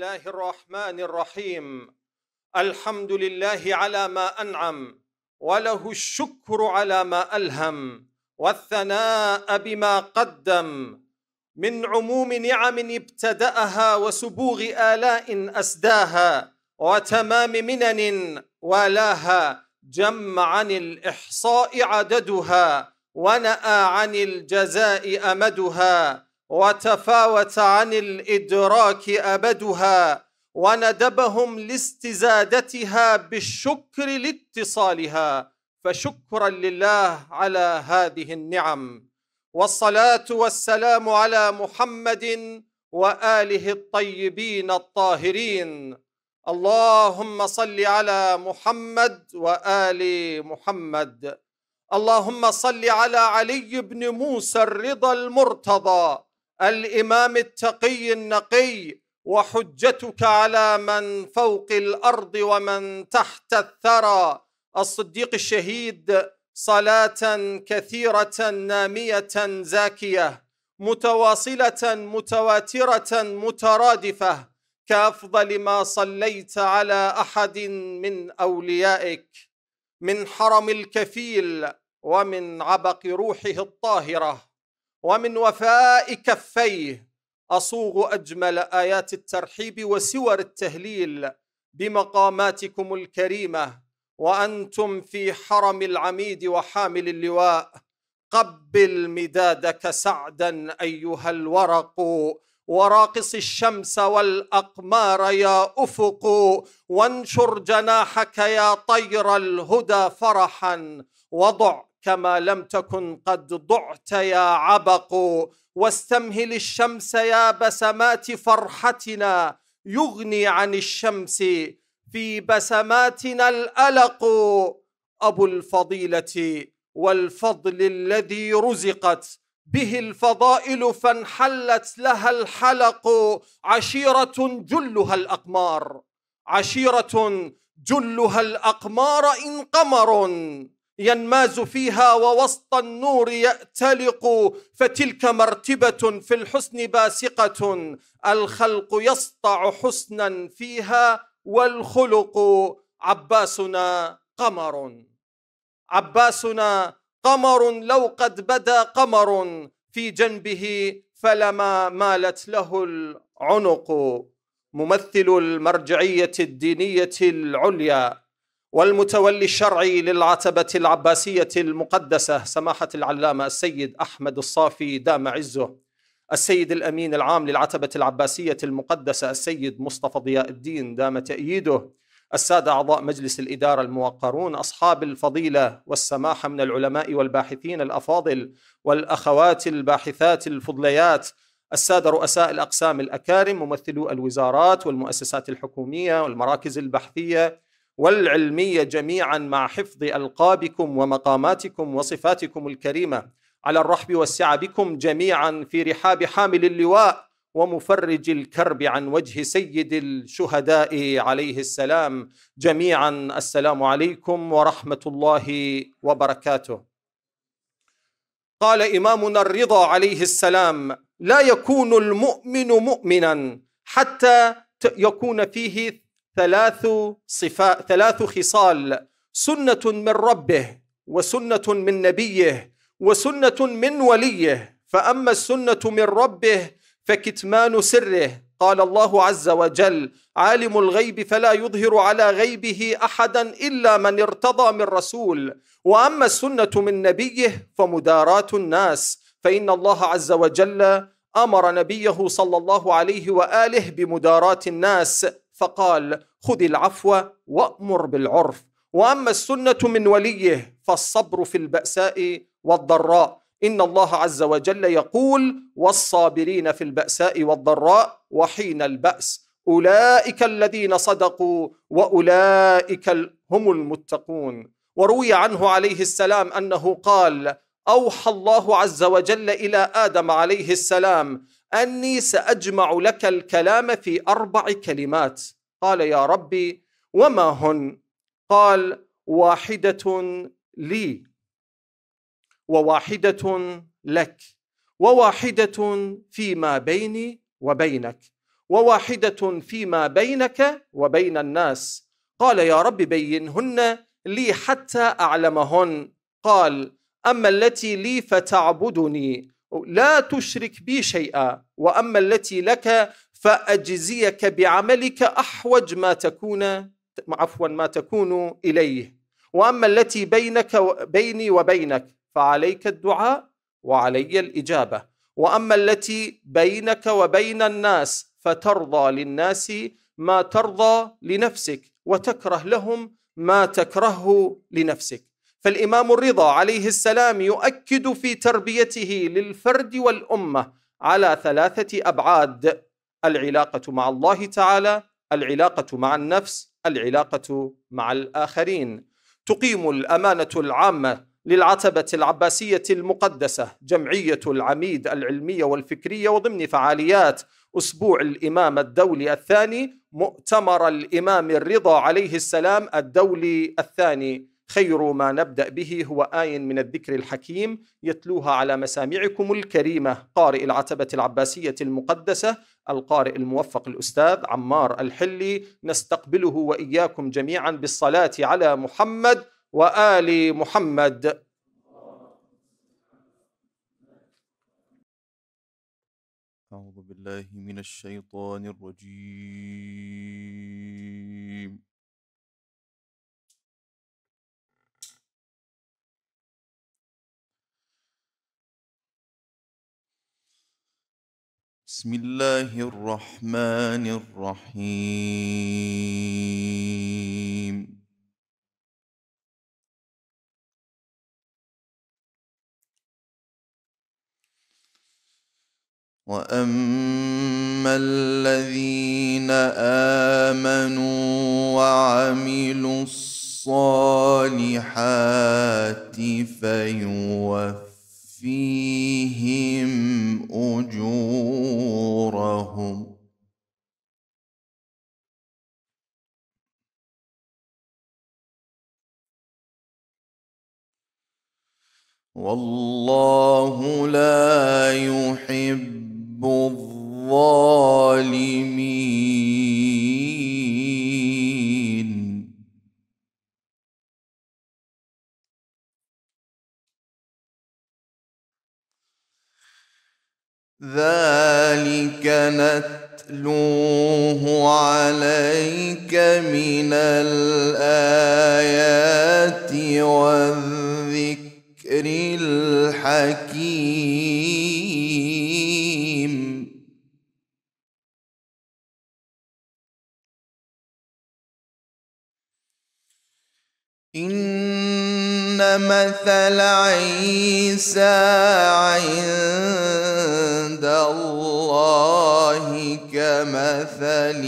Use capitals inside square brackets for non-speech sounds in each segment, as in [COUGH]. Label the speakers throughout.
Speaker 1: الله الرحمن الرحيم الحمد لله على ما أنعم وله الشكر على ما ألهم والثناء بما قدم من عموم نعم ابتدأها وسبوغ آلاء أسداها وتمام منن والاها جمع عن الإحصاء عددها ونأى عن الجزاء أمدها وتفاوت عن الادراك ابدها وندبهم لاستزادتها بالشكر لاتصالها فشكرا لله على هذه النعم والصلاه والسلام على محمد واله الطيبين الطاهرين اللهم صل على محمد وال محمد اللهم صل على علي بن موسى الرضا المرتضى الامام التقي النقي وحجتك على من فوق الارض ومن تحت الثرى الصديق الشهيد صلاه كثيره ناميه زاكيه متواصله متواتره مترادفه كافضل ما صليت على احد من اوليائك من حرم الكفيل ومن عبق روحه الطاهره ومن وفاء كفيه اصوغ اجمل ايات الترحيب وسور التهليل بمقاماتكم الكريمه وانتم في حرم العميد وحامل اللواء قبل مدادك سعدا ايها الورق وراقص الشمس والاقمار يا افق وانشر جناحك يا طير الهدى فرحا وضع كما لم تكن قد ضعت يا عبق واستمهل الشمس يا بسمات فرحتنا يغني عن الشمس في بسماتنا الالق ابو الفضيله والفضل الذي رزقت به الفضائل فانحلت لها الحلق عشيره جلها الاقمار عشيره جلها الاقمار ان قمر ينماز فيها ووسط النور يأتلق فتلك مرتبة في الحسن باسقة الخلق يسطع حسنا فيها والخلق عباسنا قمر عباسنا قمر لو قد بدا قمر في جنبه فلما مالت له العنق ممثل المرجعية الدينية العليا والمتولي الشرعي للعتبة العباسية المقدسة سماحة العلامة السيد أحمد الصافي دام عزه السيد الأمين العام للعتبة العباسية المقدسة السيد مصطفى ضياء الدين دام تأييده السادة أعضاء مجلس الإدارة الموقرون أصحاب الفضيلة والسماحة من العلماء والباحثين الأفاضل والأخوات الباحثات الفضليات السادة رؤساء الأقسام الأكارم ممثلو الوزارات والمؤسسات الحكومية والمراكز البحثية والعلمية جميعا مع حفظ ألقابكم ومقاماتكم وصفاتكم الكريمة على الرحب والسعة بكم جميعا في رحاب حامل اللواء ومفرج الكرب عن وجه سيد الشهداء عليه السلام جميعا السلام عليكم ورحمه الله وبركاته قال امامنا الرضا عليه السلام لا يكون المؤمن مؤمنا حتى يكون فيه ثلاث صفات ثلاث خصال سنة من ربه وسنة من نبيه وسنة من وليه فأما السنة من ربه فكتمان سره قال الله عز وجل عالم الغيب فلا يظهر على غيبه احدا الا من ارتضى من رسول واما السنه من نبيه فمداراة الناس فان الله عز وجل امر نبيه صلى الله عليه واله بمداراة الناس فقال خذ العفو وامر بالعرف واما السنه من وليه فالصبر في الباساء والضراء ان الله عز وجل يقول والصابرين في الباساء والضراء وحين الباس اولئك الذين صدقوا واولئك هم المتقون وروي عنه عليه السلام انه قال اوحى الله عز وجل الى ادم عليه السلام أني سأجمع لك الكلام في أربع كلمات قال يا ربي وما هن قال واحدة لي وواحدة لك وواحدة فيما بيني وبينك وواحدة فيما بينك وبين الناس قال يا رب بينهن لي حتى أعلمهن قال أما التي لي فتعبدني لا تشرك بي شيئا واما التي لك فاجزيك بعملك احوج ما تكون عفوا ما تكون اليه واما التي بينك بيني وبينك فعليك الدعاء وعلي الاجابه واما التي بينك وبين الناس فترضى للناس ما ترضى لنفسك وتكره لهم ما تكرهه لنفسك فالامام الرضا عليه السلام يؤكد في تربيته للفرد والامه على ثلاثه ابعاد العلاقه مع الله تعالى العلاقه مع النفس العلاقه مع الاخرين تقيم الامانه العامه للعتبه العباسيه المقدسه جمعيه العميد العلميه والفكريه وضمن فعاليات اسبوع الامام الدولي الثاني مؤتمر الامام الرضا عليه السلام الدولي الثاني خير ما نبدأ به هو آي من الذكر الحكيم يتلوها على مسامعكم الكريمة قارئ العتبة العباسية المقدسة القارئ الموفق الأستاذ عمار الحلي نستقبله وإياكم جميعا بالصلاة على محمد وآل محمد
Speaker 2: أعوذ بالله من الشيطان الرجيم بسم الله الرحمن الرحيم واما الذين امنوا وعملوا الصالحات فيوفى فيهم أجورهم والله لا يحب الظالمين ذلك نتلوه عليك من الايات والذكر الحكيم إن مثل عيسى عند الله كمثل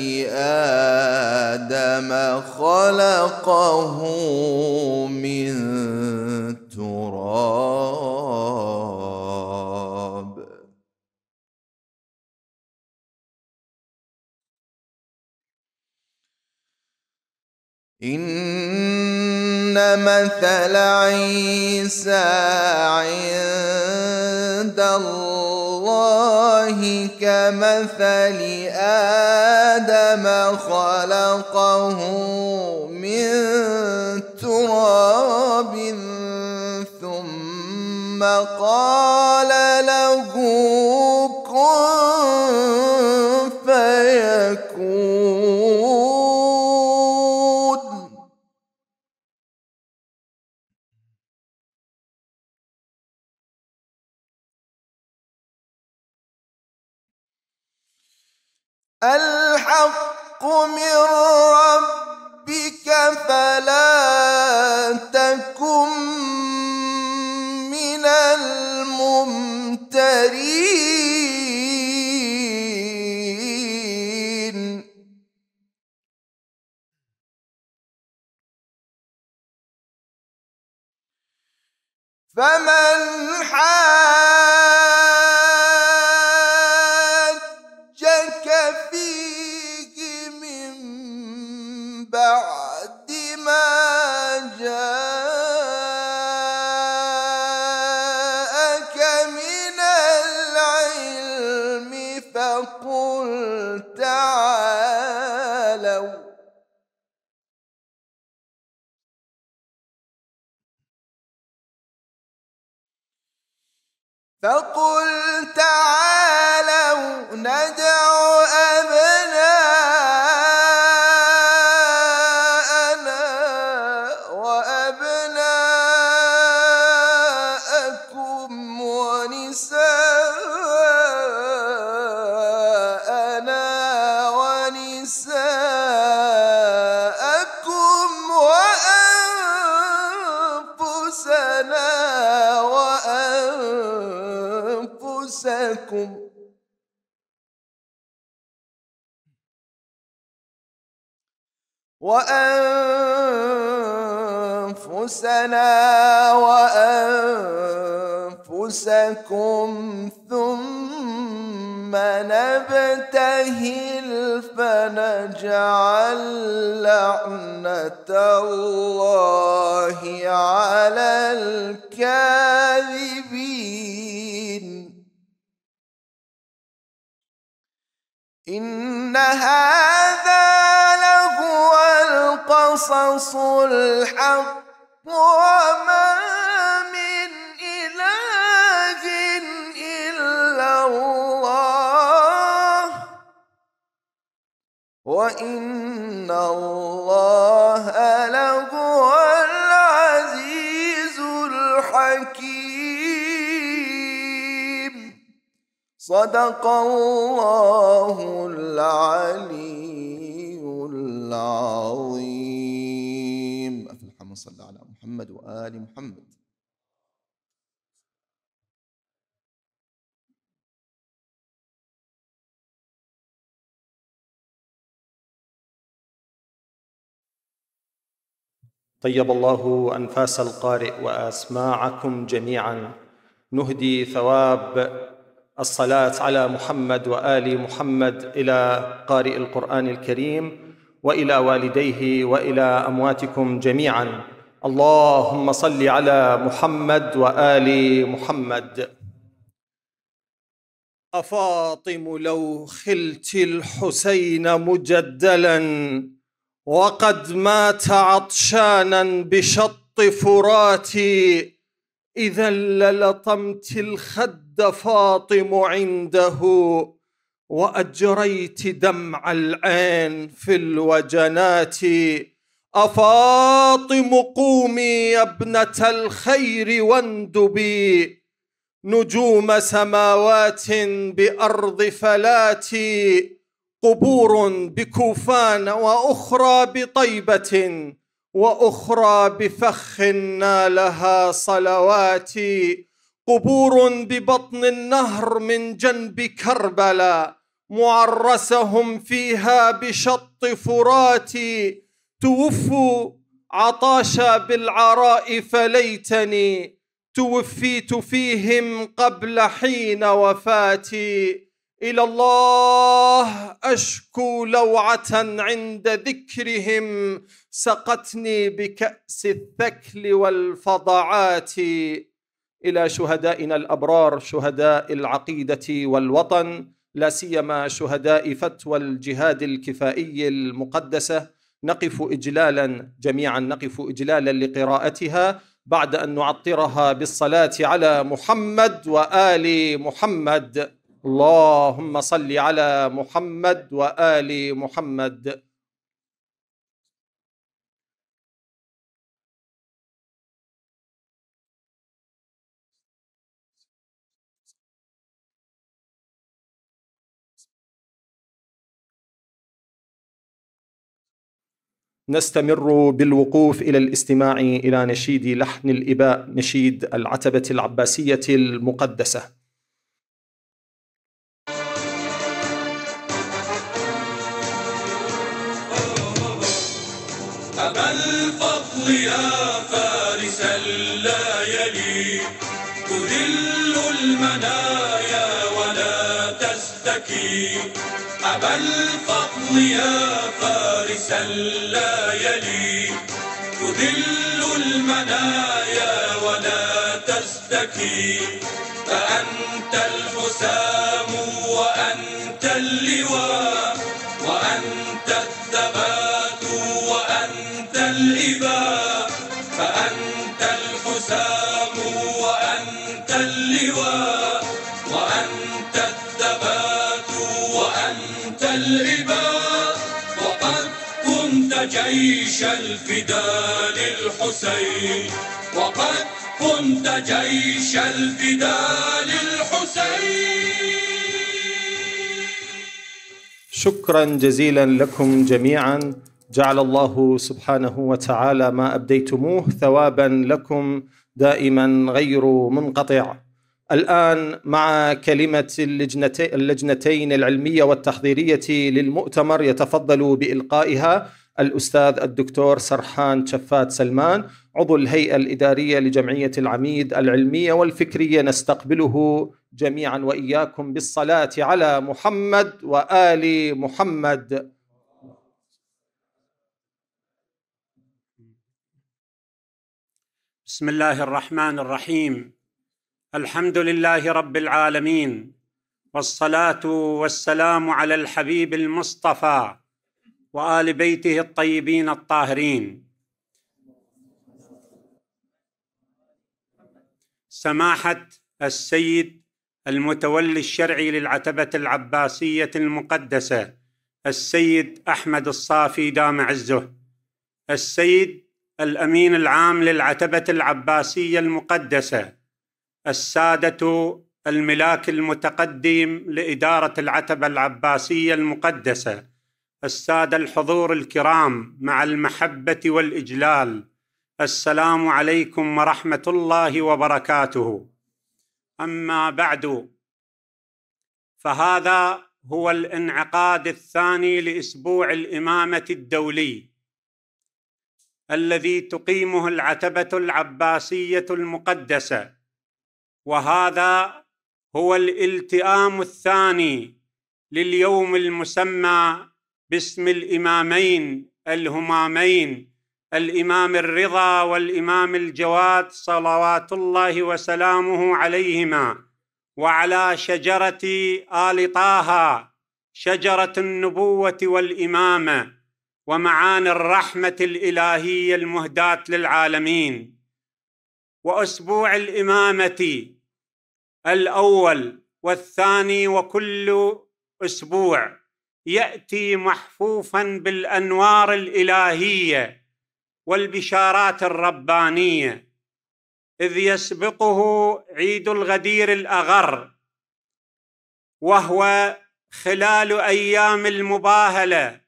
Speaker 2: آدم خلقه من تراب إن مثل عيسى عند الله كمثل آدم خلقه من تراب ثم قال له كن فيكون الحق من ربك فلا تكن من الممترين فمن حاج
Speaker 3: فقل
Speaker 2: تعالوا ندع أبناءنا وانفسنا وانفسكم ثم نبتهل فنجعل لعنه الله على الكاذبين إن هذا لهو القصص الحق وما من إله إلا الله وإن الله لهو صدق الله العلي العظيم اللهم صل على محمد وآل محمد
Speaker 1: طيب الله أنفاس القارئ وأسماعكم جميعا نهدي ثواب الصلاة على محمد وآل محمد إلى قارئ القرآن الكريم وإلى والديه وإلى أمواتكم جميعا اللهم صل على محمد وآل محمد أفاطم لو خلت الحسين مجدلا وقد مات عطشانا بشط فراتي اذا للطمت الخد فاطم عنده واجريت دمع العين في الوجنات افاطم قومي يا ابنه الخير واندبي نجوم سماوات بارض فلات قبور بكوفان واخرى بطيبه واخرى بفخ نالها صلواتي قبور ببطن النهر من جنب كربلاء معرسهم فيها بشط فراتي توفوا عطاشا بالعراء فليتني توفيت فيهم قبل حين وفاتي الى الله اشكو لوعه عند ذكرهم سقتني بكاس الثكل والفضعات الى شهدائنا الابرار شهداء العقيده والوطن لا سيما شهداء فتوى الجهاد الكفائي المقدسه نقف اجلالا جميعا نقف اجلالا لقراءتها بعد ان نعطرها بالصلاه على محمد وال محمد اللهم صل على محمد وآل محمد نستمر بالوقوف إلى الاستماع إلى نشيد لحن الإباء نشيد العتبة العباسية المقدسة
Speaker 4: الفضل يا فارسا لا يلي تذل المنايا
Speaker 5: ولا تستكي
Speaker 6: أبا الفضل يا فارسا لا يلي تذل
Speaker 7: المنايا ولا تستكي فأنت
Speaker 5: الحسام وأنت جيش الفداء
Speaker 1: للحسين وقد كنت جيش الفداء للحسين شكرا جزيلا لكم جميعا جعل الله سبحانه وتعالى ما ابديتموه ثوابا لكم دائما غير منقطع الان مع كلمه اللجنتين العلميه والتحضيريه للمؤتمر يتفضل بالقائها الأستاذ الدكتور سرحان شفات سلمان عضو الهيئة الإدارية لجمعية العميد العلمية والفكرية نستقبله جميعا وإياكم بالصلاة على محمد وآل محمد
Speaker 7: بسم الله الرحمن الرحيم الحمد لله رب العالمين والصلاه والسلام على الحبيب المصطفى وال بيته الطيبين الطاهرين سماحه السيد المتولي الشرعي للعتبه العباسيه المقدسه السيد احمد الصافي دام عزه السيد الامين العام للعتبه العباسيه المقدسه الساده الملاك المتقدم لاداره العتبه العباسيه المقدسه الساده الحضور الكرام مع المحبه والاجلال السلام عليكم ورحمه الله وبركاته اما بعد فهذا هو الانعقاد الثاني لاسبوع الامامه الدولي الذي تقيمه العتبه العباسيه المقدسه وهذا هو الالتئام الثاني لليوم المسمى باسم الامامين الهمامين الامام الرضا والامام الجواد صلوات الله وسلامه عليهما وعلى شجره ال طه شجره النبوه والامامه ومعاني الرحمه الالهيه المهداه للعالمين واسبوع الامامه الاول والثاني وكل اسبوع ياتي محفوفا بالانوار الالهيه والبشارات الربانيه اذ يسبقه عيد الغدير الاغر وهو خلال ايام المباهله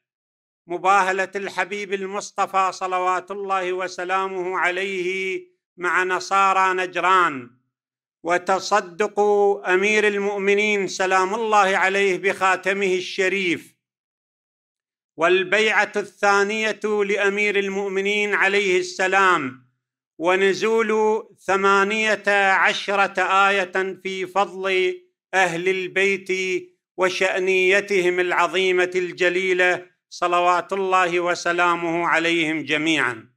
Speaker 7: مباهله الحبيب المصطفى صلوات الله وسلامه عليه مع نصارى نجران وتصدق امير المؤمنين سلام الله عليه بخاتمه الشريف والبيعه الثانيه لامير المؤمنين عليه السلام ونزول ثمانيه عشره ايه في فضل اهل البيت وشانيتهم العظيمه الجليله صلوات الله وسلامه عليهم جميعا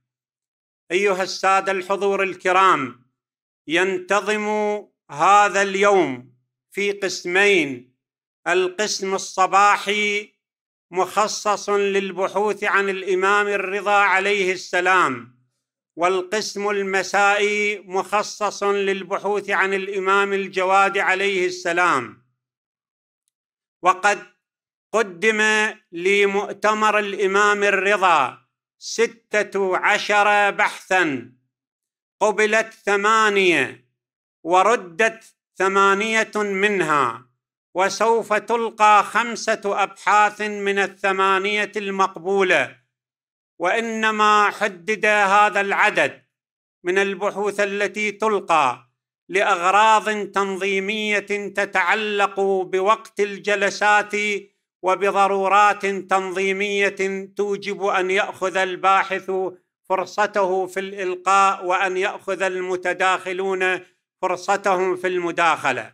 Speaker 7: ايها الساده الحضور الكرام ينتظم هذا اليوم في قسمين القسم الصباحي مخصص للبحوث عن الامام الرضا عليه السلام والقسم المسائي مخصص للبحوث عن الامام الجواد عليه السلام وقد قدم لمؤتمر الامام الرضا سته عشر بحثا قبلت ثمانيه وردت ثمانيه منها وسوف تلقى خمسه ابحاث من الثمانيه المقبوله وانما حدد هذا العدد من البحوث التي تلقى لاغراض تنظيميه تتعلق بوقت الجلسات وبضرورات تنظيميه توجب ان ياخذ الباحث فرصته في الالقاء وان ياخذ المتداخلون فرصتهم في المداخله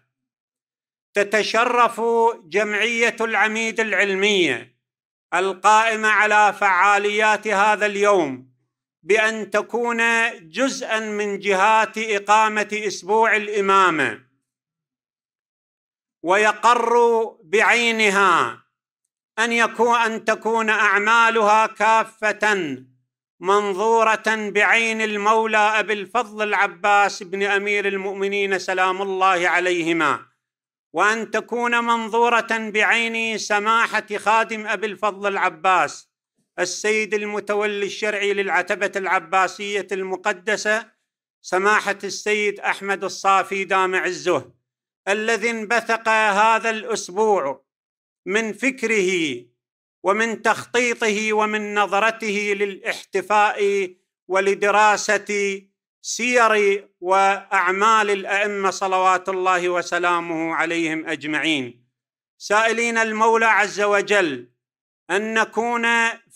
Speaker 7: تتشرف جمعيه العميد العلميه القائمه على فعاليات هذا اليوم بان تكون جزءا من جهات اقامه اسبوع الامامه ويقر بعينها ان يكون ان تكون اعمالها كافه منظوره بعين المولى ابي الفضل العباس بن امير المؤمنين سلام الله عليهما وان تكون منظوره بعين سماحه خادم ابي الفضل العباس السيد المتولي الشرعي للعتبه العباسيه المقدسه سماحه السيد احمد الصافي دام عزه الذي انبثق هذا الاسبوع من فكره ومن تخطيطه ومن نظرته للاحتفاء ولدراسه سير واعمال الائمه صلوات الله وسلامه عليهم اجمعين سائلين المولى عز وجل ان نكون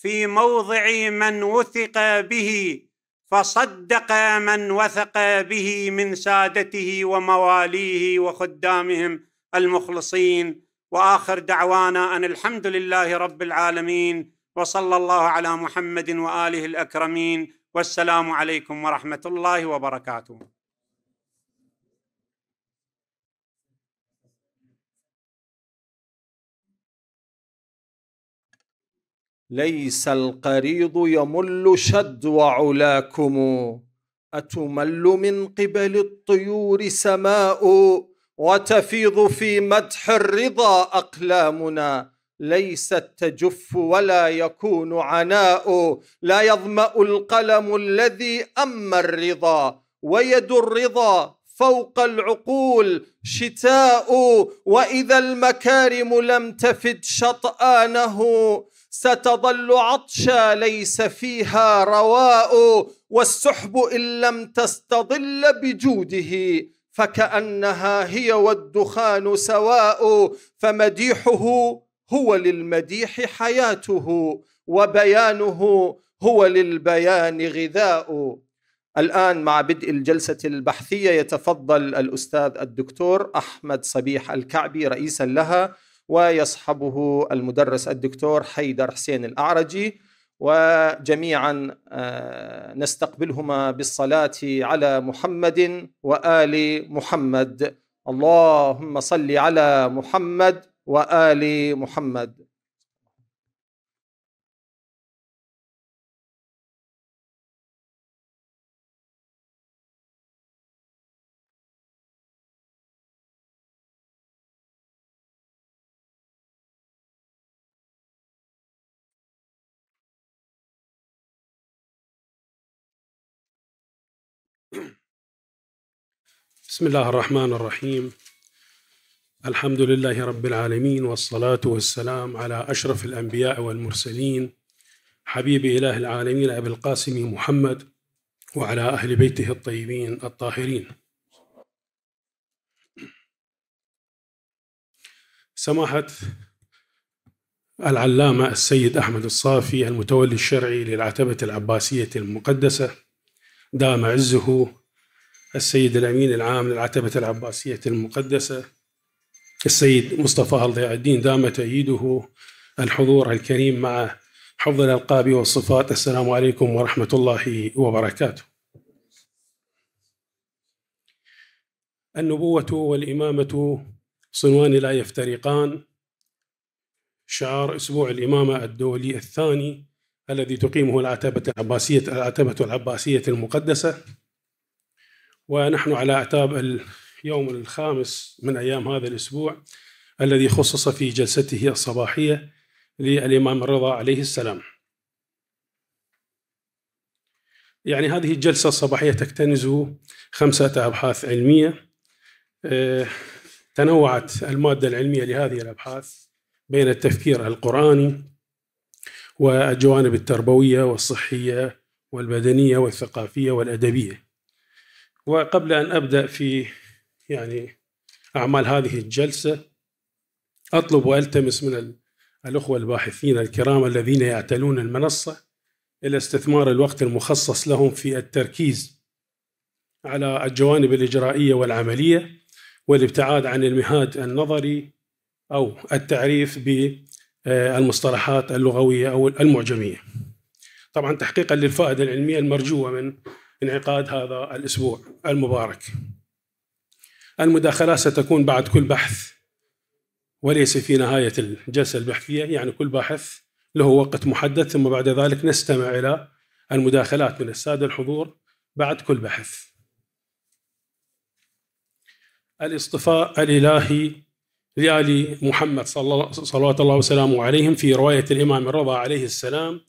Speaker 7: في موضع من وثق به فصدق من وثق به من سادته ومواليه وخدامهم المخلصين واخر دعوانا ان الحمد لله رب العالمين وصلى الله على محمد واله الاكرمين والسلام عليكم ورحمه الله وبركاته
Speaker 1: ليس القريض يمل شد وعلاكم أتمل من قبل الطيور سماء وتفيض في مدح الرضا اقلامنا ليست تجف ولا يكون عناء لا يظما القلم الذي اما الرضا ويد الرضا فوق العقول شتاء واذا المكارم لم تفد شطانه ستظل عطشا ليس فيها رواء والسحب ان لم تستظل بجوده فكانها هي والدخان سواء فمديحه هو للمديح حياته وبيانه هو للبيان غذاء الان مع بدء الجلسه البحثيه يتفضل الاستاذ الدكتور احمد صبيح الكعبي رئيسا لها ويصحبه المدرس الدكتور حيدر حسين الاعرجي وجميعا آه، نستقبلهما بالصلاه على محمد وال محمد اللهم صل على محمد وال محمد
Speaker 8: بسم الله الرحمن الرحيم الحمد لله رب العالمين والصلاة والسلام على أشرف الأنبياء والمرسلين حبيب إله العالمين أبي القاسم محمد وعلى أهل بيته الطيبين الطاهرين سماحة العلامة السيد أحمد الصافي المتولي الشرعي للعتبة العباسية المقدسة دام عزه السيد الأمين العام للعتبة العباسية المقدسة السيد مصطفى الضياء الدين دام تأييده الحضور الكريم مع حفظ الألقاب والصفات السلام عليكم ورحمة الله وبركاته النبوة والإمامة صنوان لا يفترقان شعار أسبوع الإمامة الدولي الثاني الذي تقيمه العتبة العباسية العتبة العباسية المقدسة ونحن على أعتاب اليوم الخامس من أيام هذا الأسبوع الذي خصص في جلسته الصباحية للإمام الرضا عليه السلام يعني هذه الجلسة الصباحية تكتنز خمسة أبحاث علمية آه، تنوعت المادة العلمية لهذه الأبحاث بين التفكير القرآني والجوانب التربوية والصحية والبدنية والثقافية والأدبية وقبل أن أبدأ في يعني أعمال هذه الجلسة أطلب وألتمس من الأخوة الباحثين الكرام الذين يعتلون المنصة إلى استثمار الوقت المخصص لهم في التركيز على الجوانب الإجرائية والعملية والابتعاد عن المهاد النظري أو التعريف بالمصطلحات آه، اللغوية أو المعجمية طبعا تحقيقا للفائدة العلمية المرجوة من انعقاد هذا الاسبوع المبارك. المداخلات ستكون بعد كل بحث وليس في نهايه الجلسه البحثيه يعني كل باحث له وقت محدد ثم بعد ذلك نستمع الى المداخلات من الساده الحضور بعد كل بحث. الاصطفاء الالهي لآل محمد صلوات الله وسلامه عليهم في روايه الامام الرضا عليه السلام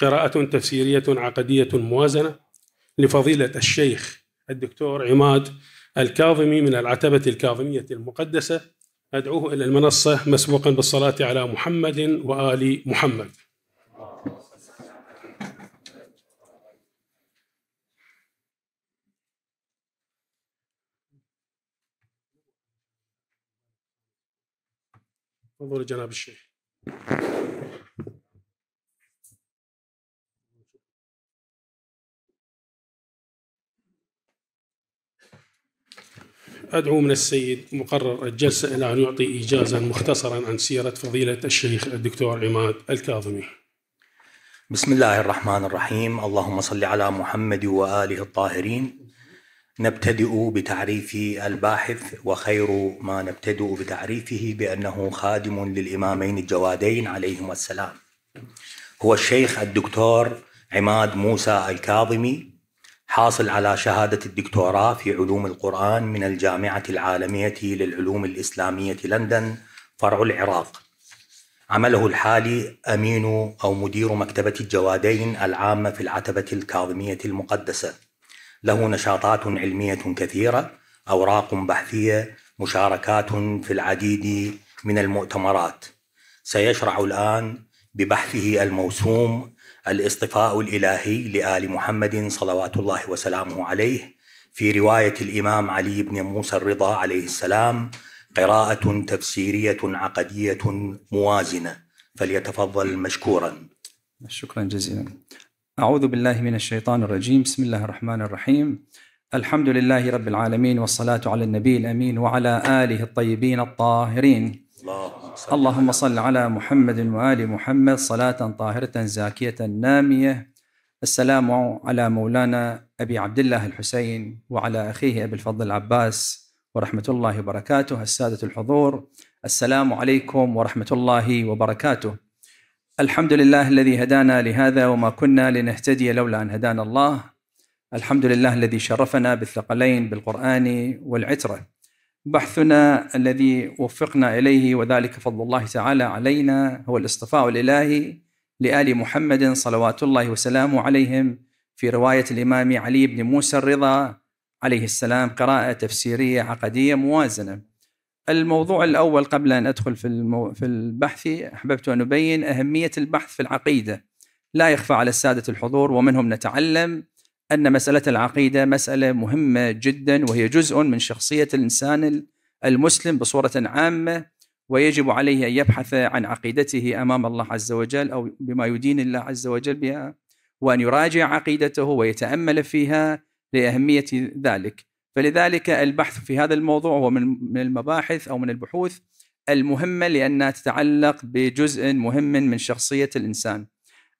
Speaker 8: قراءة تفسيرية عقدية موازنة لفضيلة الشيخ الدكتور عماد الكاظمي من العتبة الكاظمية المقدسة أدعوه إلى المنصة مسبوقا بالصلاة على محمد وآل محمد حضور جناب الشيخ أدعو من السيد مقرر الجلسة إلى أن يعطي إيجازا مختصرا عن سيرة فضيلة الشيخ الدكتور عماد الكاظمي
Speaker 9: بسم الله الرحمن الرحيم اللهم صل على محمد وآله الطاهرين نبتدئ بتعريف الباحث وخير ما نبتدئ بتعريفه بأنه خادم للإمامين الجوادين عليهما السلام هو الشيخ الدكتور عماد موسى الكاظمي حاصل على شهادة الدكتوراه في علوم القرآن من الجامعة العالمية للعلوم الإسلامية لندن فرع العراق عمله الحالي أمين أو مدير مكتبة الجوادين العامة في العتبة الكاظمية المقدسة له نشاطات علمية كثيرة أوراق بحثية مشاركات في العديد من المؤتمرات سيشرع الآن ببحثه الموسوم الاصطفاء الالهي لال محمد صلوات الله وسلامه عليه في روايه الامام علي بن موسى الرضا عليه السلام قراءه تفسيريه عقديه موازنه فليتفضل مشكورا. شكرا جزيلا.
Speaker 5: اعوذ بالله من الشيطان الرجيم، بسم الله الرحمن الرحيم. الحمد لله رب العالمين والصلاه على النبي الامين وعلى اله الطيبين الطاهرين. اللهم صل على محمد وآل محمد صلاة طاهرة زاكية نامية السلام على مولانا أبي عبد الله الحسين وعلى أخيه أبي الفضل العباس ورحمة الله وبركاته السادة الحضور السلام عليكم ورحمة الله وبركاته الحمد لله الذي هدانا لهذا وما كنا لنهتدي لولا أن هدانا الله الحمد لله الذي شرفنا بالثقلين بالقرآن والعترة بحثنا الذي وفقنا اليه وذلك فضل الله تعالى علينا هو الاصطفاء الالهي لال محمد صلوات الله وسلامه عليهم في روايه الامام علي بن موسى الرضا عليه السلام قراءه تفسيريه عقديه موازنه. الموضوع الاول قبل ان ادخل في المو... في البحث احببت ان ابين اهميه البحث في العقيده. لا يخفى على الساده الحضور ومنهم نتعلم ان مساله العقيده مساله مهمه جدا وهي جزء من شخصيه الانسان المسلم بصوره عامه ويجب عليه ان يبحث عن عقيدته امام الله عز وجل او بما يدين الله عز وجل بها وان يراجع عقيدته ويتامل فيها لاهميه ذلك فلذلك البحث في هذا الموضوع هو من المباحث او من البحوث المهمه لانها تتعلق بجزء مهم من شخصيه الانسان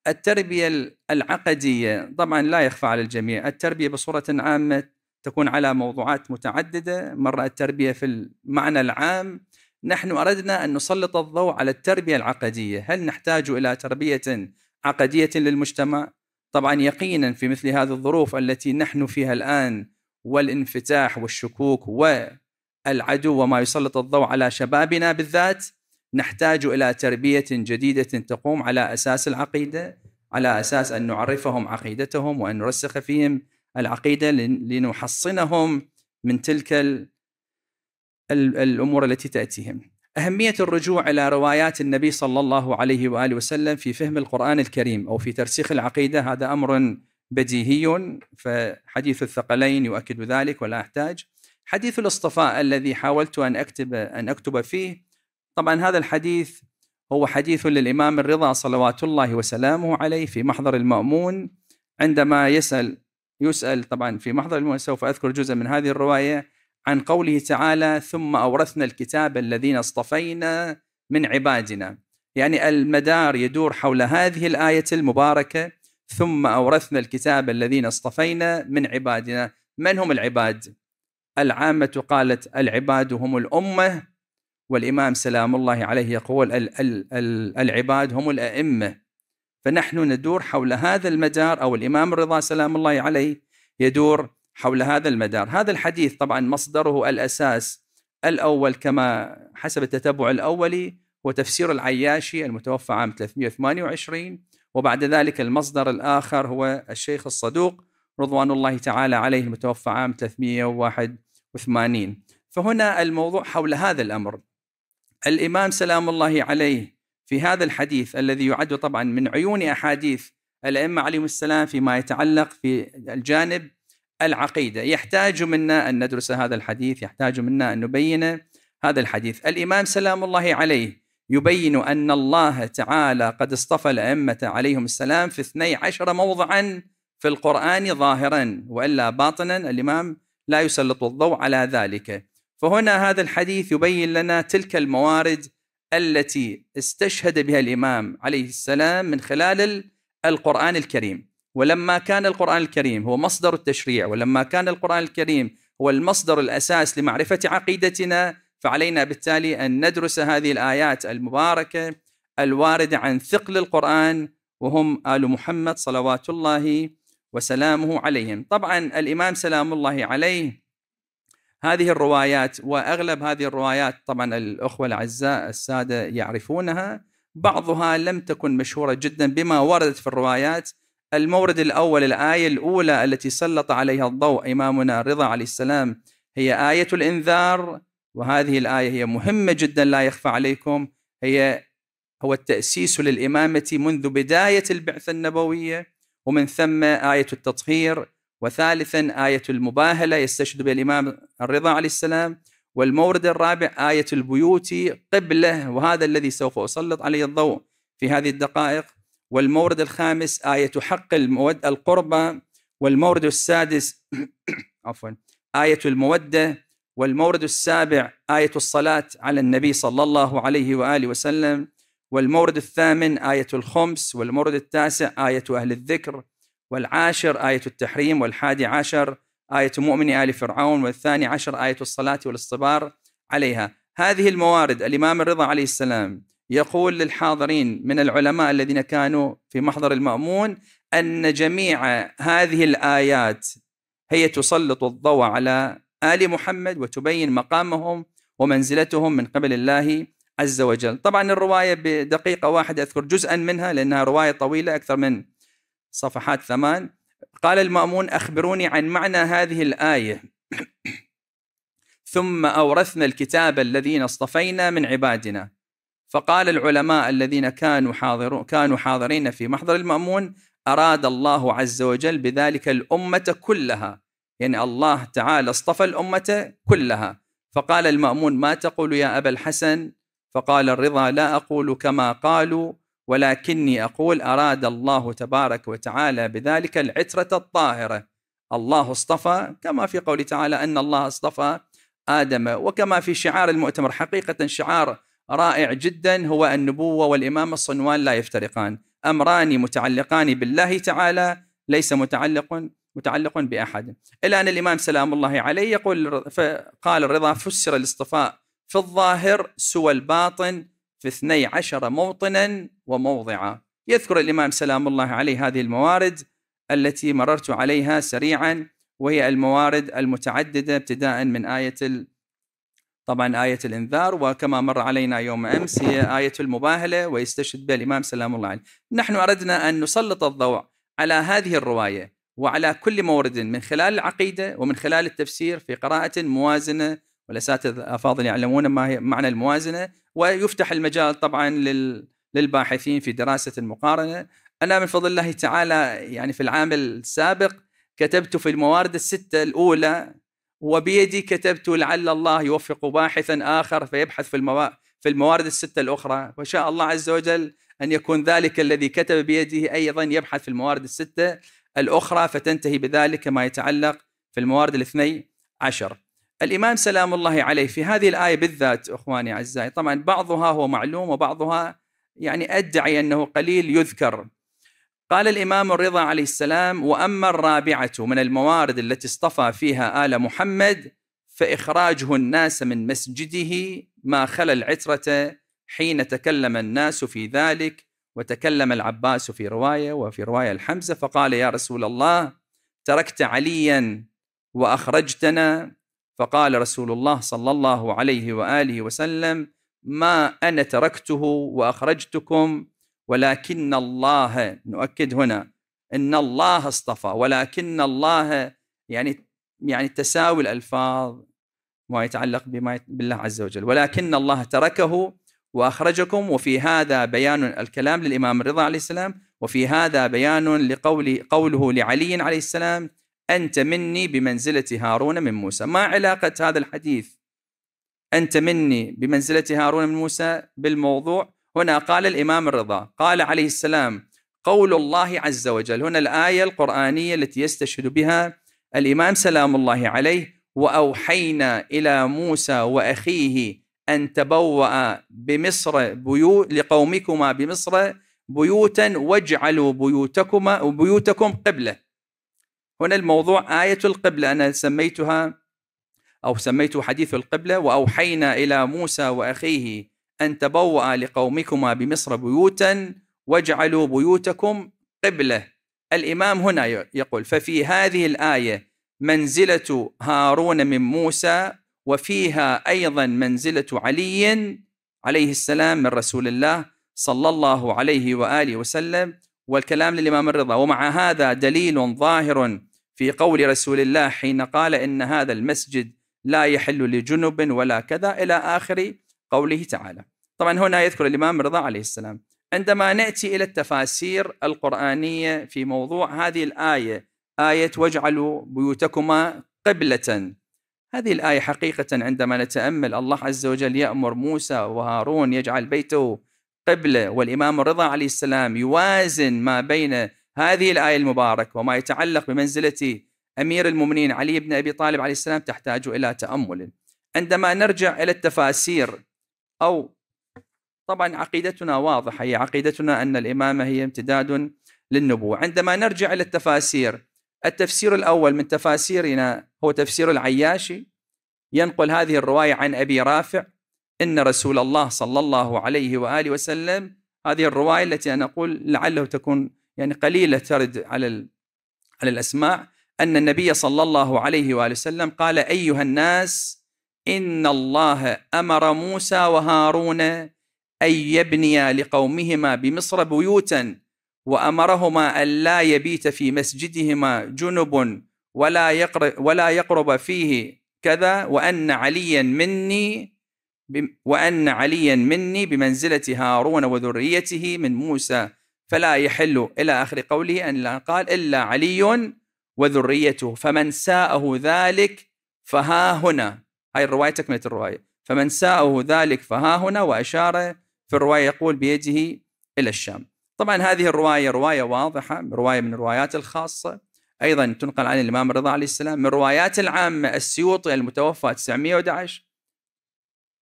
Speaker 5: التربية العقدية طبعا لا يخفى على الجميع التربية بصورة عامة تكون على موضوعات متعددة مرة التربية في المعنى العام نحن أردنا أن نسلط الضوء على التربية العقدية هل نحتاج إلى تربية عقدية للمجتمع؟ طبعا يقينا في مثل هذه الظروف التي نحن فيها الآن والانفتاح والشكوك والعدو وما يسلط الضوء على شبابنا بالذات نحتاج الى تربيه جديده تقوم على اساس العقيده على اساس ان نعرفهم عقيدتهم وان نرسخ فيهم العقيده لنحصنهم من تلك الامور التي تاتيهم. اهميه الرجوع الى روايات النبي صلى الله عليه واله وسلم في فهم القران الكريم او في ترسيخ العقيده هذا امر بديهي فحديث الثقلين يؤكد ذلك ولا احتاج. حديث الاصطفاء الذي حاولت ان اكتب ان اكتب فيه طبعا هذا الحديث هو حديث للإمام الرضا صلوات الله وسلامه عليه في محضر المأمون عندما يسأل يسأل طبعا في محضر المأمون سوف أذكر جزء من هذه الرواية عن قوله تعالى ثم أورثنا الكتاب الذين اصطفينا من عبادنا يعني المدار يدور حول هذه الآية المباركة ثم أورثنا الكتاب الذين اصطفينا من عبادنا من هم العباد؟ العامة قالت العباد هم الأمة والإمام سلام الله عليه يقول ال ال ال العباد هم الأئمة فنحن ندور حول هذا المدار أو الإمام الرضا سلام الله عليه يدور حول هذا المدار هذا الحديث طبعا مصدره الأساس الأول كما حسب التتبع الأولي هو تفسير العياشي المتوفى عام 328 وبعد ذلك المصدر الآخر هو الشيخ الصدوق رضوان الله تعالى عليه المتوفى عام 381 فهنا الموضوع حول هذا الأمر الإمام سلام الله عليه في هذا الحديث الذي يعد طبعا من عيون أحاديث الأئمة عليهم السلام فيما يتعلق في الجانب العقيدة يحتاج منا أن ندرس هذا الحديث يحتاج منا أن نبين هذا الحديث الإمام سلام الله عليه يبين أن الله تعالى قد اصطفى الأئمة عليهم السلام في 12 موضعا في القرآن ظاهرا وإلا باطنا الإمام لا يسلط الضوء على ذلك فهنا هذا الحديث يبين لنا تلك الموارد التي استشهد بها الامام عليه السلام من خلال القران الكريم ولما كان القران الكريم هو مصدر التشريع ولما كان القران الكريم هو المصدر الاساس لمعرفه عقيدتنا فعلينا بالتالي ان ندرس هذه الايات المباركه الوارده عن ثقل القران وهم ال محمد صلوات الله وسلامه عليهم طبعا الامام سلام الله عليه هذه الروايات واغلب هذه الروايات طبعا الاخوه الاعزاء الساده يعرفونها بعضها لم تكن مشهوره جدا بما وردت في الروايات المورد الاول الايه الاولى التي سلط عليها الضوء امامنا رضا عليه السلام هي ايه الانذار وهذه الايه هي مهمه جدا لا يخفى عليكم هي هو التاسيس للامامه منذ بدايه البعثه النبويه ومن ثم ايه التطهير وثالثا آية المباهلة يستشهد بها الإمام الرضا عليه السلام والمورد الرابع آية البيوت قبله وهذا الذي سوف أسلط عليه الضوء في هذه الدقائق والمورد الخامس آية حق المودة القربى والمورد السادس [COUGHS] عفوا آية المودة والمورد السابع آية الصلاة على النبي صلى الله عليه وآله وسلم والمورد الثامن آية الخمس والمورد التاسع آية أهل الذكر والعاشر آية التحريم والحادي عشر آية مؤمن آل فرعون والثاني عشر آية الصلاة والاصطبار عليها هذه الموارد الإمام الرضا عليه السلام يقول للحاضرين من العلماء الذين كانوا في محضر المأمون أن جميع هذه الآيات هي تسلط الضوء على آل محمد وتبين مقامهم ومنزلتهم من قبل الله عز وجل طبعا الرواية بدقيقة واحدة أذكر جزءا منها لأنها رواية طويلة أكثر من صفحات ثمان قال المأمون أخبروني عن معنى هذه الآية ثم أورثنا الكتاب الذين اصطفينا من عبادنا فقال العلماء الذين كانوا حاضرون كانوا حاضرين في محضر المأمون أراد الله عز وجل بذلك الأمة كلها يعني الله تعالى اصطفى الأمة كلها فقال المأمون ما تقول يا أبا الحسن فقال الرضا لا أقول كما قالوا ولكني أقول أراد الله تبارك وتعالى بذلك العترة الطاهرة الله اصطفى كما في قول تعالى أن الله اصطفى آدم وكما في شعار المؤتمر حقيقة شعار رائع جدا هو النبوة والإمامة الصنوان لا يفترقان أمران متعلقان بالله تعالى ليس متعلق متعلق بأحد إلى أن الإمام سلام الله عليه يقول فقال الرضا فسر الاصطفاء في الظاهر سوى الباطن في اثني عشر موطنا وموضعا يذكر الإمام سلام الله عليه هذه الموارد التي مررت عليها سريعا وهي الموارد المتعددة ابتداء من آية ال... طبعا آية الإنذار وكما مر علينا يوم أمس هي آية المباهلة ويستشهد بها الإمام سلام الله عليه نحن أردنا أن نسلط الضوء على هذه الرواية وعلى كل مورد من خلال العقيدة ومن خلال التفسير في قراءة موازنة والأساتذة الأفاضل يعلمون ما هي معنى الموازنة ويفتح المجال طبعا لل للباحثين في دراسه المقارنه انا من فضل الله تعالى يعني في العام السابق كتبت في الموارد السته الاولى وبيدي كتبت لعل الله يوفق باحثا اخر فيبحث في الموارد في الموارد الستة الأخرى وشاء الله عز وجل أن يكون ذلك الذي كتب بيده أيضا يبحث في الموارد الستة الأخرى فتنتهي بذلك ما يتعلق في الموارد الاثني عشر الإمام سلام الله عليه في هذه الآية بالذات إخواني أعزائي طبعا بعضها هو معلوم وبعضها يعني أدعي أنه قليل يذكر قال الإمام الرضا عليه السلام وأما الرابعة من الموارد التي اصطفى فيها آل محمد فإخراجه الناس من مسجده ما خلا العترة حين تكلم الناس في ذلك وتكلم العباس في رواية وفي رواية الحمزة فقال يا رسول الله تركت عليا وأخرجتنا فقال رسول الله صلى الله عليه واله وسلم ما انا تركته واخرجتكم ولكن الله نؤكد هنا ان الله اصطفى ولكن الله يعني يعني تساوي الالفاظ ما يتعلق بما بالله عز وجل ولكن الله تركه واخرجكم وفي هذا بيان الكلام للامام الرضا عليه السلام وفي هذا بيان لقول قوله لعلي عليه السلام أنت مني بمنزلة هارون من موسى ما علاقة هذا الحديث أنت مني بمنزلة هارون من موسى بالموضوع هنا قال الإمام الرضا قال عليه السلام قول الله عز وجل هنا الآية القرآنية التي يستشهد بها الإمام سلام الله عليه وأوحينا إلى موسى وأخيه أن تبوأ بمصر بيو لقومكما بمصر بيوتا واجعلوا بيوتكما بيوتكم قبله هنا الموضوع آية القبلة أنا سميتها أو سميت حديث القبلة وأوحينا إلى موسى وأخيه أن تبوأ لقومكما بمصر بيوتا واجعلوا بيوتكم قبلة الإمام هنا يقول ففي هذه الآية منزلة هارون من موسى وفيها أيضا منزلة علي عليه السلام من رسول الله صلى الله عليه وآله وسلم والكلام للإمام الرضا ومع هذا دليل ظاهر في قول رسول الله حين قال إن هذا المسجد لا يحل لجنب ولا كذا إلى آخر قوله تعالى طبعا هنا يذكر الإمام رضا عليه السلام عندما نأتي إلى التفاسير القرآنية في موضوع هذه الآية آية واجعلوا بيوتكما قبلة هذه الآية حقيقة عندما نتأمل الله عز وجل يأمر موسى وهارون يجعل بيته قبلة والإمام الرضا عليه السلام يوازن ما بين هذه الآية المباركة وما يتعلق بمنزلة أمير المؤمنين علي بن أبي طالب عليه السلام تحتاج إلى تأمل عندما نرجع إلى التفاسير أو طبعا عقيدتنا واضحة هي عقيدتنا أن الإمامة هي امتداد للنبوة عندما نرجع إلى التفاسير التفسير الأول من تفاسيرنا هو تفسير العياشي ينقل هذه الرواية عن أبي رافع إن رسول الله صلى الله عليه وآله وسلم هذه الرواية التي أنا أقول لعله تكون يعني قليله ترد على على الاسماع ان النبي صلى الله عليه واله وسلم قال ايها الناس ان الله امر موسى وهارون ان يبنيا لقومهما بمصر بيوتا وامرهما أن لا يبيت في مسجدهما جنب ولا يقر ولا يقرب فيه كذا وان عليا مني وان عليا مني بمنزله هارون وذريته من موسى فلا يحل إلى آخر قوله أن قال إلا علي وذريته فمن ساءه ذلك فها هنا هاي الرواية تكملة الرواية فمن ساءه ذلك فها هنا وأشار في الرواية يقول بيده إلى الشام طبعا هذه الرواية رواية واضحة رواية من الروايات الخاصة أيضا تنقل عن الإمام الرضا عليه السلام من روايات العامة السيوطي المتوفى 911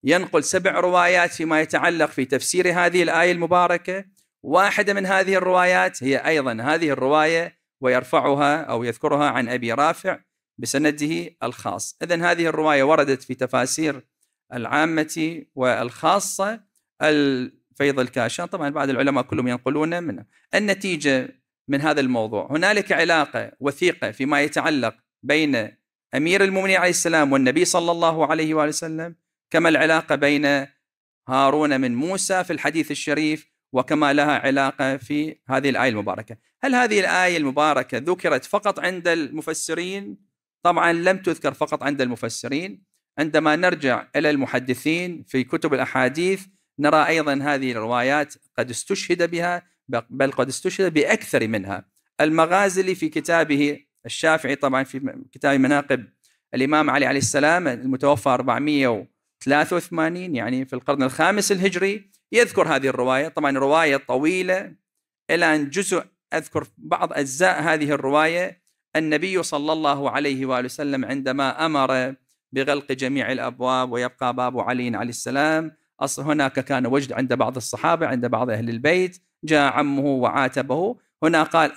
Speaker 5: ينقل سبع روايات فيما يتعلق في تفسير هذه الآية المباركة واحدة من هذه الروايات هي أيضا هذه الرواية ويرفعها أو يذكرها عن أبي رافع بسنده الخاص إذا هذه الرواية وردت في تفاسير العامة والخاصة الفيض الكاشان طبعا بعض العلماء كلهم ينقلون منه. النتيجة من هذا الموضوع هنالك علاقة وثيقة فيما يتعلق بين أمير المؤمنين عليه السلام والنبي صلى الله عليه وآله وسلم كما العلاقة بين هارون من موسى في الحديث الشريف وكما لها علاقه في هذه الايه المباركه. هل هذه الايه المباركه ذكرت فقط عند المفسرين؟ طبعا لم تذكر فقط عند المفسرين، عندما نرجع الى المحدثين في كتب الاحاديث نرى ايضا هذه الروايات قد استشهد بها بل قد استشهد باكثر منها. المغازلي في كتابه الشافعي طبعا في كتاب مناقب الامام علي عليه السلام المتوفى 483 يعني في القرن الخامس الهجري يذكر هذه الرواية طبعا رواية طويلة الآن جزء أذكر بعض أجزاء هذه الرواية النبي صلى الله عليه وآله وسلم عندما أمر بغلق جميع الأبواب ويبقى باب علي عليه السلام هناك كان وجد عند بعض الصحابة عند بعض أهل البيت جاء عمه وعاتبه هنا قال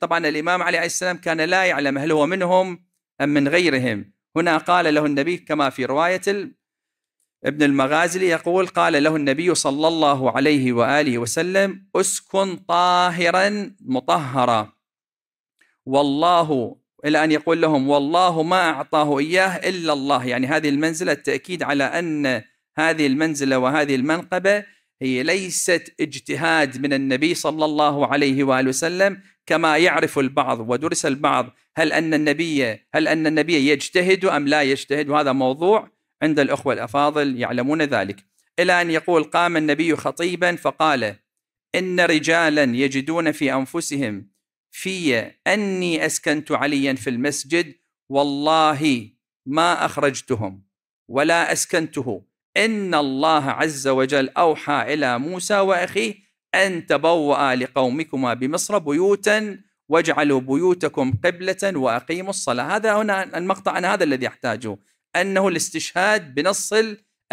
Speaker 5: طبعا الإمام علي عليه السلام كان لا يعلم هل هو منهم أم من غيرهم هنا قال له النبي كما في رواية ابن المغازلي يقول قال له النبي صلى الله عليه واله وسلم اسكن طاهرا مطهرا والله الى ان يقول لهم والله ما اعطاه اياه الا الله يعني هذه المنزله التاكيد على ان هذه المنزله وهذه المنقبه هي ليست اجتهاد من النبي صلى الله عليه واله وسلم كما يعرف البعض ودرس البعض هل ان النبي هل ان النبي يجتهد ام لا يجتهد وهذا موضوع عند الأخوة الأفاضل يعلمون ذلك إلى أن يقول قام النبي خطيبا فقال إن رجالا يجدون في أنفسهم في أني أسكنت عليا في المسجد والله ما أخرجتهم ولا أسكنته إن الله عز وجل أوحى إلى موسى وأخيه أن تبوأ لقومكما بمصر بيوتا واجعلوا بيوتكم قبلة وأقيموا الصلاة هذا هنا المقطع أنا هذا الذي أحتاجه انه الاستشهاد بنص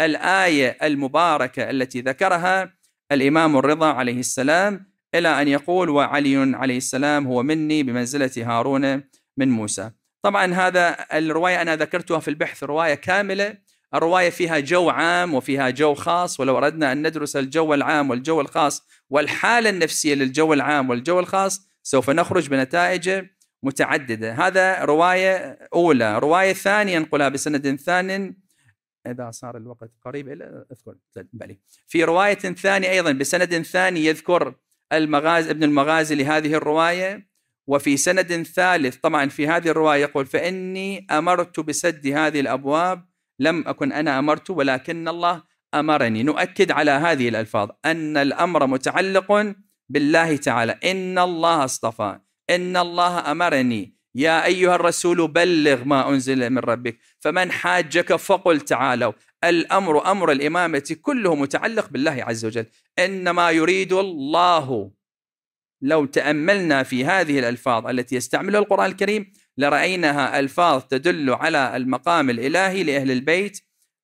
Speaker 5: الايه المباركه التي ذكرها الامام الرضا عليه السلام الى ان يقول وعلي عليه السلام هو مني بمنزله هارون من موسى. طبعا هذا الروايه انا ذكرتها في البحث روايه كامله، الروايه فيها جو عام وفيها جو خاص ولو اردنا ان ندرس الجو العام والجو الخاص والحاله النفسيه للجو العام والجو الخاص سوف نخرج بنتائج متعددة هذا رواية أولى رواية ثانية ينقلها بسند ثان إذا صار الوقت قريب إلى أذكر طيب، بلي. في رواية ثانية أيضا بسند ثاني يذكر المغازي ابن المغازي لهذه الرواية وفي سند ثالث طبعا في هذه الرواية يقول فإني أمرت بسد هذه الأبواب لم أكن أنا أمرت ولكن الله أمرني نؤكد على هذه الألفاظ أن الأمر متعلق بالله تعالى إن الله اصطفى ان الله امرني يا ايها الرسول بلغ ما انزل من ربك فمن حاجك فقل تعالوا الامر امر الامامه كله متعلق بالله عز وجل انما يريد الله لو تاملنا في هذه الالفاظ التي يستعملها القران الكريم لرايناها الفاظ تدل على المقام الالهي لاهل البيت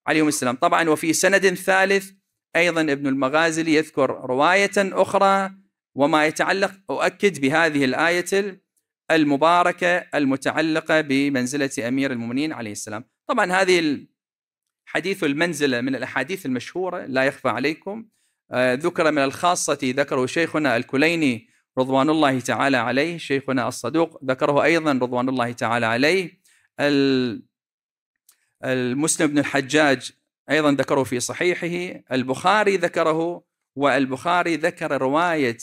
Speaker 5: عليهم السلام طبعا وفي سند ثالث ايضا ابن المغازلي يذكر روايه اخرى وما يتعلق أؤكد بهذه الآية المباركة المتعلقة بمنزلة أمير المؤمنين عليه السلام طبعا هذه حديث المنزلة من الأحاديث المشهورة لا يخفى عليكم آه، ذكر من الخاصة ذكره شيخنا الكليني رضوان الله تعالى عليه شيخنا الصدوق ذكره أيضا رضوان الله تعالى عليه المسلم بن الحجاج أيضا ذكره في صحيحه البخاري ذكره والبخاري ذكر رواية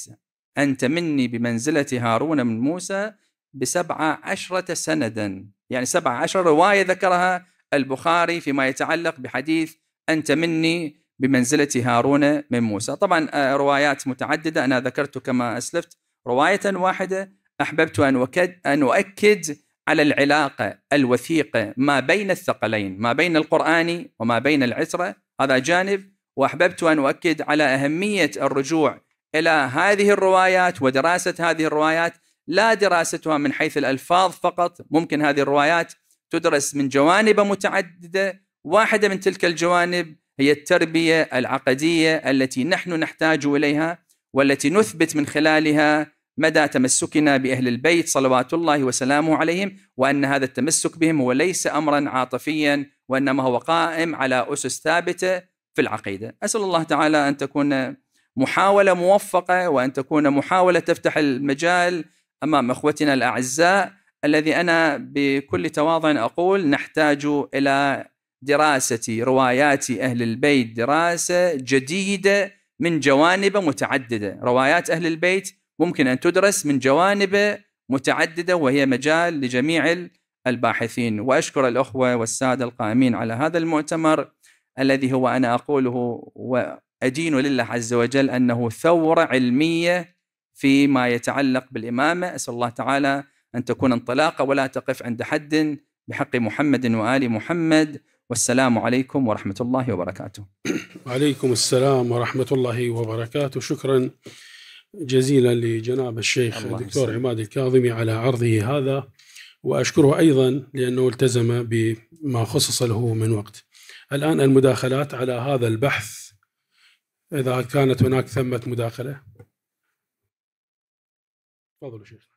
Speaker 5: أنت مني بمنزلة هارون من موسى بسبعة عشرة سندا يعني سبعة عشرة رواية ذكرها البخاري فيما يتعلق بحديث أنت مني بمنزلة هارون من موسى طبعا آه، روايات متعددة أنا ذكرت كما أسلفت رواية واحدة أحببت أن, أن أؤكد على العلاقة الوثيقة ما بين الثقلين ما بين القرآن وما بين العترة هذا جانب وأحببت أن أؤكد على أهمية الرجوع الى هذه الروايات ودراسه هذه الروايات لا دراستها من حيث الالفاظ فقط ممكن هذه الروايات تدرس من جوانب متعدده واحده من تلك الجوانب هي التربيه العقديه التي نحن نحتاج اليها والتي نثبت من خلالها مدى تمسكنا باهل البيت صلوات الله وسلامه عليهم وان هذا التمسك بهم هو ليس امرا عاطفيا وانما هو قائم على اسس ثابته في العقيده. اسال الله تعالى ان تكون محاولة موفقة وأن تكون محاولة تفتح المجال أمام إخوتنا الأعزاء الذي أنا بكل تواضع أقول نحتاج إلى دراسة روايات أهل البيت دراسة جديدة من جوانب متعددة روايات أهل البيت ممكن أن تدرس من جوانب متعددة وهي مجال لجميع الباحثين وأشكر الأخوة والسادة القائمين على هذا المؤتمر الذي هو أنا أقوله أدين لله عز وجل أنه ثورة علمية فيما يتعلق بالإمامة أسأل الله تعالى أن تكون انطلاقة ولا تقف عند حد بحق محمد وآل محمد والسلام عليكم ورحمة الله وبركاته
Speaker 8: [COUGHS] وعليكم السلام ورحمة الله وبركاته شكرا جزيلا لجناب الشيخ الدكتور عماد الكاظمي على عرضه هذا وأشكره أيضا لأنه التزم بما خصص له من وقت الآن المداخلات على هذا البحث إذا كانت هناك ثمة مداخلة تفضلوا شيخنا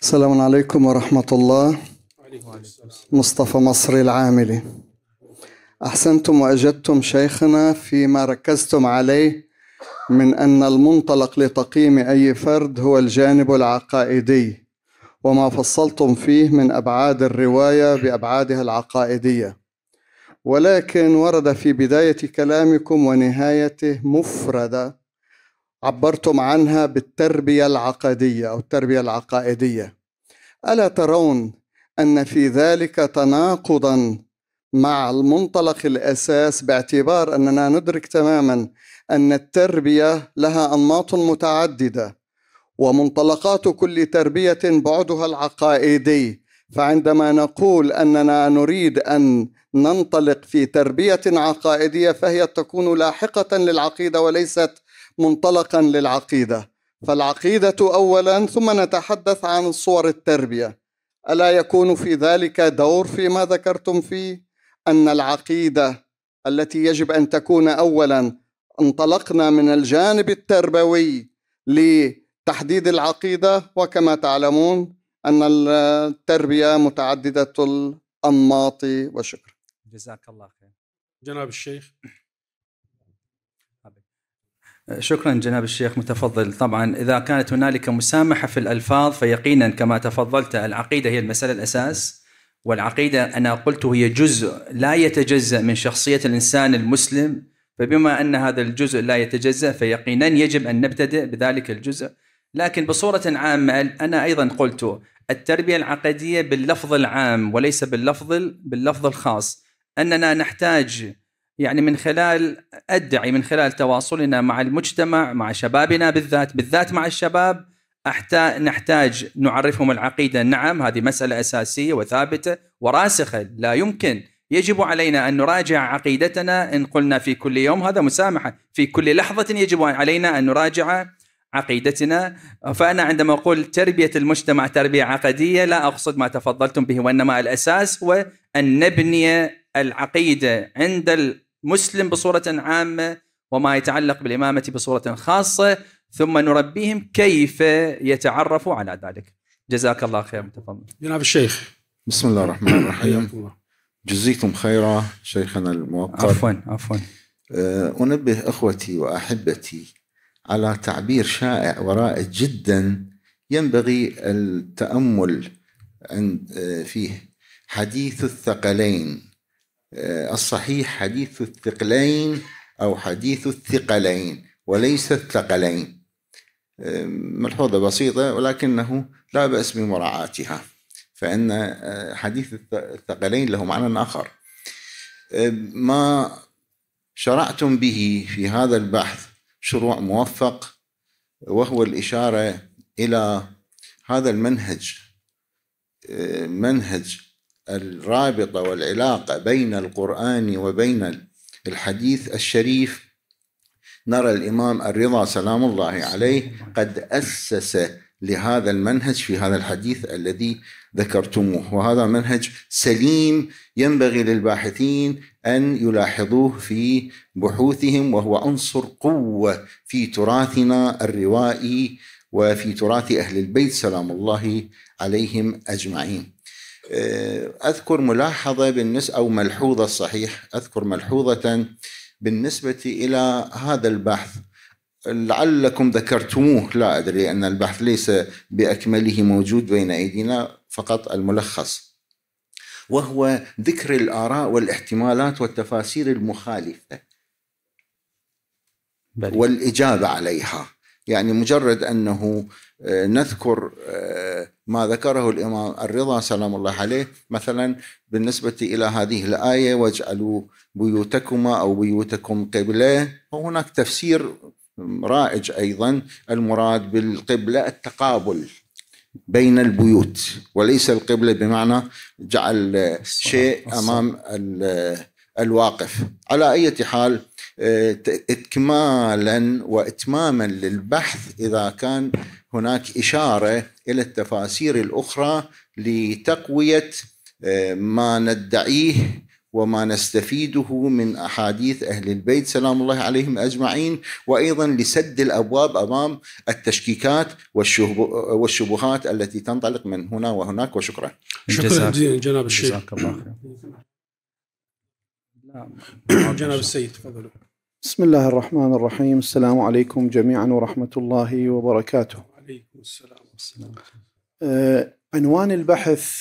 Speaker 10: السلام عليكم ورحمة الله وعليكم السلام. مصطفى مصري العاملي أحسنتم وأجدتم شيخنا فيما ركزتم عليه من أن المنطلق لتقييم أي فرد هو الجانب العقائدي وما فصلتم فيه من أبعاد الرواية بأبعادها العقائدية ولكن ورد في بداية كلامكم ونهايته مفردة عبرتم عنها بالتربية العقدية أو التربية العقائدية ألا ترون أن في ذلك تناقضا مع المنطلق الأساس باعتبار أننا ندرك تماما أن التربية لها أنماط متعددة ومنطلقات كل تربية بعدها العقائدي فعندما نقول أننا نريد أن ننطلق في تربيه عقائديه فهي تكون لاحقه للعقيده وليست منطلقا للعقيده فالعقيده اولا ثم نتحدث عن صور التربيه الا يكون في ذلك دور فيما ذكرتم فيه ان العقيده التي يجب ان تكون اولا انطلقنا من الجانب التربوي لتحديد العقيده وكما تعلمون ان التربيه متعدده الانماط وشكرا
Speaker 8: جزاك الله خير جناب الشيخ
Speaker 5: أه، شكرا جناب الشيخ متفضل طبعا إذا كانت هنالك مسامحة في الألفاظ فيقينا كما تفضلت العقيدة هي المسألة الأساس والعقيدة أنا قلت هي جزء لا يتجزأ من شخصية الإنسان المسلم فبما أن هذا الجزء لا يتجزأ فيقينا يجب أن نبتدئ بذلك الجزء لكن بصورة عامة أنا أيضا قلت التربية العقدية باللفظ العام وليس باللفظ باللفظ الخاص اننا نحتاج يعني من خلال ادعي من خلال تواصلنا مع المجتمع مع شبابنا بالذات بالذات مع الشباب نحتاج نعرفهم العقيده نعم هذه مساله اساسيه وثابته وراسخه لا يمكن يجب علينا ان نراجع عقيدتنا ان قلنا في كل يوم هذا مسامحه في كل لحظه يجب علينا ان نراجع عقيدتنا فانا عندما اقول تربيه المجتمع تربيه عقديه لا اقصد ما تفضلتم به وانما الاساس هو ان نبني العقيدة عند المسلم بصورة عامة وما يتعلق بالإمامة بصورة خاصة ثم نربيهم كيف يتعرفوا على ذلك جزاك الله خير تفضل
Speaker 8: جناب الشيخ بسم الله
Speaker 11: الرحمن الرحيم جزيتم خيرا شيخنا الموقر عفوا عفوا آه، أنبه أخوتي وأحبتي على تعبير شائع ورائد جدا ينبغي التأمل عند آه، فيه حديث الثقلين آه، الصحيح حديث الثقلين أو حديث الثقلين وليس الثقلين آه، ملحوظة بسيطة ولكنه لا بأس بمراعاتها فإن آه، حديث الثقلين له معنى آخر ما شرعتم به في هذا البحث شروع موفق وهو الإشارة إلى هذا المنهج منهج الرابطه والعلاقه بين القران وبين الحديث الشريف نرى الامام الرضا سلام الله عليه قد اسس لهذا المنهج في هذا الحديث الذي ذكرتموه وهذا منهج سليم ينبغي للباحثين ان يلاحظوه في بحوثهم وهو عنصر قوه في تراثنا الروائي وفي تراث اهل البيت سلام الله عليهم اجمعين آه، أذكر ملاحظة بالنسبة أو ملحوظة صحيح أذكر ملحوظة بالنسبة إلى هذا البحث لعلكم ذكرتموه لا أدري أن البحث ليس بأكمله موجود بين أيدينا فقط الملخص وهو ذكر الآراء والاحتمالات والتفاسير المخالفة بلي. والإجابة عليها يعني مجرد أنه آه، نذكر آه، ما ذكره الإمام الرضا سلام الله عليه مثلا بالنسبة إلى هذه الآية واجعلوا بيوتكما أو بيوتكم قبلة وهناك تفسير رائج أيضا المراد بالقبلة التقابل بين البيوت وليس القبلة بمعنى جعل شيء أمام الواقف على أي حال إكمالا وإتماما للبحث إذا كان هناك إشارة إلى التفاسير الأخرى لتقوية آه، ما ندعيه وما نستفيده من احاديث اهل البيت سلام الله عليهم اجمعين وايضا لسد الابواب امام التشكيكات والشبهات التي تنطلق من هنا وهناك وشكرا.
Speaker 8: شكرا جناب الشيخ. جزاك الله خير. نعم. جناب السيد تفضلوا.
Speaker 12: بسم الله الرحمن الرحيم السلام عليكم جميعا ورحمة الله وبركاته
Speaker 13: عليكم السلام والسلام
Speaker 12: آه عنوان البحث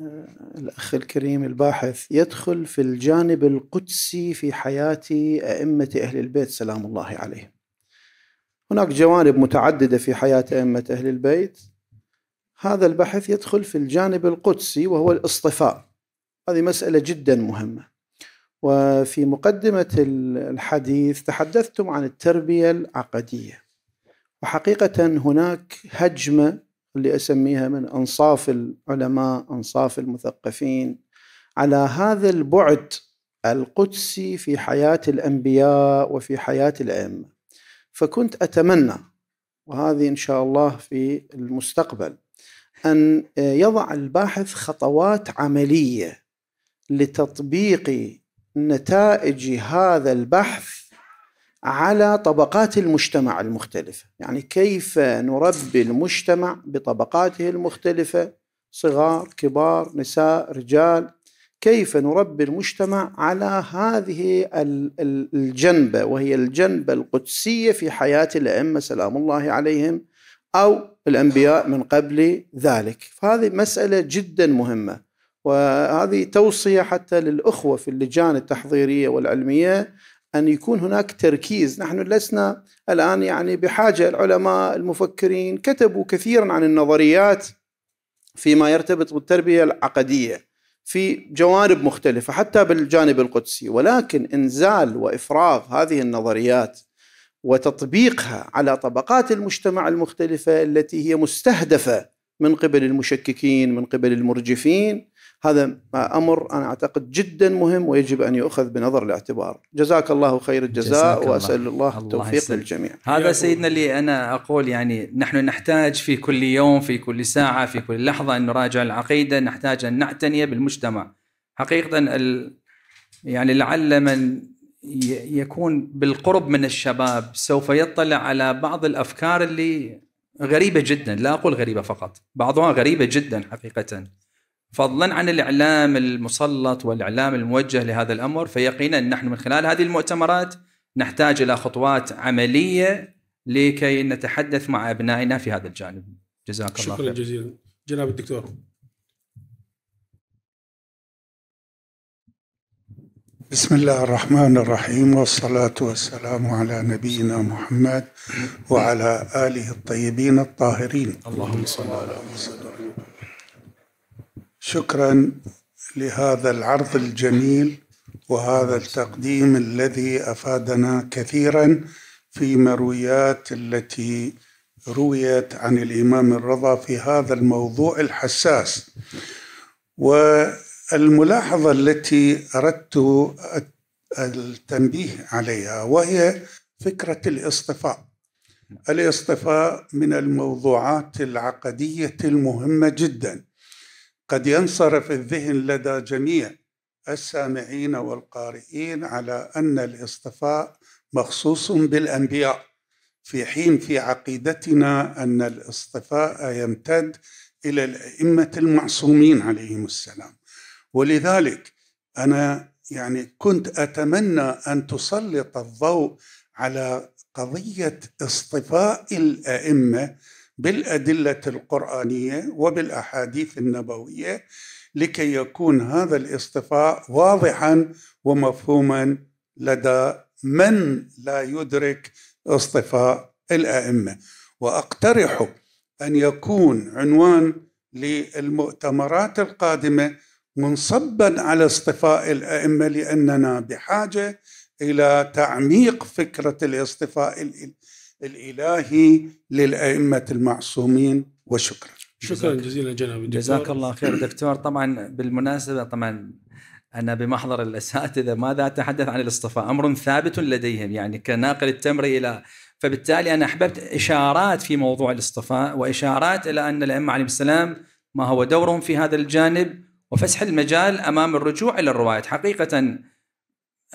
Speaker 12: آه الأخ الكريم الباحث يدخل في الجانب القدسي في حياة أئمة أهل البيت سلام الله عليهم هناك جوانب متعددة في حياة أئمة أهل البيت هذا البحث يدخل في الجانب القدسي وهو الاصطفاء هذه مسألة جدا مهمة وفي مقدمة الحديث تحدثتم عن التربية العقدية وحقيقة هناك هجمة اللي أسميها من أنصاف العلماء أنصاف المثقفين على هذا البعد القدسي في حياة الأنبياء وفي حياة الأئمة فكنت أتمنى وهذه إن شاء الله في المستقبل أن يضع الباحث خطوات عملية لتطبيق نتائج هذا البحث على طبقات المجتمع المختلفة يعني كيف نربي المجتمع بطبقاته المختلفة صغار كبار نساء رجال كيف نربي المجتمع على هذه الجنبة وهي الجنبة القدسية في حياة الأئمة سلام الله عليهم أو الأنبياء من قبل ذلك فهذه مسألة جدا مهمة وهذه توصية حتى للأخوة في اللجان التحضيرية والعلمية أن يكون هناك تركيز نحن لسنا الآن يعني بحاجة العلماء المفكرين كتبوا كثيرا عن النظريات فيما يرتبط بالتربية العقدية في جوانب مختلفة حتى بالجانب القدسي ولكن إنزال وإفراغ هذه النظريات وتطبيقها على طبقات المجتمع المختلفة التي هي مستهدفة من قبل المشككين من قبل المرجفين هذا امر انا اعتقد جدا مهم ويجب ان يؤخذ بنظر الاعتبار. جزاك الله خير الجزاء واسال الله, الله التوفيق الله للجميع. هذا سيدنا
Speaker 5: اللي انا اقول يعني نحن نحتاج في كل يوم في كل ساعه في كل لحظه ان نراجع العقيده، نحتاج ان نعتني بالمجتمع. حقيقه ال يعني لعل من يكون بالقرب من الشباب سوف يطلع على بعض الافكار اللي غريبه جدا، لا اقول غريبه فقط، بعضها غريبه جدا حقيقه. فضلا عن الاعلام المسلط والاعلام الموجه لهذا الامر فيقينا نحن من خلال هذه المؤتمرات نحتاج الى خطوات عمليه لكي نتحدث مع ابنائنا في هذا الجانب. جزاك الله خير.
Speaker 8: شكرا جزيلا. جناب الدكتور.
Speaker 4: بسم الله الرحمن الرحيم والصلاة والسلام على نبينا محمد وعلى آله الطيبين الطاهرين اللهم صل على محمد شكرا لهذا العرض الجميل وهذا التقديم الذي افادنا كثيرا في مرويات التي رويت عن الامام الرضا في هذا الموضوع الحساس والملاحظه التي اردت التنبيه عليها وهي فكره الاصطفاء الاصطفاء من الموضوعات العقديه المهمه جدا قد ينصرف الذهن لدى جميع السامعين والقارئين على ان الاصطفاء مخصوص بالانبياء في حين في عقيدتنا ان الاصطفاء يمتد الى الائمه المعصومين عليهم السلام ولذلك انا يعني كنت اتمنى ان تسلط الضوء على قضيه اصطفاء الائمه بالادله القرانيه وبالاحاديث النبويه لكي يكون هذا الاصطفاء واضحا ومفهوما لدى من لا يدرك اصطفاء الائمه واقترح ان يكون عنوان للمؤتمرات القادمه منصبا على اصطفاء الائمه لاننا بحاجه الى تعميق فكره الاصطفاء الإلهي للأئمة المعصومين وشكرا شكرا جزيلا جناب الدكتور جزاك الله خير دكتور طبعا بالمناسبة
Speaker 5: طبعا أنا بمحضر الأساتذة ماذا أتحدث عن الاصطفاء أمر ثابت لديهم يعني كناقل التمر إلى فبالتالي أنا أحببت إشارات في موضوع الاصطفاء وإشارات إلى أن الأئمة عليهم السلام ما هو دورهم في هذا الجانب وفسح المجال أمام الرجوع إلى الروايات حقيقة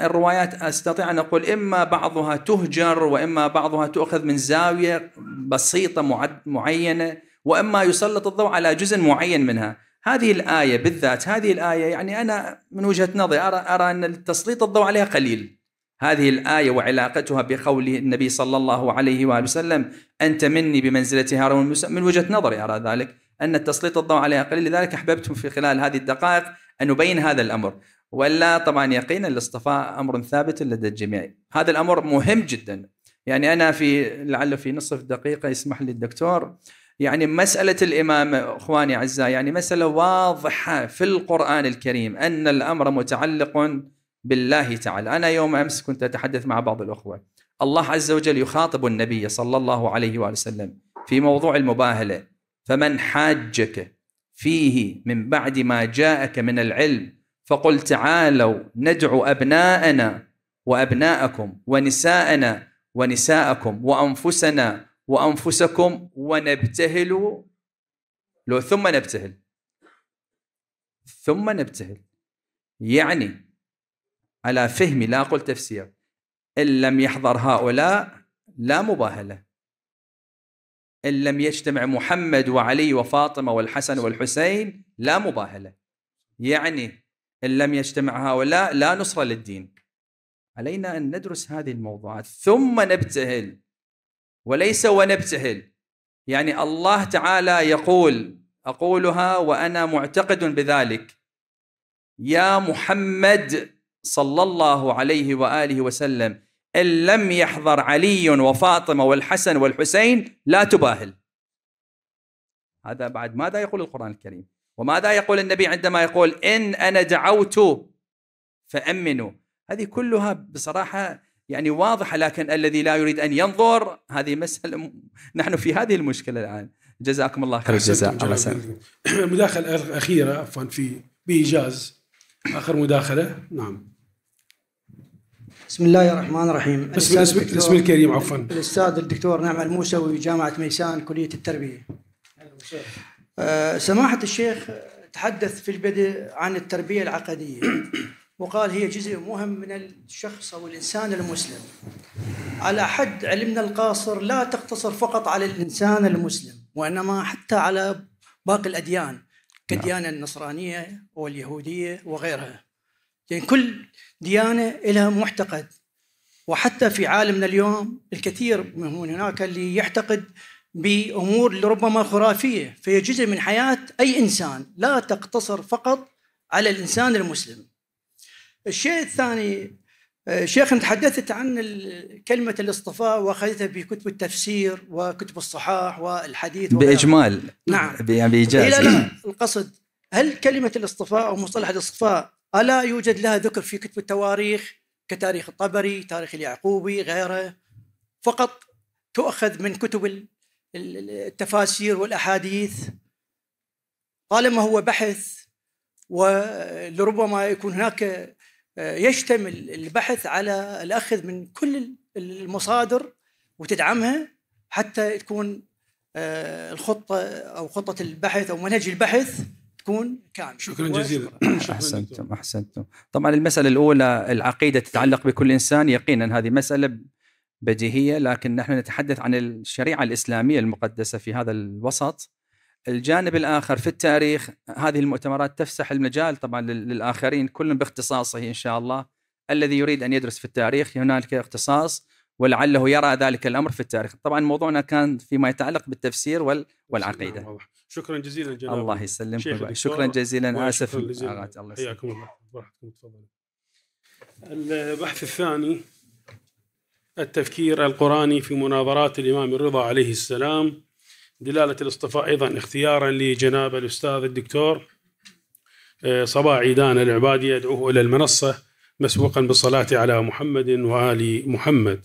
Speaker 5: الروايات استطيع ان اقول اما بعضها تهجر واما بعضها تؤخذ من زاويه بسيطه معينه واما يسلط الضوء على جزء معين منها هذه الايه بالذات هذه الايه يعني انا من وجهه نظري ارى ارى ان تسليط الضوء عليها قليل هذه الايه وعلاقتها بقول النبي صلى الله عليه واله وسلم انت مني بمنزله هارون من وجهه نظري ارى ذلك ان تسليط الضوء عليها قليل لذلك احببت في خلال هذه الدقائق ان ابين هذا الامر ولا طبعا يقينا الاصطفاء امر ثابت لدى الجميع هذا الامر مهم جدا يعني انا في لعله في نصف دقيقه يسمح لي الدكتور يعني مساله الامامه اخواني اعزائي يعني مساله واضحه في القران الكريم ان الامر متعلق بالله تعالى انا يوم امس كنت اتحدث مع بعض الاخوه الله عز وجل يخاطب النبي صلى الله عليه واله وسلم في موضوع المباهله فمن حاجك فيه من بعد ما جاءك من العلم فقل تعالوا ندعو أبناءنا وأبناءكم ونساءنا ونساءكم وأنفسنا وأنفسكم ونبتهل لو ثم نبتهل ثم نبتهل يعني على فهمي لا أقول تفسير إن لم يحضر هؤلاء لا مباهلة إن لم يجتمع محمد وعلي وفاطمة والحسن والحسين لا مباهلة يعني إن لم يجتمع هؤلاء لا نصرة للدين علينا أن ندرس هذه الموضوعات ثم نبتهل وليس ونبتهل يعني الله تعالى يقول أقولها وأنا معتقد بذلك يا محمد صلى الله عليه وآله وسلم إن لم يحضر علي وفاطمة والحسن والحسين لا تباهل هذا بعد ماذا يقول القرآن الكريم وماذا يقول النبي عندما يقول إن أنا دعوت فأمنوا هذه كلها بصراحة يعني واضحة لكن الذي لا يريد أن ينظر هذه مسألة نحن في هذه المشكلة الآن جزاكم الله خير الجزاء الله يسلمك
Speaker 8: مداخلة أخيرة عفوا في بإيجاز آخر مداخلة نعم بسم الله الرحمن
Speaker 14: الرحيم بسم الاسم, الاسم الكريم عفوا الأستاذ الدكتور نعم الموسوي جامعة ميسان كلية التربية آه، سماحة الشيخ تحدث في البدء عن التربية العقدية [CLEARS THROAT] وقال هي جزء مهم من الشخص أو الإنسان المسلم على حد علمنا القاصر لا تقتصر فقط على الإنسان المسلم وإنما حتى على باقي الأديان نعم. كالديانة النصرانية واليهودية وغيرها يعني كل ديانة لها معتقد وحتى في عالمنا اليوم الكثير من هناك اللي يعتقد بأمور لربما خرافية فهي جزء من حياة أي إنسان لا تقتصر فقط على الإنسان المسلم الشيء الثاني آه، شيخ تحدثت عن كلمة الاصطفاء وأخذتها في كتب التفسير وكتب الصحاح والحديث
Speaker 5: بإجمال نعم يعني بإيجاز لا لا
Speaker 14: إيه. القصد هل كلمة الاصطفاء أو مصطلح الاصطفاء ألا يوجد لها ذكر في كتب التواريخ كتاريخ الطبري تاريخ اليعقوبي غيره فقط تؤخذ من كتب التفاسير والاحاديث طالما هو بحث ولربما يكون هناك آه، يشتمل البحث على الاخذ من كل المصادر وتدعمها حتى تكون آه، الخطه او خطه البحث او منهج البحث تكون كامله شكرا جزيلا
Speaker 5: احسنتم احسنتم طبعا المساله الاولى العقيده تتعلق بكل انسان يقينا هذه مساله بديهيه لكن نحن نتحدث عن الشريعه الاسلاميه المقدسه في هذا الوسط الجانب الاخر في التاريخ هذه المؤتمرات تفسح المجال طبعا للاخرين كل باختصاصه ان شاء الله الذي يريد ان يدرس في التاريخ هنالك اختصاص ولعله يرى ذلك الامر في التاريخ طبعا موضوعنا كان فيما يتعلق بالتفسير وال... والعقيده
Speaker 8: شكرا جزيلا جناب الله يسلمك شكرا جزيلا اسف الله حياكم الله تفضلوا البحث الثاني التفكير القرآني في مناظرات الإمام الرضا عليه السلام دلالة الاصطفاء أيضا اختيارا لجناب الأستاذ الدكتور آه، صباح عيدان العبادي يدعوه إلى المنصة مسبوقا بالصلاة على محمد وآل محمد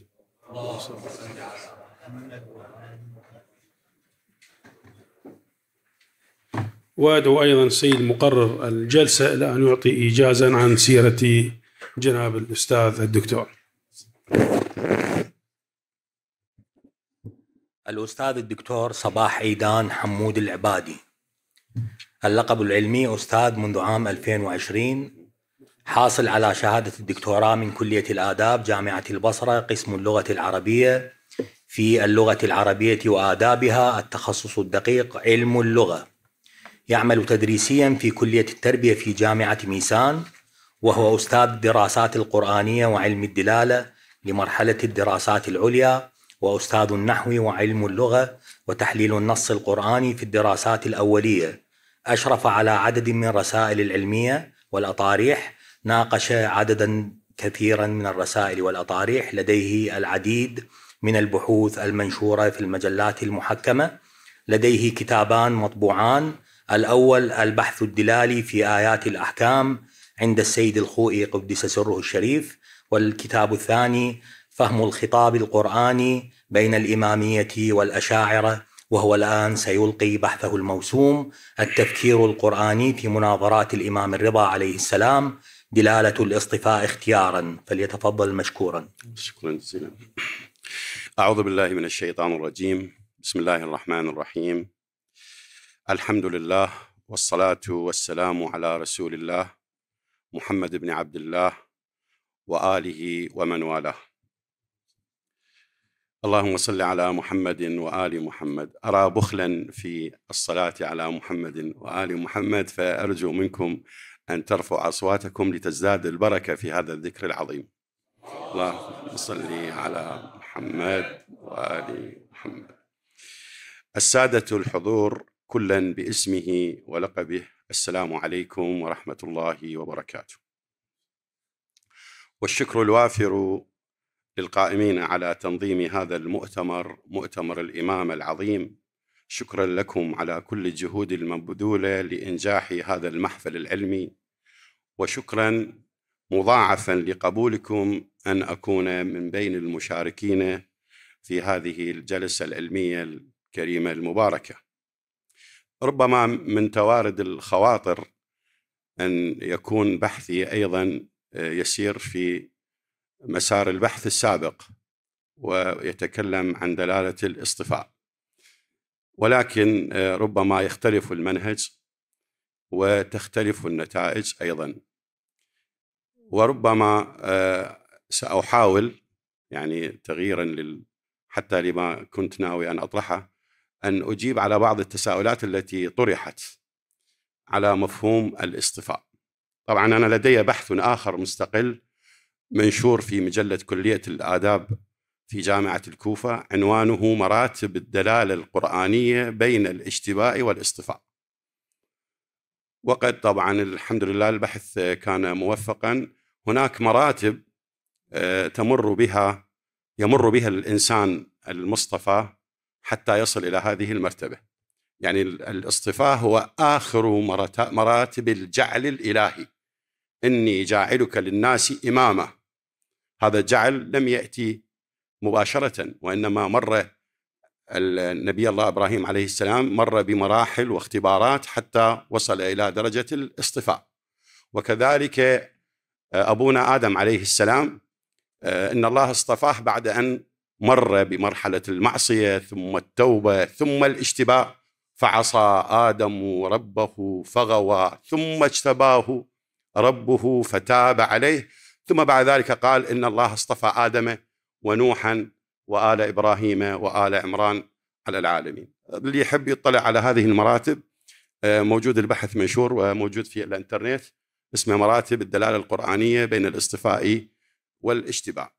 Speaker 8: وأدعو أيضا السيد مقرر الجلسة إلى أن يعطي إيجازا عن سيرة جناب الأستاذ الدكتور
Speaker 9: الأستاذ الدكتور صباح عيدان حمود العبادي اللقب العلمي أستاذ منذ عام 2020 حاصل على شهادة الدكتوراه من كلية الآداب جامعة البصرة قسم اللغة العربية في اللغة العربية وآدابها التخصص الدقيق علم اللغة يعمل تدريسيا في كلية التربية في جامعة ميسان وهو أستاذ الدراسات القرآنية وعلم الدلالة لمرحلة الدراسات العليا وأستاذ النحو وعلم اللغة وتحليل النص القرآني في الدراسات الأولية أشرف على عدد من الرسائل العلمية والأطاريح ناقش عددا كثيرا من الرسائل والأطاريح لديه العديد من البحوث المنشورة في المجلات المحكمة لديه كتابان مطبوعان الأول البحث الدلالي في آيات الأحكام عند السيد الخوئي قدس سره الشريف والكتاب الثاني فهم الخطاب القرآني بين الإمامية والأشاعرة وهو الآن سيلقي بحثه الموسوم التفكير القرآني في مناظرات الإمام الرضا عليه السلام دلالة الاصطفاء اختيارا فليتفضل مشكورا شكرا
Speaker 15: جزيلا أعوذ بالله من الشيطان الرجيم بسم الله الرحمن الرحيم الحمد لله والصلاة والسلام على رسول الله محمد بن عبد الله واله ومن والاه. اللهم صل على محمد وال محمد، ارى بخلا في الصلاه على محمد وال محمد فارجو منكم ان ترفعوا اصواتكم لتزداد البركه في هذا الذكر العظيم. اللهم صل على محمد وال محمد. الساده الحضور كلا باسمه ولقبه السلام عليكم ورحمه الله وبركاته. والشكر الوافر للقائمين على تنظيم هذا المؤتمر مؤتمر الإمام العظيم شكرا لكم على كل الجهود المبذولة لإنجاح هذا المحفل العلمي وشكرا مضاعفا لقبولكم أن أكون من بين المشاركين في هذه الجلسة العلمية الكريمة المباركة ربما من توارد الخواطر أن يكون بحثي أيضا يسير في مسار البحث السابق ويتكلم عن دلاله الاصطفاء ولكن آه، ربما يختلف المنهج وتختلف النتائج ايضا وربما آه، ساحاول يعني تغييرا لل حتى لما كنت ناوي ان اطرحه ان اجيب على بعض التساؤلات التي طرحت على مفهوم الاصطفاء طبعا أنا لدي بحث آخر مستقل منشور في مجلة كلية الآداب في جامعة الكوفة عنوانه مراتب الدلالة القرآنية بين الاشتباء والاصطفاء وقد طبعا الحمد لله البحث كان موفقا هناك مراتب آه، تمر بها يمر بها الإنسان المصطفى حتى يصل إلى هذه المرتبة يعني الاصطفاء هو آخر مراتب الجعل الإلهي إني جاعلك للناس إماما هذا الجعل لم يأتي مباشرة وإنما مر النبي الله إبراهيم عليه السلام مر بمراحل واختبارات حتى وصل إلى درجة الاصطفاء وكذلك آه، أبونا آدم عليه السلام آه، إن الله اصطفاه بعد أن مر بمرحلة المعصية ثم التوبة ثم الاجتباء فعصى آدم ربه فغوى ثم اجتباه ربه فتاب عليه ثم بعد ذلك قال إن الله اصطفى آدم ونوحا وآل إبراهيم وآل عمران على العالمين اللي يحب يطلع على هذه المراتب آه، موجود البحث منشور وموجود في الانترنت اسمه مراتب الدلالة القرآنية بين الاصطفاء والاشتباع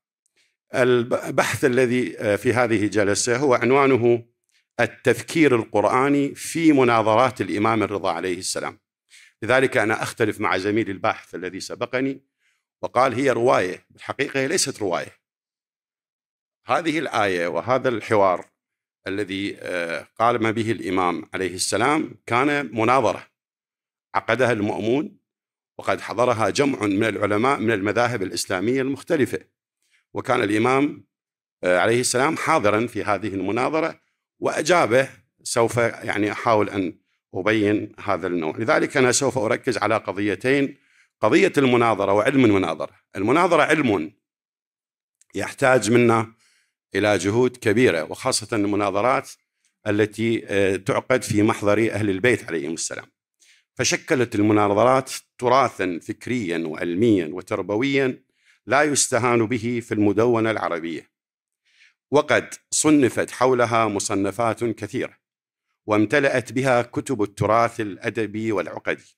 Speaker 15: البحث الذي آه، في هذه الجلسة هو عنوانه التفكير القرآني في مناظرات الإمام الرضا عليه السلام لذلك أنا أختلف مع زميلي الباحث الذي سبقني وقال هي رواية بالحقيقة هي ليست رواية هذه الآية وهذا الحوار الذي آه، قام به الإمام عليه السلام كان مناظرة عقدها المؤمون وقد حضرها جمع من العلماء من المذاهب الإسلامية المختلفة وكان الإمام آه، عليه السلام حاضرا في هذه المناظرة وأجابه سوف يعني أحاول أن أبين هذا النوع لذلك أنا سوف أركز على قضيتين قضية المناظرة وعلم المناظرة المناظرة علم يحتاج منا إلى جهود كبيرة وخاصة المناظرات التي آه، تعقد في محضر أهل البيت عليهم السلام فشكلت المناظرات تراثا فكريا وعلميا وتربويا لا يستهان به في المدونة العربية وقد صنفت حولها مصنفات كثيرة وامتلأت بها كتب التراث الأدبي والعقدي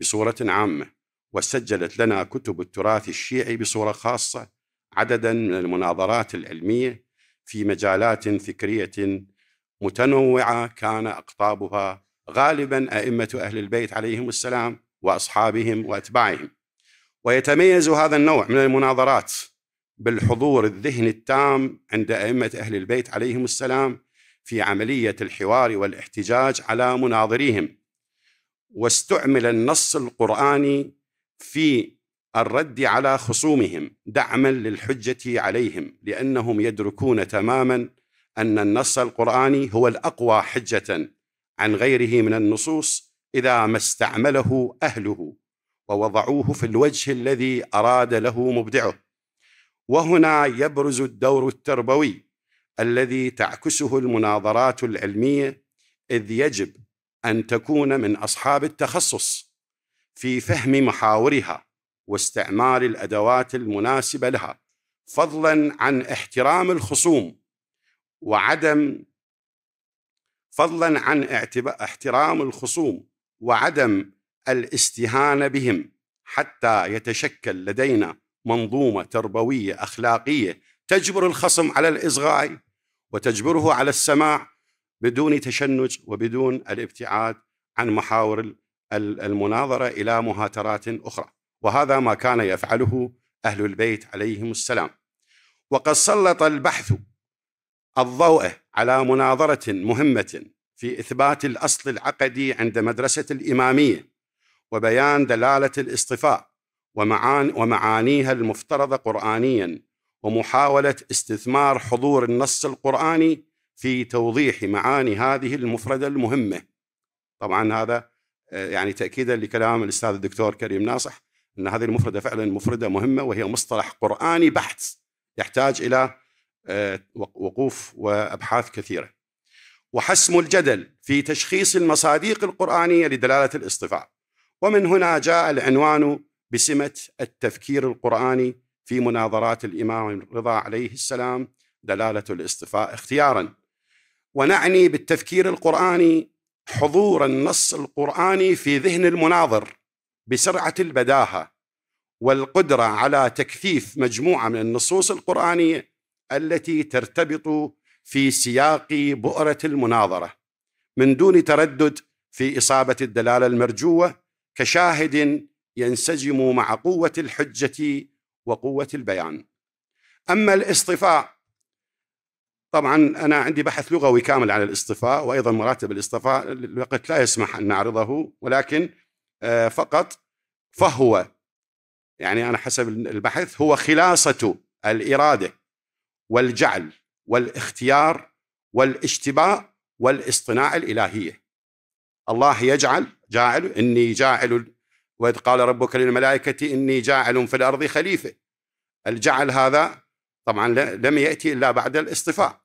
Speaker 15: بصورة عامة وسجلت لنا كتب التراث الشيعي بصورة خاصة عددا من المناظرات العلمية في مجالات فكرية متنوعة كان أقطابها غالبا أئمة أهل البيت عليهم السلام وأصحابهم وأتباعهم ويتميز هذا النوع من المناظرات بالحضور الذهني التام عند أئمة أهل البيت عليهم السلام في عملية الحوار والاحتجاج على مناظريهم واستعمل النص القرآني في الرد على خصومهم دعما للحجة عليهم لأنهم يدركون تماما أن النص القرآني هو الأقوى حجة عن غيره من النصوص إذا ما استعمله أهله ووضعوه في الوجه الذي أراد له مبدعه وهنا يبرز الدور التربوي الذي تعكسه المناظرات العلميه اذ يجب ان تكون من اصحاب التخصص في فهم محاورها واستعمال الادوات المناسبه لها فضلا عن احترام الخصوم وعدم فضلا عن احترام الخصوم وعدم الاستهانه بهم حتى يتشكل لدينا منظومه تربويه اخلاقيه تجبر الخصم على الاصغاء وتجبره على السماع بدون تشنج وبدون الابتعاد عن محاور المناظره الى مهاترات اخرى وهذا ما كان يفعله اهل البيت عليهم السلام وقد سلط البحث الضوء على مناظره مهمه في اثبات الاصل العقدي عند مدرسه الاماميه وبيان دلاله الاصطفاء ومعانيها المفترضه قرانيا ومحاوله استثمار حضور النص القراني في توضيح معاني هذه المفرده المهمه. طبعا هذا آه، يعني تاكيدا لكلام الاستاذ الدكتور كريم ناصح ان هذه المفرده فعلا مفرده مهمه وهي مصطلح قراني بحت يحتاج الى آه، وقوف وابحاث كثيره. وحسم الجدل في تشخيص المصادق القرانيه لدلاله الاصطفاء. ومن هنا جاء العنوان بسمه التفكير القراني في مناظرات الإمام رضا عليه السلام دلالة الاصطفاء اختيارا ونعني بالتفكير القرآني حضور النص القرآني في ذهن المناظر بسرعة البداهة والقدرة على تكثيف مجموعة من النصوص القرآنية التي ترتبط في سياق بؤرة المناظرة من دون تردد في إصابة الدلالة المرجوة كشاهد ينسجم مع قوة الحجة وقوة البيان أما الاصطفاء طبعا أنا عندي بحث لغوي كامل عن الاصطفاء وأيضا مراتب الاصطفاء الوقت لا يسمح أن نعرضه ولكن آه، فقط فهو يعني أنا حسب البحث هو خلاصة الإرادة والجعل والاختيار والاشتباء والاصطناع الإلهية الله يجعل جاعل إني جاعل وإذ قال ربك للملائكة إني جاعل في الأرض خليفة الجعل هذا طبعا لم يأتي إلا بعد الاصطفاء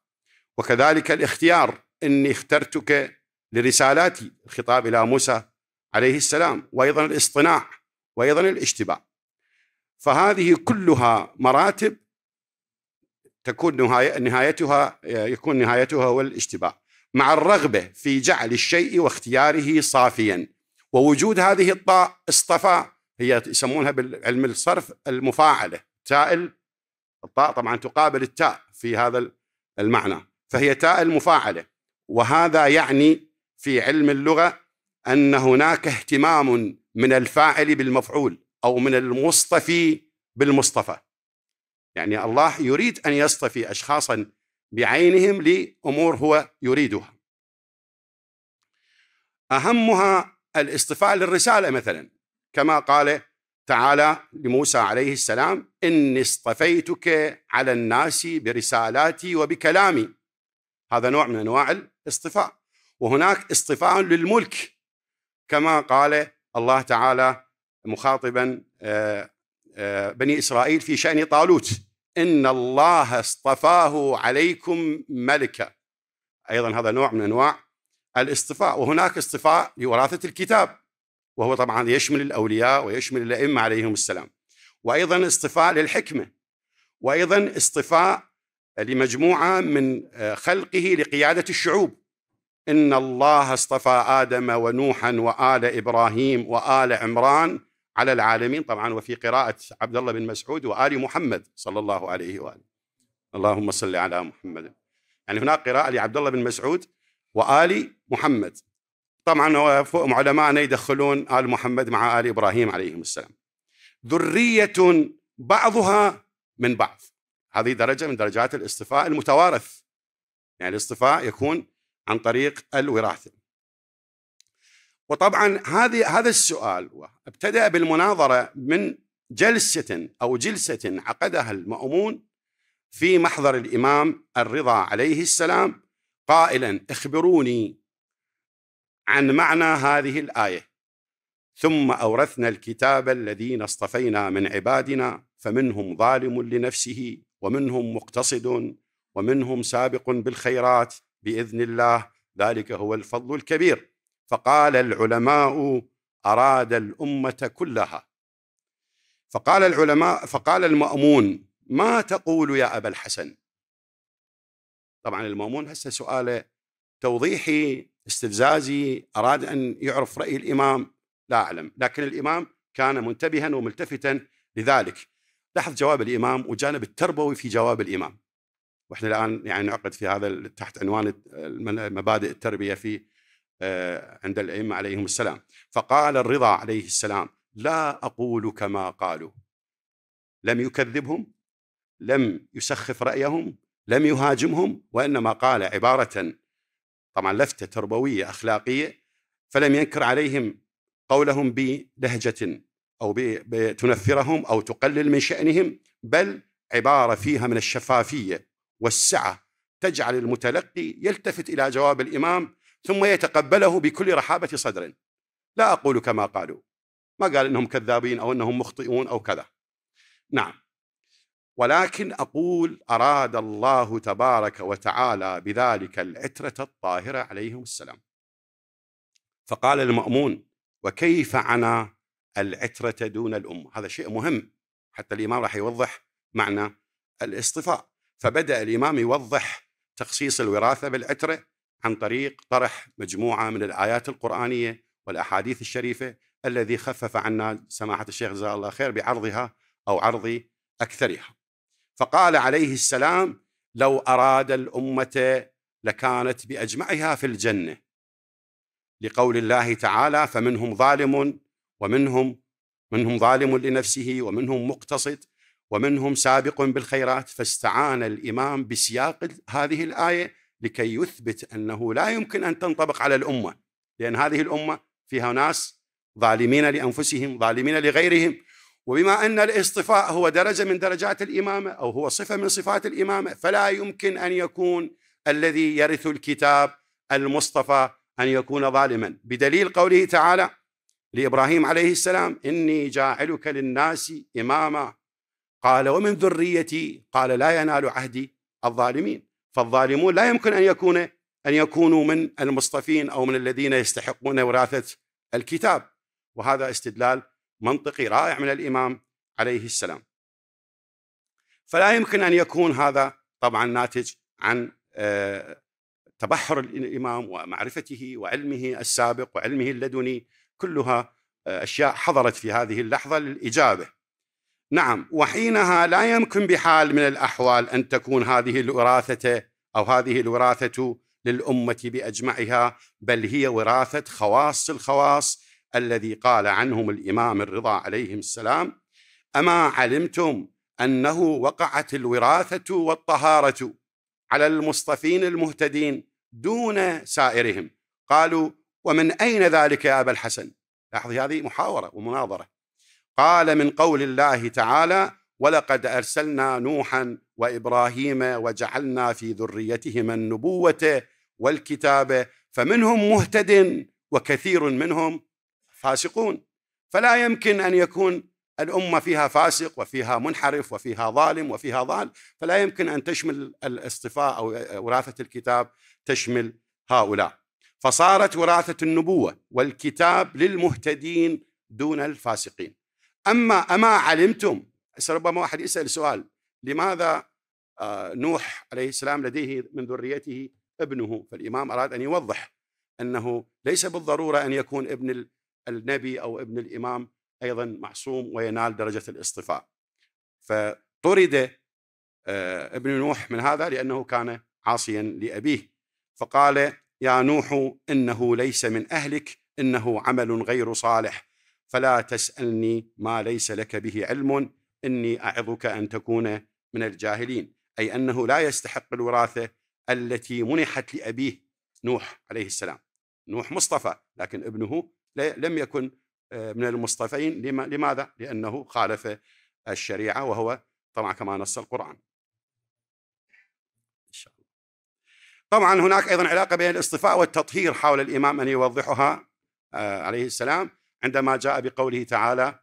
Speaker 15: وكذلك الاختيار إني اخترتك لرسالاتي الخطاب إلى موسى عليه السلام وأيضا الاصطناع وأيضا الاشتباع فهذه كلها مراتب تكون نهاية نهايتها يكون نهايتها هو الاشتباع مع الرغبة في جعل الشيء واختياره صافيا ووجود هذه الطاء اصطفى هي يسمونها بالعلم الصرف المفاعله تائل الطاء طبعا تقابل التاء في هذا المعنى فهي تاء المفاعله وهذا يعني في علم اللغه ان هناك اهتمام من الفاعل بالمفعول او من المصطفي بالمصطفى يعني الله يريد ان يصطفي اشخاصا بعينهم لامور هو يريدها اهمها الاصطفاء للرسالة مثلا كما قال تعالى لموسى عليه السلام إني اصطفيتك على الناس برسالاتي وبكلامي هذا نوع من أنواع الاصطفاء وهناك اصطفاء للملك كما قال الله تعالى مخاطبا آه، آه، بني إسرائيل في شأن طالوت إن الله اصطفاه عليكم ملكا أيضا هذا نوع من أنواع الاصطفاء وهناك اصطفاء لوراثة الكتاب وهو طبعا يشمل الأولياء ويشمل الأئمة عليهم السلام وأيضا اصطفاء للحكمة وأيضا اصطفاء لمجموعة من آه، خلقه لقيادة الشعوب إن الله اصطفى آدم ونوحا وآل إبراهيم وآل عمران على العالمين طبعا وفي قراءة عبد الله بن مسعود وآل محمد صلى الله عليه وآله اللهم صل على محمد يعني هناك قراءة لعبد الله بن مسعود وآل محمد طبعا علماءنا يدخلون آل محمد مع آل إبراهيم عليهم السلام ذرية بعضها من بعض هذه درجة من درجات الاصطفاء المتوارث يعني الاصطفاء يكون عن طريق الوراثة وطبعا هذه هذا السؤال ابتدأ بالمناظرة من جلسة أو جلسة عقدها المأمون في محضر الإمام الرضا عليه السلام قائلا اخبروني عن معنى هذه الايه ثم اورثنا الكتاب الذين اصطفينا من عبادنا فمنهم ظالم لنفسه ومنهم مقتصد ومنهم سابق بالخيرات باذن الله ذلك هو الفضل الكبير فقال العلماء اراد الامه كلها فقال العلماء فقال المامون ما تقول يا ابا الحسن طبعا المامون هسه سؤال توضيحي استفزازي أراد أن يعرف رأي الإمام لا أعلم لكن الإمام كان منتبها وملتفتا لذلك لاحظ جواب الإمام وجانب التربوي في جواب الإمام واحنا الآن يعني نعقد في هذا تحت عنوان مبادئ التربية في آه، عند الأئمة عليهم السلام فقال الرضا عليه السلام لا أقول كما قالوا لم يكذبهم لم يسخف رأيهم لم يهاجمهم وإنما قال عبارة طبعا لفتة تربوية أخلاقية فلم ينكر عليهم قولهم بلهجة أو تنفرهم أو تقلل من شأنهم بل عبارة فيها من الشفافية والسعة تجعل المتلقي يلتفت إلى جواب الإمام ثم يتقبله بكل رحابة صدر لا أقول كما قالوا ما قال إنهم كذابين أو إنهم مخطئون أو كذا نعم ولكن اقول اراد الله تبارك وتعالى بذلك العتره الطاهره عليهم السلام. فقال المامون: وكيف عنا العتره دون الام هذا شيء مهم حتى الامام راح يوضح معنى الاصطفاء، فبدا الامام يوضح تخصيص الوراثه بالعتره عن طريق طرح مجموعه من الايات القرانيه والاحاديث الشريفه الذي خفف عنا سماحه الشيخ جزاه الله خير بعرضها او عرض اكثرها. فقال عليه السلام لو اراد الامه لكانت باجمعها في الجنه لقول الله تعالى فمنهم ظالم ومنهم منهم ظالم لنفسه ومنهم مقتصد ومنهم سابق بالخيرات فاستعان الامام بسياق هذه الايه لكي يثبت انه لا يمكن ان تنطبق على الامه لان هذه الامه فيها ناس ظالمين لانفسهم ظالمين لغيرهم وبما أن الاصطفاء هو درجة من درجات الإمامة أو هو صفة من صفات الإمامة فلا يمكن أن يكون الذي يرث الكتاب المصطفى أن يكون ظالما بدليل قوله تعالى لإبراهيم عليه السلام إني جاعلك للناس إماما قال ومن ذريتي قال لا ينال عهدي الظالمين فالظالمون لا يمكن أن يكون أن يكونوا من المصطفين أو من الذين يستحقون وراثة الكتاب وهذا استدلال منطقي رائع من الإمام عليه السلام فلا يمكن أن يكون هذا طبعا ناتج عن آه، تبحر الإمام ومعرفته وعلمه السابق وعلمه اللدني كلها آه، أشياء حضرت في هذه اللحظة للإجابة نعم وحينها لا يمكن بحال من الأحوال أن تكون هذه الوراثة أو هذه الوراثة للأمة بأجمعها بل هي وراثة خواص الخواص الذي قال عنهم الامام الرضا عليهم السلام اما علمتم انه وقعت الوراثه والطهاره على المصطفين المهتدين دون سائرهم قالوا ومن اين ذلك يا ابا الحسن لاحظي هذه محاوره ومناظره قال من قول الله تعالى ولقد ارسلنا نوحا وابراهيم وجعلنا في ذريتهما النبوه والكتاب فمنهم مهتد وكثير منهم فاسقون فلا يمكن ان يكون الامه فيها فاسق وفيها منحرف وفيها ظالم وفيها ضال فلا يمكن ان تشمل الاصطفاء او وراثه الكتاب تشمل هؤلاء فصارت وراثه النبوه والكتاب للمهتدين دون الفاسقين اما اما علمتم ربما واحد يسال سؤال لماذا آه، نوح عليه السلام لديه من ذريته ابنه فالامام اراد ان يوضح انه ليس بالضروره ان يكون ابن النبي أو ابن الإمام أيضا معصوم وينال درجة الاصطفاء فطرد آه، ابن نوح من هذا لأنه كان عاصيا لأبيه فقال يا نوح إنه ليس من أهلك إنه عمل غير صالح فلا تسألني ما ليس لك به علم إني أعظك أن تكون من الجاهلين أي أنه لا يستحق الوراثة التي منحت لأبيه نوح عليه السلام نوح مصطفى لكن ابنه لم يكن آه، من المصطفين لماذا؟ لأنه خالف الشريعة وهو طبعا كما نص القرآن إن شاء الله طبعا هناك أيضا علاقة بين الاصطفاء والتطهير حاول الإمام أن يوضحها آه، عليه السلام عندما جاء بقوله تعالى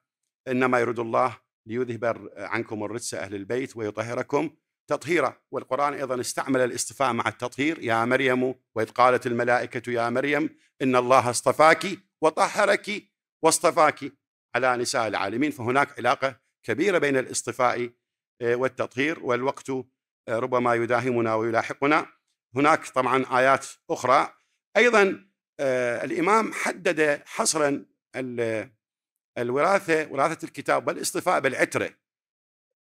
Speaker 15: إنما يرد الله ليذهب عنكم الرجس أهل البيت ويطهركم تطهيره والقرآن أيضا استعمل الاستفاء مع التطهير يا مريم وإذ قالت الملائكة يا مريم إن الله اصطفاك وطهرك واصطفاك على نساء العالمين فهناك علاقة كبيرة بين الاصطفاء آه، والتطهير والوقت آه، ربما يداهمنا ويلاحقنا هناك طبعا آيات أخرى أيضا آه، الإمام حدد حصرا الوراثة وراثة الكتاب والاصطفاء بالعترة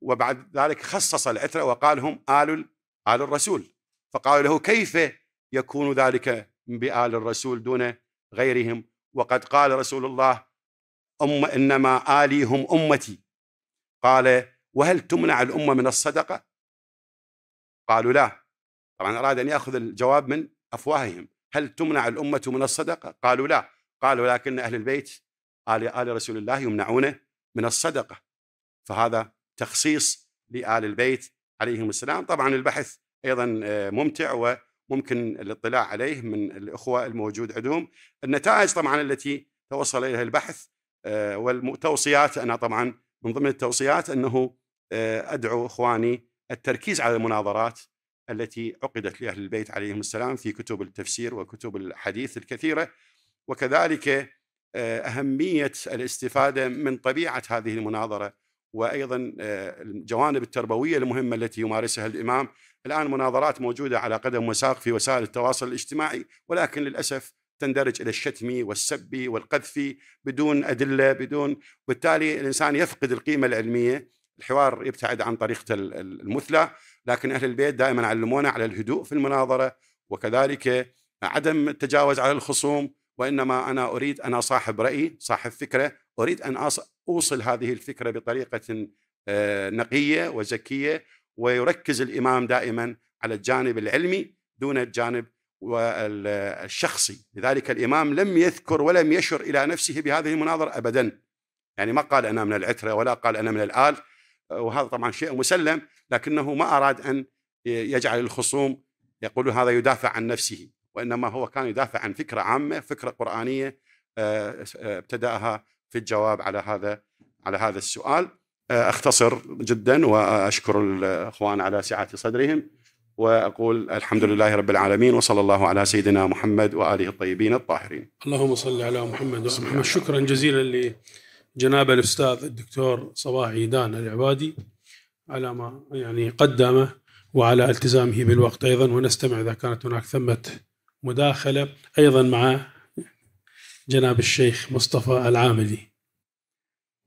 Speaker 15: وبعد ذلك خصص العترة وقال هم آل آل الرسول فقالوا له كيف يكون ذلك بآل الرسول دون غيرهم وقد قال رسول الله أم إنما آلي هم أمتي قال وهل تمنع الأمة من الصدقة قالوا لا طبعا أراد أن يأخذ الجواب من أفواههم هل تمنع الأمة من الصدقة قالوا لا قالوا لكن أهل البيت آل آل رسول الله يمنعون من الصدقة فهذا تخصيص لآل البيت عليهم السلام طبعا البحث أيضا آه، ممتع وممكن الاطلاع عليه من الإخوة الموجود عندهم النتائج طبعا التي توصل إليها البحث آه، والتوصيات أنا طبعا من ضمن التوصيات أنه آه، أدعو إخواني التركيز على المناظرات التي عقدت لأهل البيت عليهم السلام في كتب التفسير وكتب الحديث الكثيرة وكذلك أهمية الاستفادة من طبيعة هذه المناظرة وايضا آه، الجوانب التربويه المهمه التي يمارسها الامام الان مناظرات موجوده على قدم وساق في وسائل التواصل الاجتماعي ولكن للاسف تندرج الى الشتم والسب والقذف بدون ادله بدون وبالتالي الانسان يفقد القيمه العلميه الحوار يبتعد عن طريقه المثلى لكن اهل البيت دائما علمونا على الهدوء في المناظره وكذلك عدم التجاوز على الخصوم وانما انا اريد انا صاحب راي صاحب فكره أريد أن أوصل هذه الفكرة بطريقة آه، نقية وزكية ويركز الإمام دائما على الجانب العلمي دون الجانب الشخصي لذلك الإمام لم يذكر ولم يشر إلى نفسه بهذه المناظرة أبدا يعني ما قال أنا من العترة ولا قال أنا من الآل آه، وهذا طبعا شيء مسلم لكنه ما أراد أن يجعل الخصوم يقول هذا يدافع عن نفسه وإنما هو كان يدافع عن فكرة عامة فكرة قرآنية آه، ابتدأها في الجواب على هذا على هذا السؤال آه، اختصر جدا واشكر الاخوان على سعه صدرهم واقول الحمد لله رب العالمين وصلى الله على سيدنا محمد واله الطيبين الطاهرين.
Speaker 8: اللهم صل على محمد وعلى محمد شكرا جزيلا لجناب الاستاذ الدكتور صباح عيدان العبادي على ما يعني قدمه وعلى التزامه بالوقت ايضا ونستمع اذا كانت هناك ثمه مداخله ايضا مع جناب الشيخ مصطفى العاملي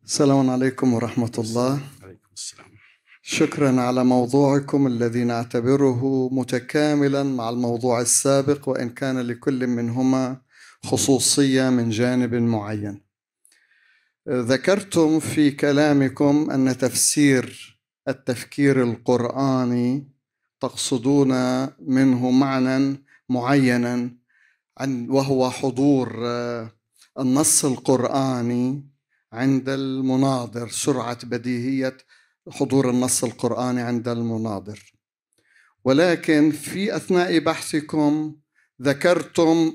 Speaker 10: السلام عليكم ورحمة الله عليكم السلام شكرا على موضوعكم الذي نعتبره متكاملا مع الموضوع السابق وإن كان لكل منهما خصوصية من جانب معين ذكرتم في كلامكم أن تفسير التفكير القرآني تقصدون منه معنى معينا عن وهو حضور آه، النص القرآني عند المناظر سرعة بديهية حضور النص القرآني عند المناظر ولكن في أثناء بحثكم ذكرتم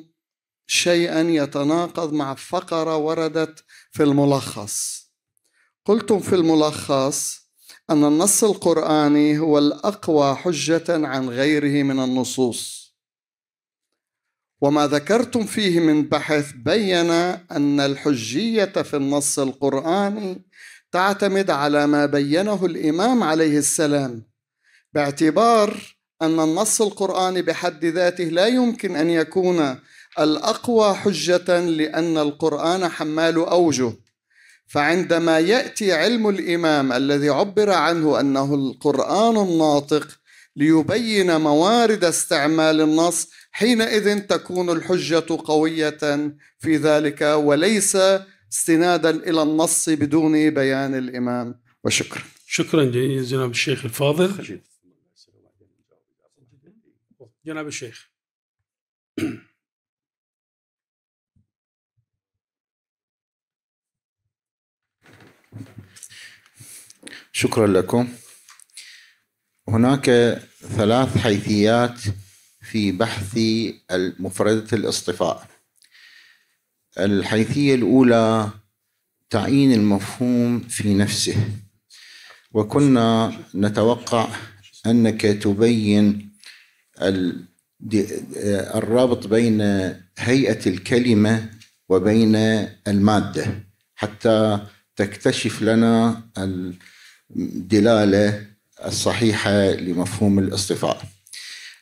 Speaker 10: شيئا يتناقض مع فقرة وردت في الملخص قلتم في الملخص أن النص القرآني هو الأقوى حجة عن غيره من النصوص وما ذكرتم فيه من بحث بين ان الحجيه في النص القراني تعتمد على ما بينه الامام عليه السلام باعتبار ان النص القراني بحد ذاته لا يمكن ان يكون الاقوى حجه لان القران حمال اوجه فعندما ياتي علم الامام الذي عبر عنه انه القران الناطق ليبين موارد استعمال النص حينئذ تكون الحجة قوية في ذلك وليس استنادا إلى النص بدون بيان الإمام
Speaker 8: وشكرا شكرا جناب الشيخ الفاضل جناب الشيخ
Speaker 11: شكرا لكم هناك ثلاث حيثيات في بحث مفردة الاصطفاء الحيثية الأولى تعيين المفهوم في نفسه وكنا نتوقع أنك تبين الرابط بين هيئة الكلمة وبين المادة حتى تكتشف لنا الدلالة الصحيحة لمفهوم الاصطفاء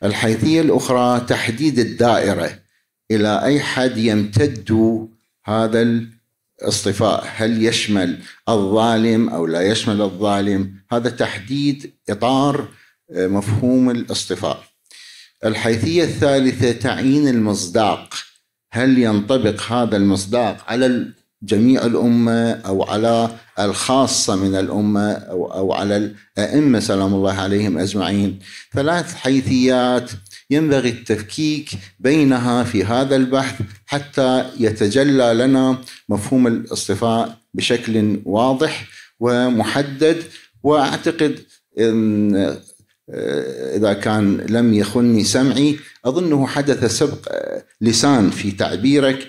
Speaker 11: الحيثية الأخرى تحديد الدائرة إلى أي حد يمتد هذا الاصطفاء هل يشمل الظالم أو لا يشمل الظالم هذا تحديد إطار آه، مفهوم الاصطفاء الحيثية الثالثة تعيين المصداق هل ينطبق هذا المصداق على جميع الأمة أو على الخاصة من الأمة أو, أو على الأئمة سلام الله عليهم أجمعين ثلاث حيثيات ينبغي التفكيك بينها في هذا البحث حتى يتجلى لنا مفهوم الاصطفاء بشكل واضح ومحدد وأعتقد إن إذا كان لم يخني سمعي أظنه حدث سبق لسان في تعبيرك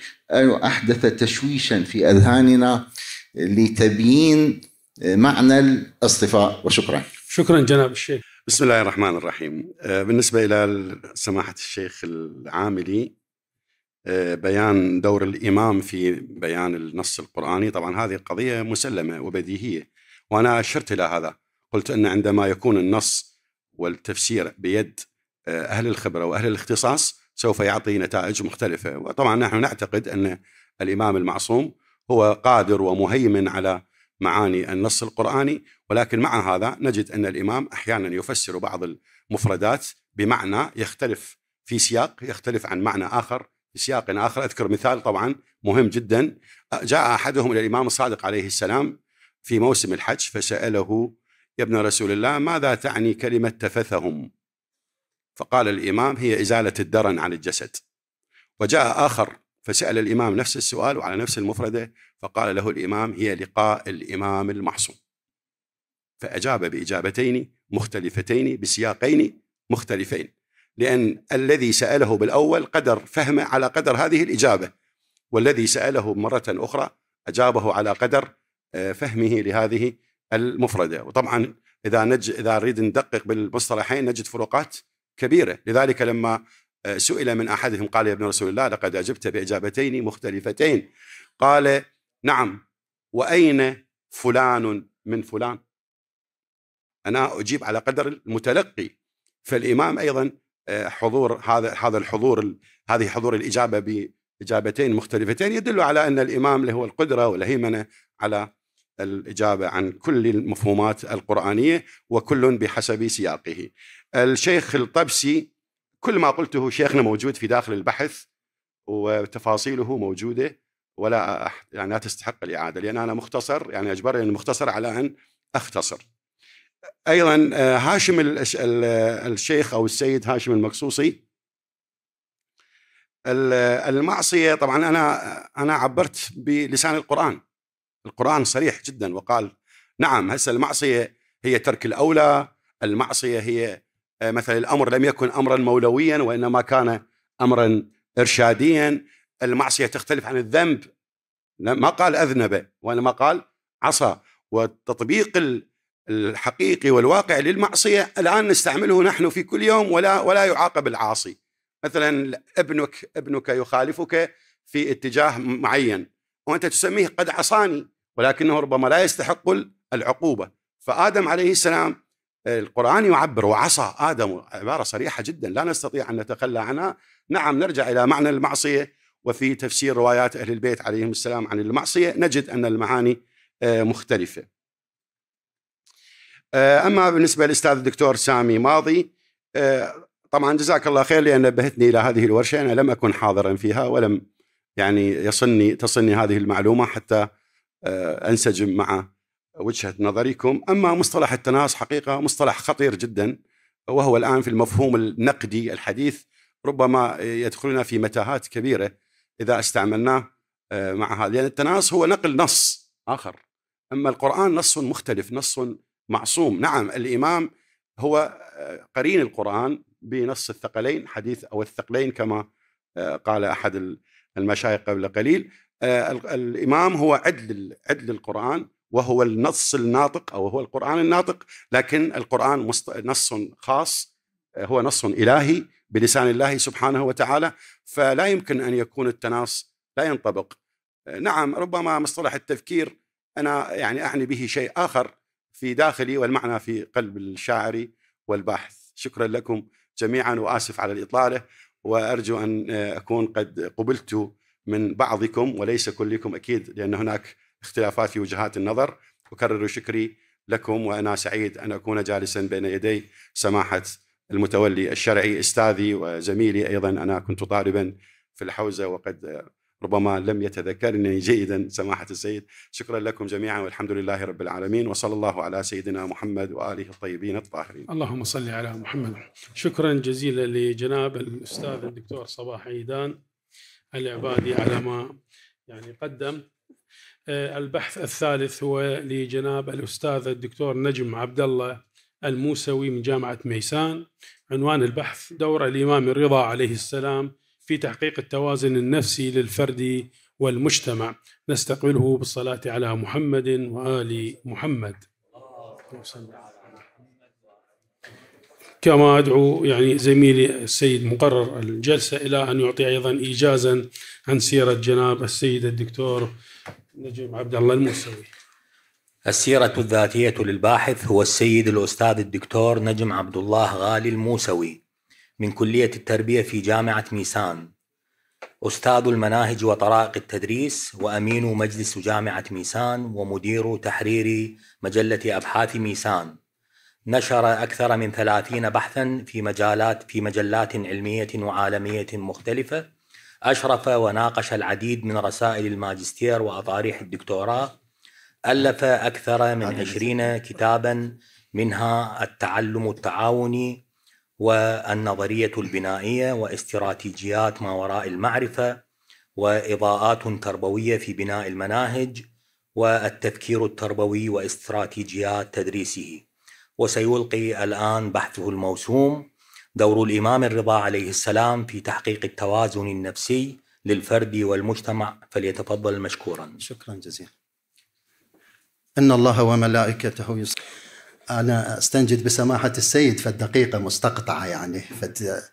Speaker 11: أحدث تشويشا في أذهاننا لتبيين
Speaker 15: معنى الاصطفاء وشكرا شكرا جناب الشيخ بسم الله الرحمن الرحيم آه، بالنسبة إلى سماحة الشيخ العاملي آه، بيان دور الإمام في بيان النص القرآني طبعا هذه قضية مسلمة وبديهية وأنا أشرت إلى هذا قلت أن عندما يكون النص والتفسير بيد آه، أهل الخبرة وأهل الاختصاص سوف يعطي نتائج مختلفة وطبعا نحن نعتقد أن الإمام المعصوم هو قادر ومهيمن على معاني النص القرآني ولكن مع هذا نجد أن الإمام أحيانا يفسر بعض المفردات بمعنى يختلف في سياق يختلف عن معنى آخر في سياق آخر أذكر مثال طبعا مهم جدا جاء أحدهم إلى الإمام الصادق عليه السلام في موسم الحج فسأله يا ابن رسول الله ماذا تعني كلمة تفثهم فقال الإمام هي إزالة الدرن عن الجسد وجاء آخر فسأل الإمام نفس السؤال وعلى نفس المفردة فقال له الإمام هي لقاء الإمام المعصوم فأجاب بإجابتين مختلفتين بسياقين مختلفين لأن الذي سأله بالأول قدر فهمه على قدر هذه الإجابة والذي سأله مرة أخرى أجابه على قدر آه، فهمه لهذه المفردة وطبعا إذا نج إذا نريد ندقق بالمصطلحين نجد فروقات كبيرة لذلك لما آه، سئل من أحدهم قال يا ابن رسول الله لقد أجبت بإجابتين مختلفتين قال نعم وأين فلان من فلان أنا أجيب على قدر المتلقي فالإمام أيضا آه، حضور هذا هذا الحضور هذه حضور الإجابة بإجابتين مختلفتين يدل على أن الإمام له القدرة والهيمنة على الإجابة عن كل المفهومات القرآنية وكل بحسب سياقه الشيخ الطبسي كل ما قلته شيخنا موجود في داخل البحث وتفاصيله موجوده ولا يعني لا تستحق الاعاده لان انا مختصر يعني اجبرني المختصر على ان اختصر. ايضا آه، هاشم الشيخ او السيد هاشم المقصوصي المعصيه طبعا انا انا عبرت بلسان القران. القران صريح جدا وقال نعم هسه المعصيه هي ترك الاولى، المعصيه هي آه، مثلا الامر لم يكن امرا مولويا وانما كان امرا ارشاديا المعصيه تختلف عن الذنب ما قال اذنب وانما قال عصى والتطبيق الحقيقي والواقع للمعصيه الان نستعمله نحن في كل يوم ولا ولا يعاقب العاصي مثلا ابنك ابنك يخالفك في اتجاه معين وانت تسميه قد عصاني ولكنه ربما لا يستحق العقوبه فادم عليه السلام القرآن يعبر وعصى آدم عبارة صريحة جدا لا نستطيع أن نتخلى عنها نعم نرجع إلى معنى المعصية وفي تفسير روايات أهل البيت عليهم السلام عن المعصية نجد أن المعاني آه، مختلفة آه، أما بالنسبة للأستاذ الدكتور سامي ماضي آه، طبعا جزاك الله خير لأن نبهتني إلى هذه الورشة أنا لم أكن حاضرا فيها ولم يعني يصلني تصلني هذه المعلومة حتى أنسجم مع وجهه نظركم، اما مصطلح التناص حقيقه مصطلح خطير جدا وهو الان في المفهوم النقدي الحديث ربما يدخلنا في متاهات كبيره اذا استعملناه آه، مع هذا، لان التناص هو نقل نص اخر. اما القران نص مختلف، نص معصوم، نعم الامام هو آه، قرين القران بنص الثقلين حديث او الثقلين كما آه، قال احد المشايخ قبل قليل الامام هو عدل عدل القران وهو النص الناطق او هو القران الناطق لكن القران نص خاص هو نص الهي بلسان الله سبحانه وتعالى فلا يمكن ان يكون التناص لا ينطبق نعم ربما مصطلح التفكير انا يعني اعني به شيء اخر في داخلي والمعنى في قلب الشاعر والباحث شكرا لكم جميعا واسف على الاطاله وارجو ان آه، اكون قد قبلت من بعضكم وليس كلكم اكيد لان هناك اختلافات في وجهات النظر أكرر شكري لكم وأنا سعيد أن أكون جالسا بين يدي سماحة المتولي الشرعي أستاذي وزميلي أيضا أنا كنت طالبا في الحوزة وقد ربما لم يتذكرني جيدا سماحة السيد شكرا لكم جميعا والحمد لله رب العالمين وصلى الله على سيدنا محمد وآله الطيبين الطاهرين
Speaker 8: اللهم صل على محمد شكرا جزيلا لجناب الأستاذ الدكتور صباح عيدان العبادي على ما يعني قدم آه، البحث الثالث هو لجناب الاستاذ الدكتور نجم عبد الله الموسوي من جامعه ميسان عنوان البحث دور الامام الرضا عليه السلام في تحقيق التوازن النفسي للفرد والمجتمع نستقبله بالصلاه على محمد وال محمد كما ادعو يعني زميلي السيد مقرر الجلسه الى ان يعطي ايضا ايجازا عن سيره جناب السيد الدكتور نجيب عبد الله الموسوي
Speaker 9: السيرة الذاتية للباحث هو السيد الأستاذ الدكتور نجم عبد الله غالي الموسوي من كلية التربية في جامعة ميسان أستاذ المناهج وطرائق التدريس وأمين مجلس جامعة ميسان ومدير تحرير مجلة أبحاث ميسان نشر أكثر من ثلاثين بحثا في مجالات في مجلات علمية وعالمية مختلفة أشرف وناقش العديد من رسائل الماجستير وأطاريح الدكتوراه ألف أكثر من عشرين كتابا منها التعلم التعاوني والنظرية البنائية واستراتيجيات ما وراء المعرفة وإضاءات تربوية في بناء المناهج والتفكير التربوي واستراتيجيات تدريسه وسيلقي الآن بحثه الموسوم دور الإمام الرضا عليه السلام في تحقيق التوازن النفسي للفرد والمجتمع فليتفضل مشكورا شكرا جزيلا
Speaker 16: إن الله وملائكته يص... أنا أستنجد بسماحة السيد فالدقيقة مستقطعة يعني فد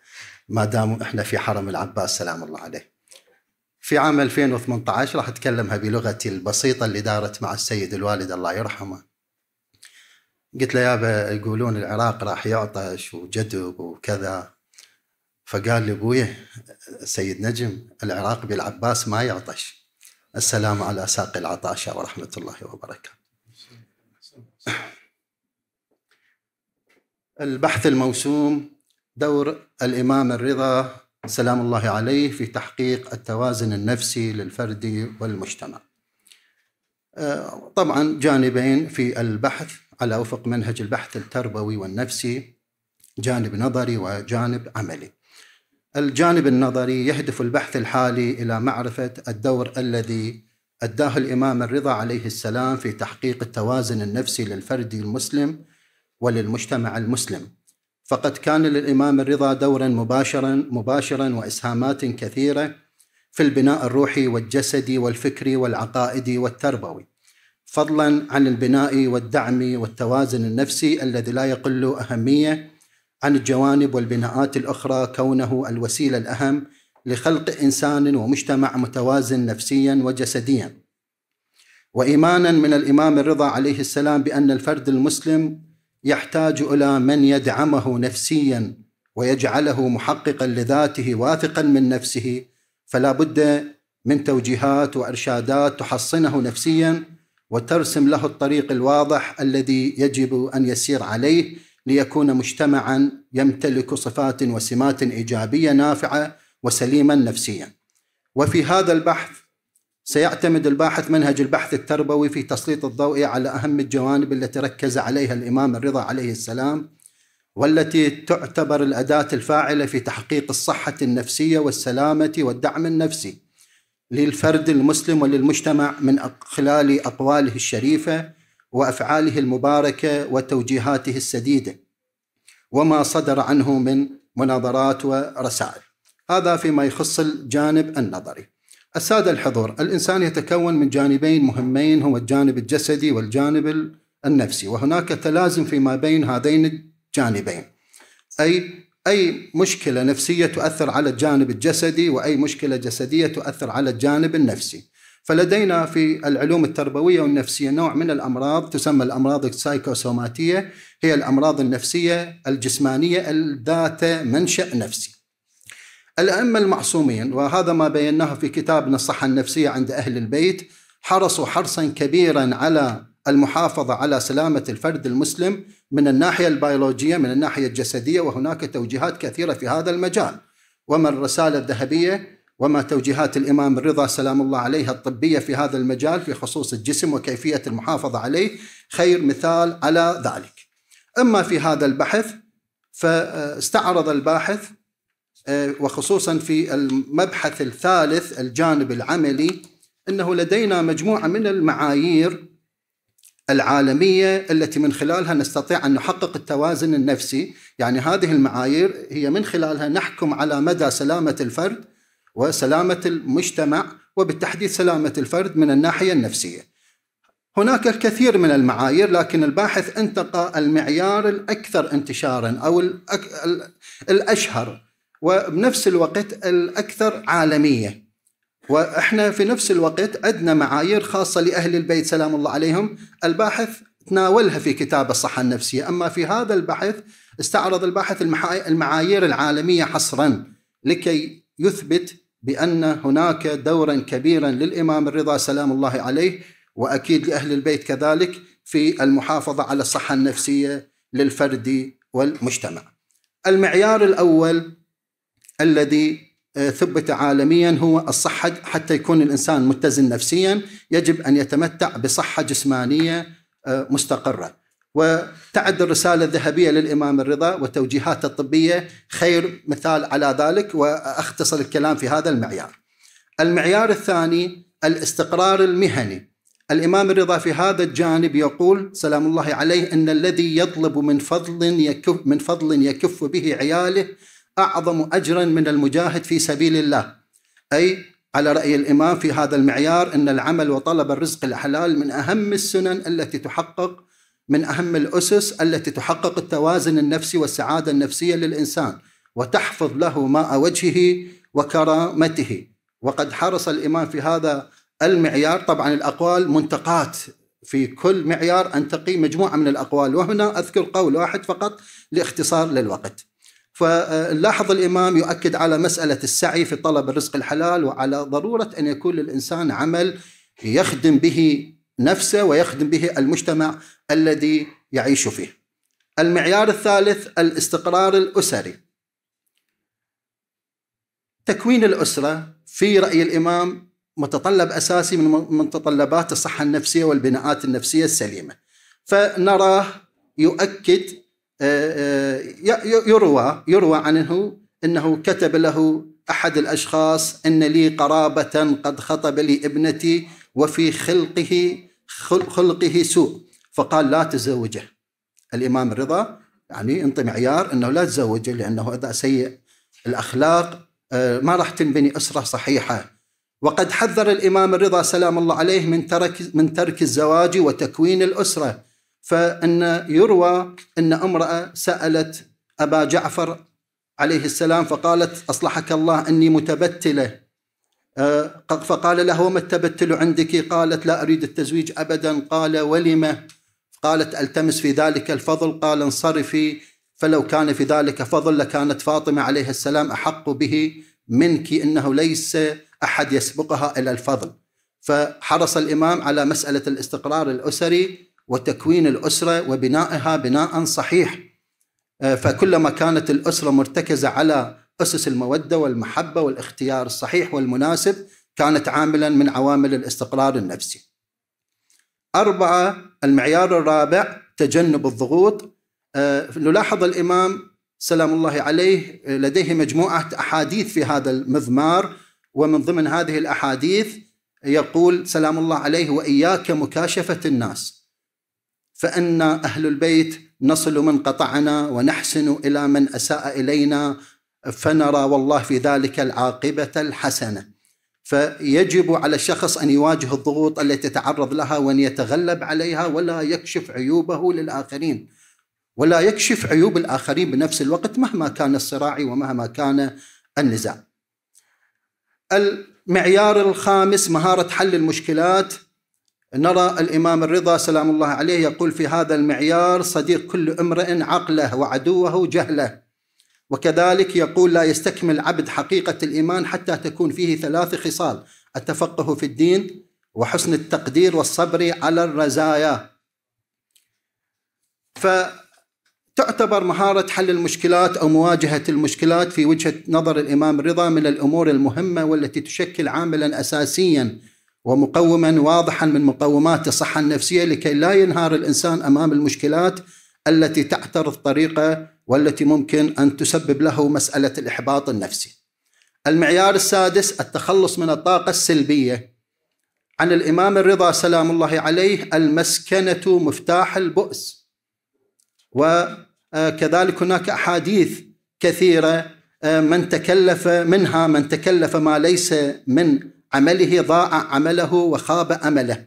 Speaker 16: ما دام إحنا في حرم العباس سلام الله عليه في عام 2018 راح أتكلمها بلغتي البسيطة اللي دارت مع السيد الوالد الله يرحمه قلت له يابا يقولون العراق راح يعطش وجدب وكذا فقال لي ابوي سيد نجم العراق بالعباس ما يعطش السلام على ساق العطاشة ورحمة الله وبركاته البحث الموسوم دور الإمام الرضا سلام الله عليه في تحقيق التوازن النفسي للفرد والمجتمع أه، طبعا جانبين في البحث على وفق منهج البحث التربوي والنفسي جانب نظري وجانب عملي. الجانب النظري يهدف البحث الحالي الى معرفه الدور الذي اداه الامام الرضا عليه السلام في تحقيق التوازن النفسي للفرد المسلم وللمجتمع المسلم. فقد كان للامام الرضا دورا مباشرا مباشرا واسهامات كثيره في البناء الروحي والجسدي والفكري والعقائدي والتربوي. فضلا عن البناء والدعم والتوازن النفسي الذي لا يقل اهميه عن الجوانب والبناءات الاخرى كونه الوسيله الاهم لخلق انسان ومجتمع متوازن نفسيا وجسديا. وايمانا من الامام الرضا عليه السلام بان الفرد المسلم يحتاج الى من يدعمه نفسيا ويجعله محققا لذاته واثقا من نفسه فلا بد من توجيهات وارشادات تحصنه نفسيا وترسم له الطريق الواضح الذي يجب ان يسير عليه ليكون مجتمعا يمتلك صفات وسمات ايجابيه نافعه وسليما نفسيا. وفي هذا البحث سيعتمد الباحث منهج البحث التربوي في تسليط الضوء على اهم الجوانب التي ركز عليها الامام الرضا عليه السلام والتي تعتبر الاداه الفاعله في تحقيق الصحه النفسيه والسلامه والدعم النفسي. للفرد المسلم وللمجتمع من خلال اقواله الشريفه وافعاله المباركه وتوجيهاته السديده وما صدر عنه من مناظرات ورسائل هذا فيما يخص الجانب النظري الساده الحضور الانسان يتكون من جانبين مهمين هو الجانب الجسدي والجانب النفسي وهناك تلازم فيما بين هذين الجانبين اي أي مشكلة نفسية تؤثر على الجانب الجسدي وأي مشكلة جسدية تؤثر على الجانب النفسي فلدينا في العلوم التربوية والنفسية نوع من الأمراض تسمى الأمراض السايكوسوماتية هي الأمراض النفسية الجسمانية الذات منشأ نفسي الأئمة المعصومين وهذا ما بيناه في كتابنا الصحة النفسية عند أهل البيت حرصوا حرصا كبيرا على المحافظة على سلامة الفرد المسلم من الناحية البيولوجية من الناحية الجسدية وهناك توجيهات كثيرة في هذا المجال وما الرسالة الذهبية وما توجيهات الإمام الرضا سلام الله عليه الطبية في هذا المجال في خصوص الجسم وكيفية المحافظة عليه خير مثال على ذلك أما في هذا البحث فاستعرض الباحث آه، وخصوصا في المبحث الثالث الجانب العملي انه لدينا مجموعه من المعايير العالميه التي من خلالها نستطيع ان نحقق التوازن النفسي، يعني هذه المعايير هي من خلالها نحكم على مدى سلامه الفرد وسلامه المجتمع وبالتحديد سلامه الفرد من الناحيه النفسيه. هناك الكثير من المعايير لكن الباحث انتقى المعيار الاكثر انتشارا او الأك... الاشهر وبنفس الوقت الاكثر عالميه واحنا في نفس الوقت عندنا معايير خاصه لاهل البيت سلام الله عليهم الباحث تناولها في كتاب الصحه النفسيه اما في هذا البحث استعرض الباحث المعايير العالميه حصرا لكي يثبت بان هناك دورا كبيرا للامام الرضا سلام الله عليه واكيد لاهل البيت كذلك في المحافظه على الصحه النفسيه للفرد والمجتمع. المعيار الاول الذي آه، ثبت عالميا هو الصحة حتى يكون الإنسان متزن نفسيا يجب أن يتمتع بصحة جسمانية آه، مستقرة وتعد الرسالة الذهبية للإمام الرضا وتوجيهات الطبية خير مثال على ذلك وأختصر الكلام في هذا المعيار المعيار الثاني الاستقرار المهني الإمام الرضا في هذا الجانب يقول سلام الله عليه إن الذي يطلب من فضل يكف, من فضل يكف به عياله أعظم أجرا من المجاهد في سبيل الله أي على رأي الإمام في هذا المعيار أن العمل وطلب الرزق الحلال من أهم السنن التي تحقق من أهم الأسس التي تحقق التوازن النفسي والسعادة النفسية للإنسان وتحفظ له ماء وجهه وكرامته وقد حرص الإمام في هذا المعيار طبعا الأقوال منتقات في كل معيار أنتقي مجموعة من الأقوال وهنا أذكر قول واحد فقط لاختصار للوقت فنلاحظ الإمام يؤكد على مسألة السعي في طلب الرزق الحلال وعلى ضرورة أن يكون للإنسان عمل يخدم به نفسه ويخدم به المجتمع الذي يعيش فيه المعيار الثالث الاستقرار الأسري تكوين الأسرة في رأي الإمام متطلب أساسي من متطلبات الصحة النفسية والبناءات النفسية السليمة فنراه يؤكد آه، آه، يروى يروى عنه انه كتب له احد الاشخاص ان لي قرابه قد خطب لي ابنتي وفي خلقه خلقه سوء فقال لا تزوجه الامام الرضا يعني انطي معيار انه لا تزوجه لانه هذا سيء الاخلاق آه، ما راح تنبني اسره صحيحه وقد حذر الامام الرضا سلام الله عليه من ترك من ترك الزواج وتكوين الاسره فأن يروى أن امرأة سألت أبا جعفر عليه السلام فقالت أصلحك الله أني متبتلة آه، فقال له وما التبتل عندك قالت لا أريد التزويج أبدا قال ولم قالت ألتمس في ذلك الفضل قال انصرفي فلو كان في ذلك فضل لكانت فاطمة عليه السلام أحق به منك إنه ليس أحد يسبقها إلى الفضل فحرص الإمام على مسألة الاستقرار الأسري وتكوين الاسره وبنائها بناء صحيح آه، فكلما كانت الاسره مرتكزه على اسس الموده والمحبه والاختيار الصحيح والمناسب كانت عاملا من عوامل الاستقرار النفسي. اربعه المعيار الرابع تجنب الضغوط آه، نلاحظ الامام سلام الله عليه آه، لديه مجموعه احاديث في هذا المضمار ومن ضمن هذه الاحاديث يقول سلام الله عليه واياك مكاشفه الناس فإن أهل البيت نصل من قطعنا ونحسن إلى من أساء إلينا فنرى والله في ذلك العاقبة الحسنة فيجب على الشخص أن يواجه الضغوط التي تتعرض لها وأن يتغلب عليها ولا يكشف عيوبه للآخرين ولا يكشف عيوب الآخرين بنفس الوقت مهما كان الصراع ومهما كان النزاع المعيار الخامس مهارة حل المشكلات نرى الإمام الرضا سلام الله عليه يقول في هذا المعيار صديق كل امرئ عقله وعدوه جهله وكذلك يقول لا يستكمل عبد حقيقة الإيمان حتى تكون فيه ثلاث خصال التفقه في الدين وحسن التقدير والصبر على الرزايا فتعتبر مهارة حل المشكلات أو مواجهة المشكلات في وجهة نظر الإمام الرضا من الأمور المهمة والتي تشكل عاملا أساسيا ومقوما واضحا من مقومات الصحة النفسية لكي لا ينهار الإنسان أمام المشكلات التي تعترض طريقه والتي ممكن أن تسبب له مسألة الإحباط النفسي المعيار السادس التخلص من الطاقة السلبية عن الإمام الرضا سلام الله عليه المسكنة مفتاح البؤس وكذلك آه، هناك أحاديث كثيرة آه، من تكلف منها من تكلف ما ليس من عمله ضاع عمله وخاب امله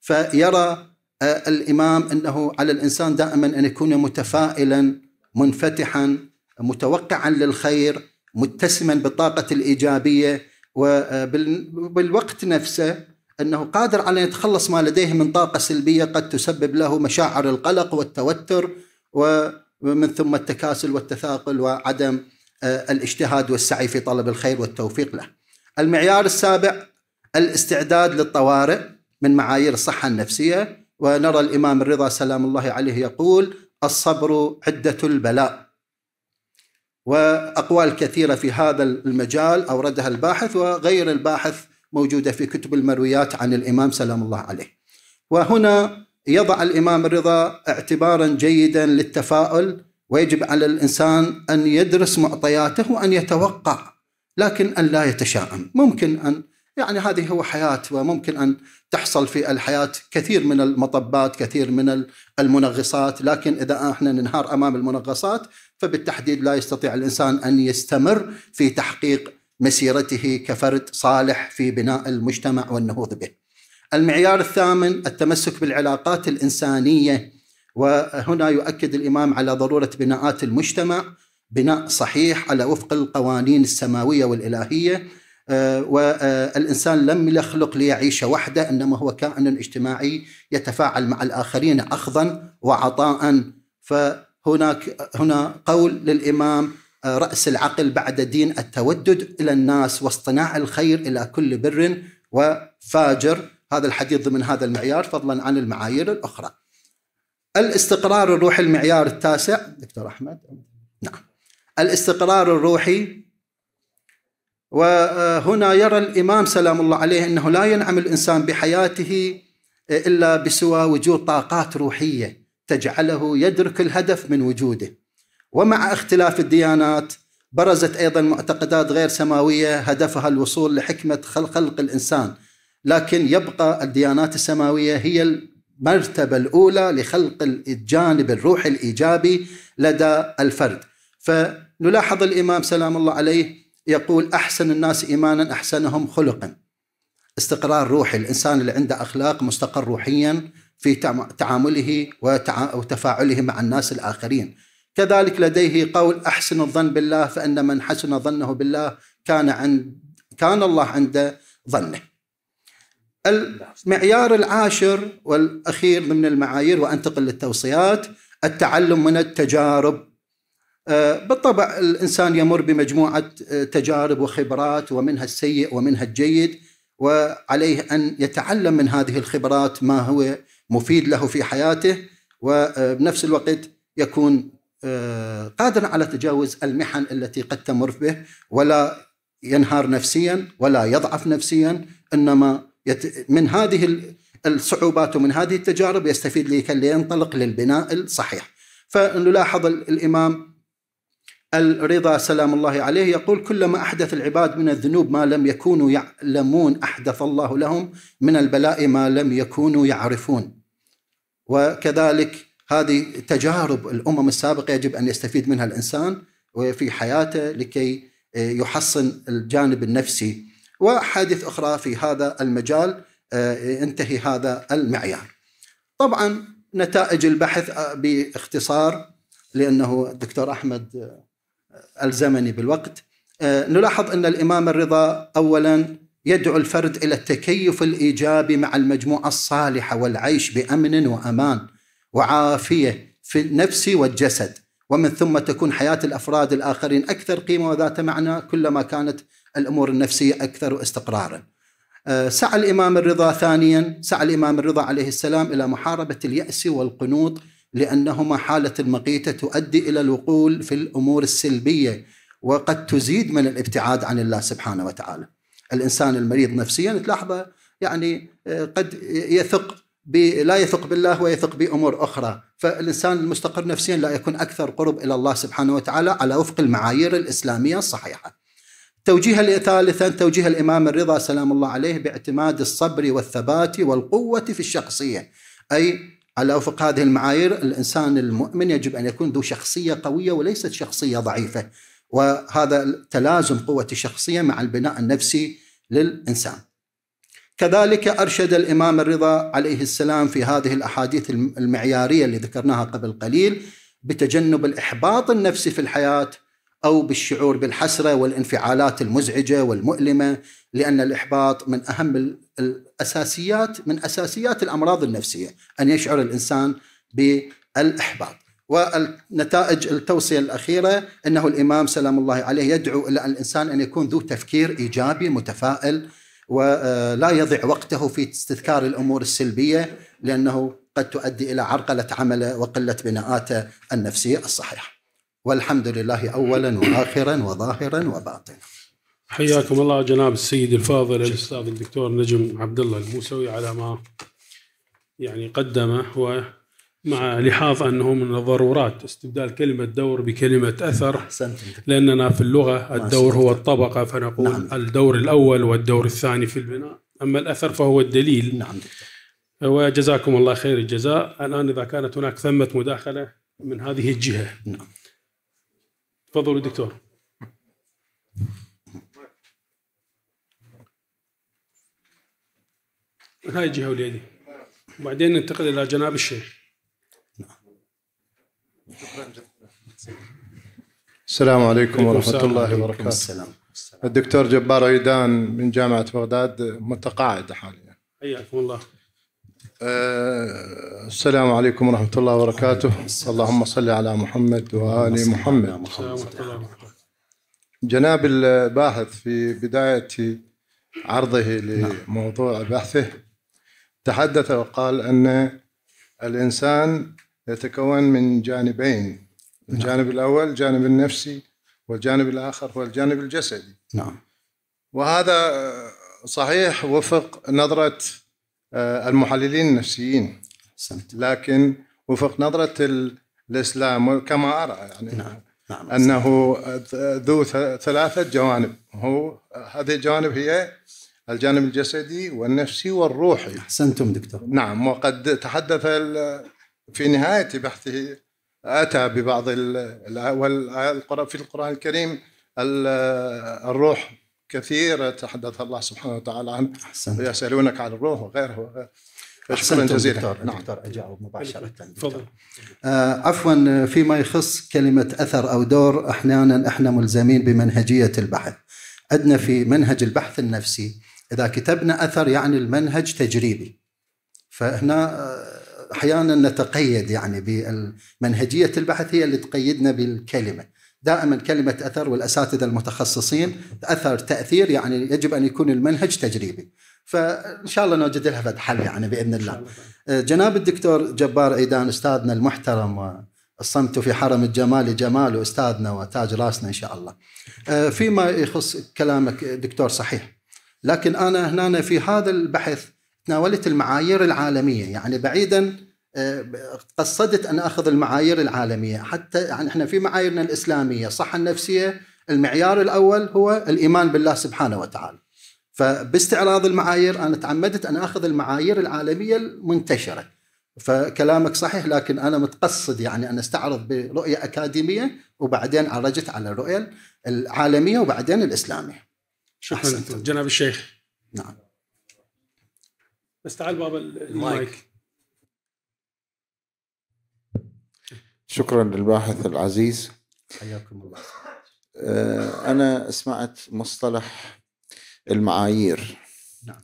Speaker 16: فيرى آه، الامام انه على الانسان دائما ان يكون متفائلا منفتحا متوقعا للخير متسما بالطاقه الايجابيه وبالوقت آه، نفسه انه قادر على ان يتخلص ما لديه من طاقه سلبيه قد تسبب له مشاعر القلق والتوتر ومن ثم التكاسل والتثاقل وعدم آه، الاجتهاد والسعي في طلب الخير والتوفيق له. المعيار السابع الاستعداد للطوارئ من معايير الصحة النفسية ونرى الإمام الرضا سلام الله عليه يقول الصبر عدة البلاء وأقوال كثيرة في هذا المجال أوردها الباحث وغير الباحث موجودة في كتب المرويات عن الإمام سلام الله عليه وهنا يضع الإمام الرضا اعتبارا جيدا للتفاؤل ويجب على الإنسان أن يدرس معطياته وأن يتوقع لكن أن لا يتشائم ممكن أن يعني هذه هو حياة وممكن أن تحصل في الحياة كثير من المطبات كثير من المنغصات لكن إذا احنا ننهار أمام المنغصات فبالتحديد لا يستطيع الإنسان أن يستمر في تحقيق مسيرته كفرد صالح في بناء المجتمع والنهوض به المعيار الثامن التمسك بالعلاقات الإنسانية وهنا يؤكد الإمام على ضرورة بناءات المجتمع بناء صحيح على وفق القوانين السماوية والإلهية آه، والإنسان لم يخلق ليعيش وحده إنما هو كائن اجتماعي يتفاعل مع الآخرين أخذا وعطاء فهناك هنا قول للإمام آه، رأس العقل بعد دين التودد إلى الناس واصطناع الخير إلى كل بر وفاجر هذا الحديث ضمن هذا المعيار فضلا عن المعايير الأخرى الاستقرار الروحي المعيار التاسع دكتور أحمد الاستقرار الروحي وهنا يرى الإمام سلام الله عليه أنه لا ينعم الإنسان بحياته آه، إلا بسوى وجود طاقات روحية تجعله يدرك الهدف من وجوده ومع اختلاف الديانات برزت أيضا معتقدات غير سماوية هدفها الوصول لحكمة خلق الإنسان لكن يبقى الديانات السماوية هي المرتبة الأولى لخلق الجانب الروحي الإيجابي لدى الفرد ف نلاحظ الإمام سلام الله عليه يقول أحسن الناس إيمانا أحسنهم خلقا استقرار روحي الإنسان اللي عنده أخلاق مستقر روحيا في تعامله وتفاعله مع الناس الآخرين كذلك لديه قول أحسن الظن بالله فإن من حسن ظنه بالله كان عند كان الله عند ظنه المعيار العاشر والأخير ضمن المعايير وأنتقل للتوصيات التعلم من التجارب آه، بالطبع الانسان يمر بمجموعه آه، تجارب وخبرات ومنها السيء ومنها الجيد وعليه ان يتعلم من هذه الخبرات ما هو مفيد له في حياته وبنفس الوقت يكون آه، قادرا على تجاوز المحن التي قد تمر به ولا ينهار نفسيا ولا يضعف نفسيا انما يت... من هذه الصعوبات ومن هذه التجارب يستفيد لكي ينطلق للبناء الصحيح فنلاحظ الامام الرضا سلام الله عليه يقول كلما أحدث العباد من الذنوب ما لم يكونوا يعلمون أحدث الله لهم من البلاء ما لم يكونوا يعرفون وكذلك هذه تجارب الأمم السابقة يجب أن يستفيد منها الإنسان وفي حياته لكي يحصن الجانب النفسي وحادث أخرى في هذا المجال ينتهي آه، هذا المعيار طبعا نتائج البحث آه، باختصار لأنه الدكتور أحمد آه، الزمني بالوقت آه، نلاحظ أن الإمام الرضا أولا يدعو الفرد إلى التكيف الإيجابي مع المجموعة الصالحة والعيش بأمن وأمان وعافية في النفس والجسد ومن ثم تكون حياة الأفراد الآخرين أكثر قيمة وذات معنى كلما كانت الأمور النفسية أكثر استقرارا آه، سعى الإمام الرضا ثانيا سعى الإمام الرضا عليه السلام إلى محاربة اليأس والقنوط لأنهما حالة المقيتة تؤدي إلى الوقول في الأمور السلبية وقد تزيد من الابتعاد عن الله سبحانه وتعالى الإنسان المريض نفسيا تلاحظه يعني آه، قد يثق لا يثق بالله ويثق بأمور أخرى فالإنسان المستقر نفسيا لا يكون أكثر قرب إلى الله سبحانه وتعالى على وفق المعايير الإسلامية الصحيحة توجيه ثالثا توجيه الإمام الرضا سلام الله عليه باعتماد الصبر والثبات والقوة في الشخصية أي على وفق هذه المعايير الانسان المؤمن يجب ان يكون ذو شخصيه قويه وليست شخصيه ضعيفه وهذا تلازم قوه الشخصيه مع البناء النفسي للانسان. كذلك ارشد الامام الرضا عليه السلام في هذه الاحاديث المعياريه اللي ذكرناها قبل قليل بتجنب الاحباط النفسي في الحياه أو بالشعور بالحسرة والانفعالات المزعجة والمؤلمة لأن الإحباط من أهم الأساسيات من أساسيات الأمراض النفسية أن يشعر الإنسان بالإحباط والنتائج التوصية الأخيرة أنه الإمام سلام الله عليه يدعو إلى الإنسان أن يكون ذو تفكير إيجابي متفائل ولا آه، يضيع وقته في استذكار الأمور السلبية لأنه قد تؤدي إلى عرقلة عمله وقلة بناءاته النفسية الصحيحة والحمد لله اولا واخرا وظاهرا
Speaker 8: وباطنا. حياكم الله جناب السيد الفاضل الاستاذ الدكتور نجم عبد الله الموسوي على ما يعني قدمه ومع لحاظ انه من الضرورات استبدال كلمه دور بكلمه اثر لاننا في اللغه الدور هو الطبقه فنقول نعم. الدور الاول والدور الثاني في البناء اما الاثر فهو الدليل. نعم وجزاكم الله خير الجزاء الان اذا كانت هناك ثمه مداخله من هذه الجهه. نعم. تفضلوا دكتور هاي الجهه وليدي وبعدين ننتقل الى جناب الشيخ
Speaker 17: السلام عليكم ورحمه الله وبركاته السلام الدكتور جبار عيدان من جامعه بغداد متقاعد حاليا حياكم الله آه، السلام عليكم ورحمة الله وبركاته اللهم صل على محمد وآل محمد جناب الباحث في بداية عرضه لموضوع بحثه تحدث وقال أن الإنسان يتكون من جانبين الجانب الأول الجانب النفسي والجانب الآخر هو الجانب الجسدي نعم وهذا صحيح وفق نظرة آه، المحللين النفسيين سمت. لكن وفق نظرة الإسلام كما أرى يعني نعم. نعم. أنه ذو ثلاثة جوانب هو هذه الجوانب هي الجانب الجسدي والنفسي والروحي أحسنتم دكتور نعم وقد تحدث في نهاية بحثه أتى ببعض في القرآن الكريم الروح كثيرة تحدث الله سبحانه وتعالى عنه أحسنت. ويسألونك عن الروح
Speaker 16: وغيره وغيره فشكرا جزيلا دكتور نعم. نعم. دكتور أجاوب مباشرة تفضل آه، عفوا فيما يخص كلمة أثر أو دور أحيانا إحنا ملزمين بمنهجية البحث عندنا في منهج البحث النفسي إذا كتبنا أثر يعني المنهج تجريبي فهنا آه، أحيانا نتقيد يعني بمنهجية البحث هي اللي تقيدنا بالكلمة دائما كلمة أثر والأساتذة المتخصصين أثر تأثير يعني يجب أن يكون المنهج تجريبي فإن شاء الله نوجد لها حل يعني بإذن الله آه، جناب الدكتور جبار عيدان أستاذنا المحترم الصمت في حرم الجمال جمال أستاذنا وتاج راسنا إن شاء الله آه، فيما يخص كلامك دكتور صحيح لكن أنا هنا في هذا البحث تناولت المعايير العالمية يعني بعيدا آه، قصدت ان اخذ المعايير العالميه حتى يعني احنا في معاييرنا الاسلاميه الصحه النفسيه المعيار الاول هو الايمان بالله سبحانه وتعالى فباستعراض المعايير انا تعمدت ان اخذ المعايير العالميه المنتشره فكلامك صحيح لكن انا متقصد يعني ان استعرض برؤيه اكاديميه وبعدين عرجت على الرؤيه العالميه وبعدين الاسلاميه
Speaker 8: شكرا جناب الشيخ نعم
Speaker 6: بس تعال بابا المايك
Speaker 11: شكرا للباحث العزيز حياكم الله آه، أنا سمعت مصطلح المعايير نعم.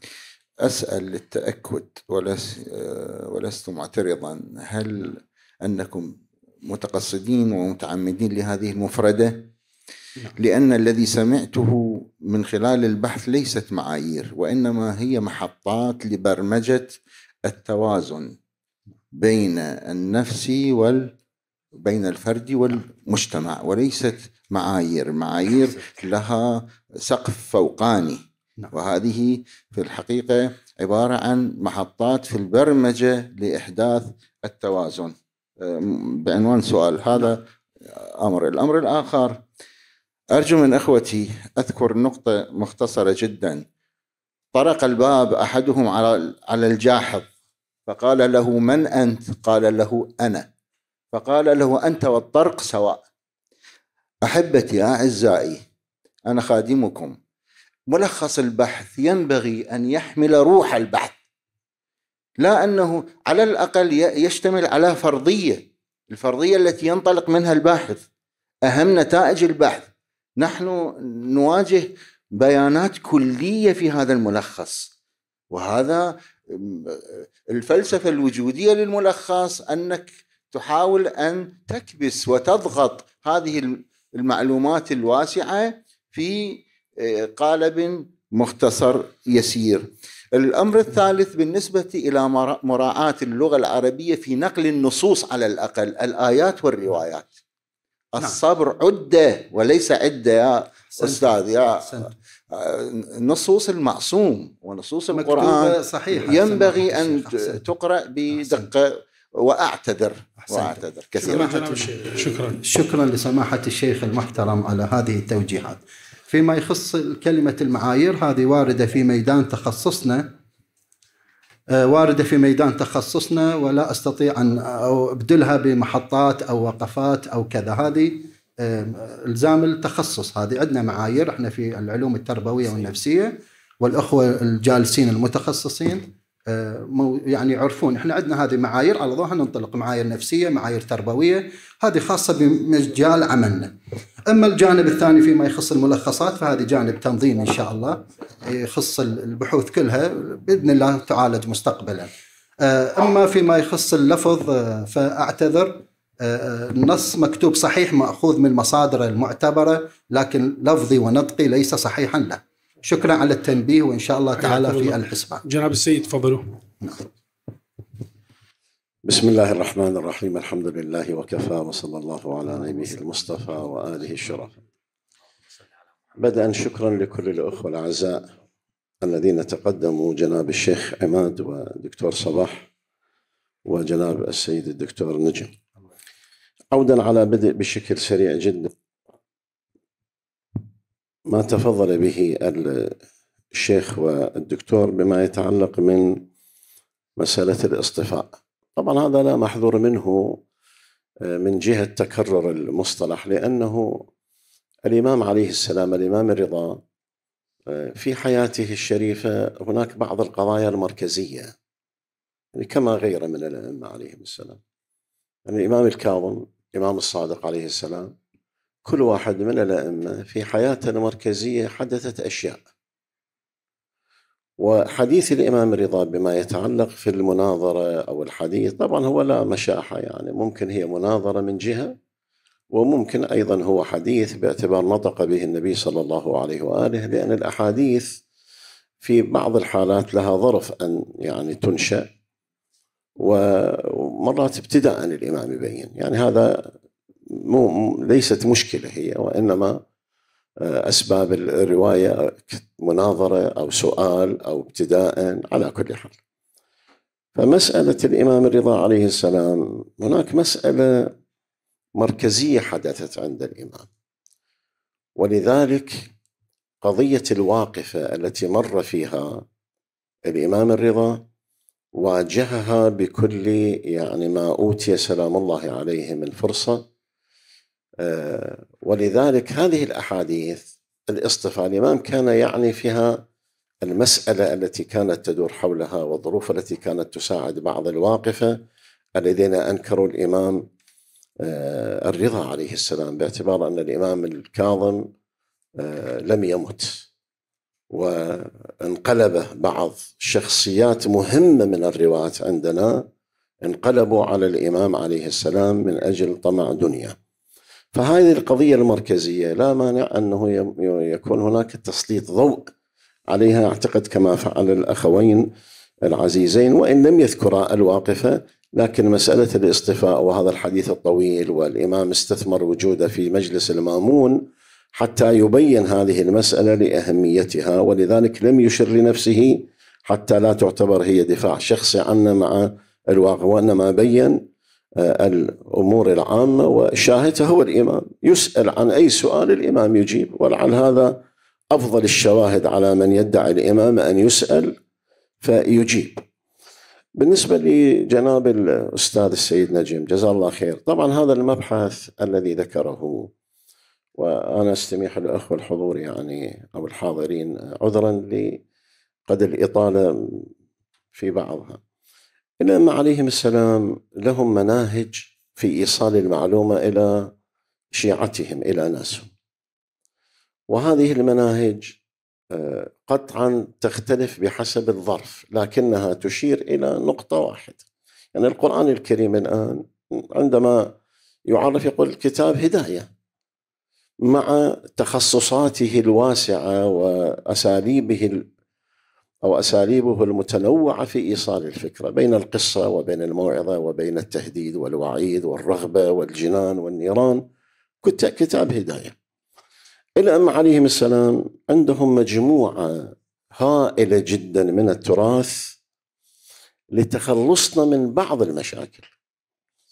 Speaker 11: أسأل للتأكد ولس آه، ولست معترضا هل أنكم متقصدين ومتعمدين لهذه المفردة نعم. لأن الذي سمعته من خلال البحث ليست معايير وإنما هي محطات لبرمجة التوازن بين النفس وال بين الفرد والمجتمع وليست معايير معايير لها سقف فوقاني نعم. وهذه في الحقيقة عبارة عن محطات في البرمجة لإحداث التوازن بعنوان سؤال هذا أمر الأمر الآخر أرجو من إخوتي أذكر نقطة مختصرة جدا طرق الباب أحدهم على على الجاحظ فقال له من أنت؟ قال له أنا فقال له أنت والطرق سواء أحبتي أعزائي أنا خادمكم ملخص البحث ينبغي أن يحمل روح البحث لا أنه على الأقل يشتمل على فرضية الفرضية التي ينطلق منها الباحث أهم نتائج البحث نحن نواجه بيانات كلية في هذا الملخص وهذا الفلسفة الوجودية للملخص أنك تحاول ان تكبس وتضغط هذه المعلومات الواسعه في آه، قالب مختصر يسير. الامر الثالث بالنسبه الى مراعاه اللغه العربيه في نقل النصوص على الاقل الايات والروايات. نعم. الصبر عده وليس عده يا استاذ يا آه، نصوص المعصوم ونصوص القرآن صحيحة ينبغي أن تقرأ بدقة واعتذر واعتذر كثيرا
Speaker 16: شكرا شكرا لسماحه الشيخ المحترم على هذه التوجيهات فيما يخص كلمه المعايير هذه وارده في ميدان تخصصنا آه، وارده في ميدان تخصصنا ولا استطيع ان ابدلها بمحطات او وقفات او كذا هذه آه، الزام التخصص هذه عندنا معايير احنا في العلوم التربويه والنفسيه والاخوه الجالسين المتخصصين يعني يعرفون احنا عندنا هذه معايير على ضوءها ننطلق معايير نفسيه معايير تربويه هذه خاصه بمجال عملنا اما الجانب الثاني فيما يخص الملخصات فهذه جانب تنظيمي ان شاء الله يخص البحوث كلها باذن الله تعالج مستقبلا آه، اما فيما يخص اللفظ آه، فاعتذر آه، النص مكتوب صحيح ماخوذ من المصادر المعتبره لكن لفظي ونطقي ليس صحيحا له شكرا على التنبيه وان شاء الله تعالى في الحسبان
Speaker 8: جناب السيد تفضلوا
Speaker 3: نعم.
Speaker 18: بسم الله الرحمن الرحيم الحمد لله وكفى وصلى الله على نبيه المصطفى واله الشرف بدءا شكرا لكل الاخوه الاعزاء الذين تقدموا جناب الشيخ عماد والدكتور صباح وجناب السيد الدكتور نجم عودا على بدء بشكل سريع جدا ما تفضل به الشيخ والدكتور بما يتعلق من مسألة الاصطفاء طبعا هذا لا محذور منه آه، من جهة تكرر المصطلح لأنه الإمام عليه السلام الإمام الرضا آه، في حياته الشريفة هناك بعض القضايا المركزية يعني كما غيره من الأئمة عليهم السلام يعني الإمام الكاظم الإمام الصادق عليه السلام كل واحد من الأئمة في حياته المركزية حدثت أشياء وحديث الإمام رضا بما يتعلق في المناظرة أو الحديث طبعا هو لا مشاحة يعني ممكن هي مناظرة من جهة وممكن أيضا هو حديث باعتبار نطق به النبي صلى الله عليه وآله لأن الأحاديث في بعض الحالات لها ظرف أن يعني تنشأ ومرات ابتداء الإمام يبين يعني هذا مو ليست مشكلة هي وإنما آه، أسباب الرواية مناظرة أو سؤال أو ابتداء على كل حال فمسألة الإمام الرضا عليه السلام هناك مسألة مركزية حدثت عند الإمام ولذلك قضية الواقفة التي مر فيها الإمام الرضا واجهها بكل يعني ما أوتي سلام الله عليه من فرصة ولذلك هذه الأحاديث الاصطفاء الإمام كان يعني فيها المسألة التي كانت تدور حولها والظروف التي كانت تساعد بعض الواقفة الذين أنكروا الإمام آه، الرضا عليه السلام باعتبار أن الإمام الكاظم آه، لم يمت وانقلب بعض شخصيات مهمة من الرواة عندنا انقلبوا على الإمام عليه السلام من أجل طمع دنيا فهذه القضية المركزية لا مانع أنه يكون هناك تسليط ضوء عليها أعتقد كما فعل الأخوين العزيزين وإن لم يذكرا الواقفة لكن مسألة الاصطفاء وهذا الحديث الطويل والإمام استثمر وجوده في مجلس المامون حتى يبين هذه المسألة لأهميتها ولذلك لم يشر لنفسه حتى لا تعتبر هي دفاع شخصي عنا مع الواقع وإنما بين آه، الأمور العامة وشاهدها هو الإمام يسأل عن أي سؤال الإمام يجيب ولعل هذا أفضل الشواهد على من يدعي الإمامة أن يسأل فيجيب بالنسبة لجناب الأستاذ السيد نجم جزاه الله خير طبعا هذا المبحث الذي ذكره وأنا استميح الأخوة الحضور يعني أو الحاضرين عذرا لقد الإطالة في بعضها الأئمة عليهم السلام لهم مناهج في إيصال المعلومة إلى شيعتهم إلى ناسهم وهذه المناهج آه، قطعا تختلف بحسب الظرف لكنها تشير إلى نقطة واحدة يعني القرآن الكريم الآن عندما يعرف يقول الكتاب هداية مع تخصصاته الواسعة وأساليبه أو أساليبه المتنوعة في إيصال الفكرة بين القصة وبين الموعظة وبين التهديد والوعيد والرغبة والجنان والنيران كتاب هداية الأم عليهم السلام عندهم مجموعة هائلة جدا من التراث لتخلصنا من بعض المشاكل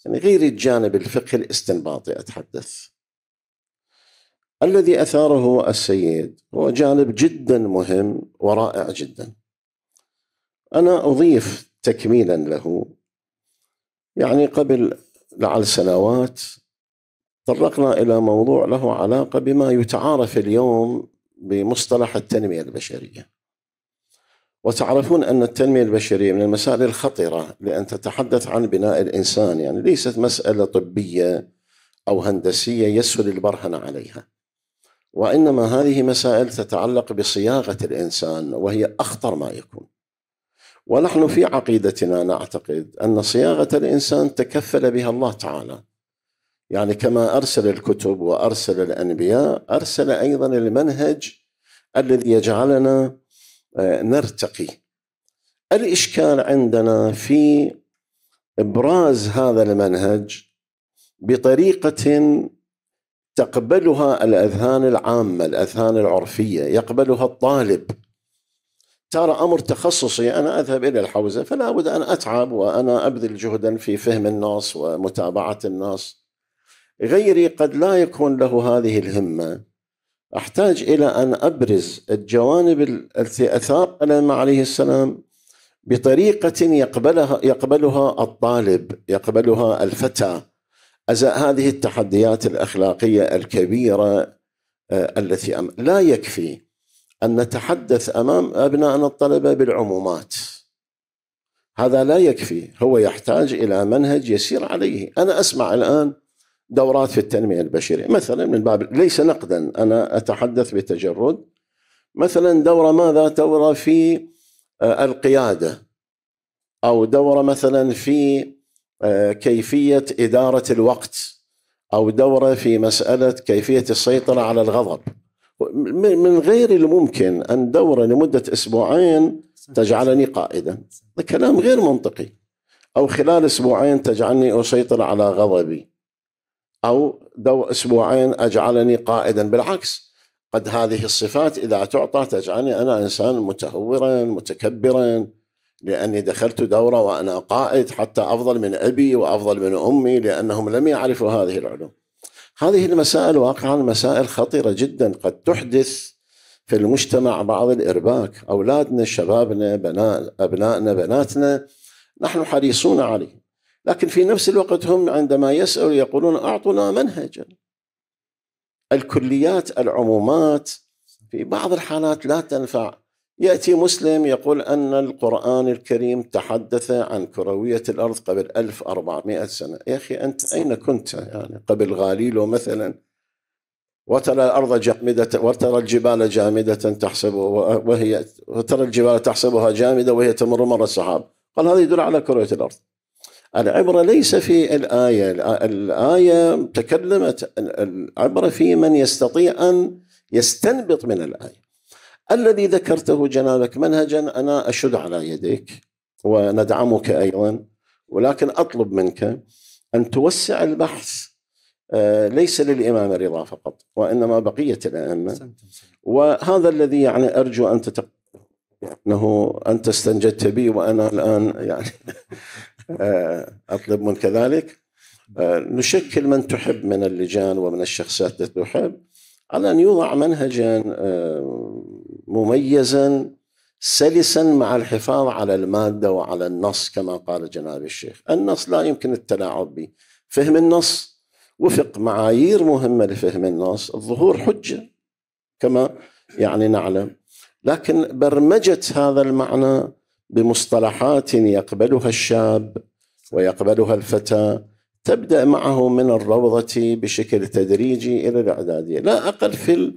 Speaker 18: يعني غير الجانب الفقهي الاستنباطي أتحدث الذي أثاره السيد هو جانب جدا مهم ورائع جدا أنا أضيف تكميلا له يعني قبل لعل سنوات طرقنا إلى موضوع له علاقة بما يتعارف اليوم بمصطلح التنمية البشرية وتعرفون أن التنمية البشرية من المسائل الخطرة لأن تتحدث عن بناء الإنسان يعني ليست مسألة طبية أو هندسية يسهل البرهنة عليها وانما هذه مسائل تتعلق بصياغه الانسان وهي اخطر ما يكون ونحن في نعم. عقيدتنا نعتقد ان صياغه الانسان تكفل بها الله تعالى يعني كما ارسل الكتب وارسل الانبياء ارسل ايضا المنهج الذي يجعلنا آه، نرتقي الاشكال عندنا في ابراز هذا المنهج بطريقه تقبلها الاذهان العامه الاذهان العرفيه يقبلها الطالب ترى امر تخصصي انا اذهب الى الحوزه فلا بد ان اتعب وانا ابذل جهدا في فهم الناس ومتابعه الناس غيري قد لا يكون له هذه الهمه احتاج الى ان ابرز الجوانب التي اثار الم عليه السلام بطريقه يقبلها يقبلها الطالب يقبلها الفتى أزاء هذه التحديات الاخلاقيه الكبيره آه، التي أم... لا يكفي ان نتحدث امام ابنائنا الطلبه بالعمومات هذا لا يكفي هو يحتاج الى منهج يسير عليه انا اسمع الان دورات في التنميه البشريه مثلا من باب ليس نقدا انا اتحدث بتجرد مثلا دوره ماذا دوره في آه، القياده او دوره مثلا في آه، كيفيه اداره الوقت او دوره في مساله كيفيه السيطره على الغضب من غير الممكن ان دوره لمده اسبوعين تجعلني قائدا هذا كلام غير منطقي او خلال اسبوعين تجعلني اسيطر على غضبي او دو اسبوعين اجعلني قائدا بالعكس قد هذه الصفات اذا تعطى تجعلني انا انسان متهورا متكبرا لأني دخلت دورة وأنا قائد حتى أفضل من أبي وأفضل من أمي لأنهم لم يعرفوا هذه العلوم هذه المسائل واقعا مسائل خطيرة جدا قد تحدث في المجتمع بعض الإرباك أولادنا شبابنا بناء أبنائنا بناتنا نحن حريصون عليه لكن في نفس الوقت هم عندما يسألوا يقولون أعطنا منهجا الكليات العمومات في بعض الحالات لا تنفع يأتي مسلم يقول أن القرآن الكريم تحدث عن كروية الأرض قبل 1400 سنة يا أخي أنت أين كنت يعني قبل غاليلو مثلا وترى الأرض جامدة وترى الجبال جامدة تحسب وهي وترى الجبال تحسبها جامدة وهي تمر مر السحاب قال هذا يدل على كروية الأرض العبرة ليس في الآية الآية تكلمت العبرة في من يستطيع أن يستنبط من الآية الذي ذكرته جنابك منهجا انا اشد على يديك وندعمك ايضا ولكن اطلب منك ان توسع البحث آه، ليس للامام رضا فقط وانما بقيه الائمه وهذا الذي يعني ارجو ان تتق... انه انت استنجدت بي وانا الان يعني [LAUGHS] آه، اطلب منك ذلك آه، نشكل من تحب من اللجان ومن الشخصيات التي تحب على ان يوضع منهجا مميزا سلسا مع الحفاظ على المادة وعلى النص كما قال جناب الشيخ النص لا يمكن التلاعب به فهم النص وفق معايير مهمة لفهم النص الظهور حجة كما يعني نعلم لكن برمجة هذا المعنى بمصطلحات يقبلها الشاب ويقبلها الفتى تبدأ معه من الروضة بشكل تدريجي إلى الإعدادية لا أقل في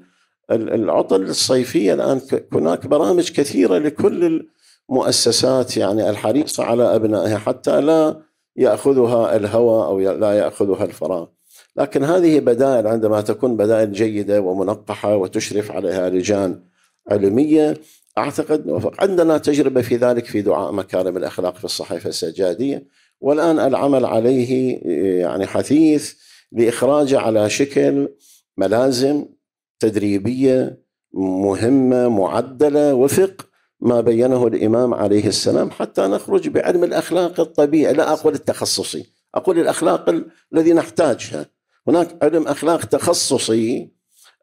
Speaker 18: العطل الصيفية الآن هناك برامج كثيرة لكل المؤسسات يعني الحريصة على أبنائها حتى لا يأخذها الهوى أو لا يأخذها الفراغ لكن هذه بدائل عندما تكون بدائل جيدة ومنقحة وتشرف عليها لجان علمية أعتقد نوفق عندنا تجربة في ذلك في دعاء مكارم الأخلاق في الصحيفة السجادية والآن العمل عليه يعني حثيث لإخراجه على شكل ملازم تدريبيه مهمه معدله وفق ما بينه الامام عليه السلام حتى نخرج بعلم الاخلاق الطبيعي لا اقول التخصصي اقول الاخلاق ال... الذي نحتاجها هناك علم اخلاق تخصصي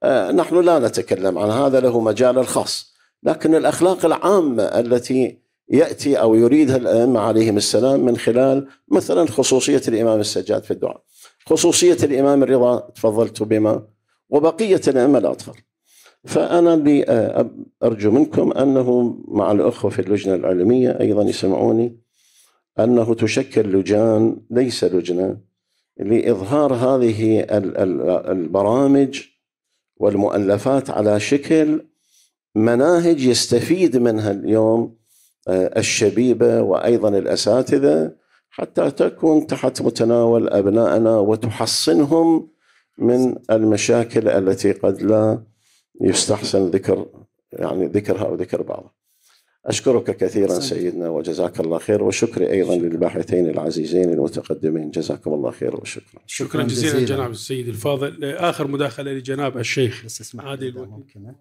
Speaker 18: آه نحن لا نتكلم عن هذا له مجال الخاص لكن الاخلاق العامه التي ياتي او يريدها الائمه عليهم السلام من خلال مثلا خصوصيه الامام السجاد في الدعاء خصوصيه الامام الرضا تفضلت بما وبقية الأئمة الأطفال فأنا اللي آه، أرجو منكم أنه مع الأخوة في اللجنة العلمية أيضا يسمعوني أنه تشكل لجان ليس لجنة لإظهار هذه البرامج والمؤلفات على شكل مناهج يستفيد منها اليوم آه، الشبيبة وأيضا الأساتذة حتى تكون تحت متناول أبنائنا وتحصنهم من المشاكل التي قد لا يستحسن ذكر يعني ذكرها او ذكر بعضها. اشكرك كثيرا سيدنا وجزاك الله خير وشكري ايضا للباحثين العزيزين المتقدمين جزاكم الله خير وشكرا.
Speaker 8: شكرا جزيلا جناب السيد الفاضل اخر مداخله لجناب الشيخ بس اسمح عادل ممكن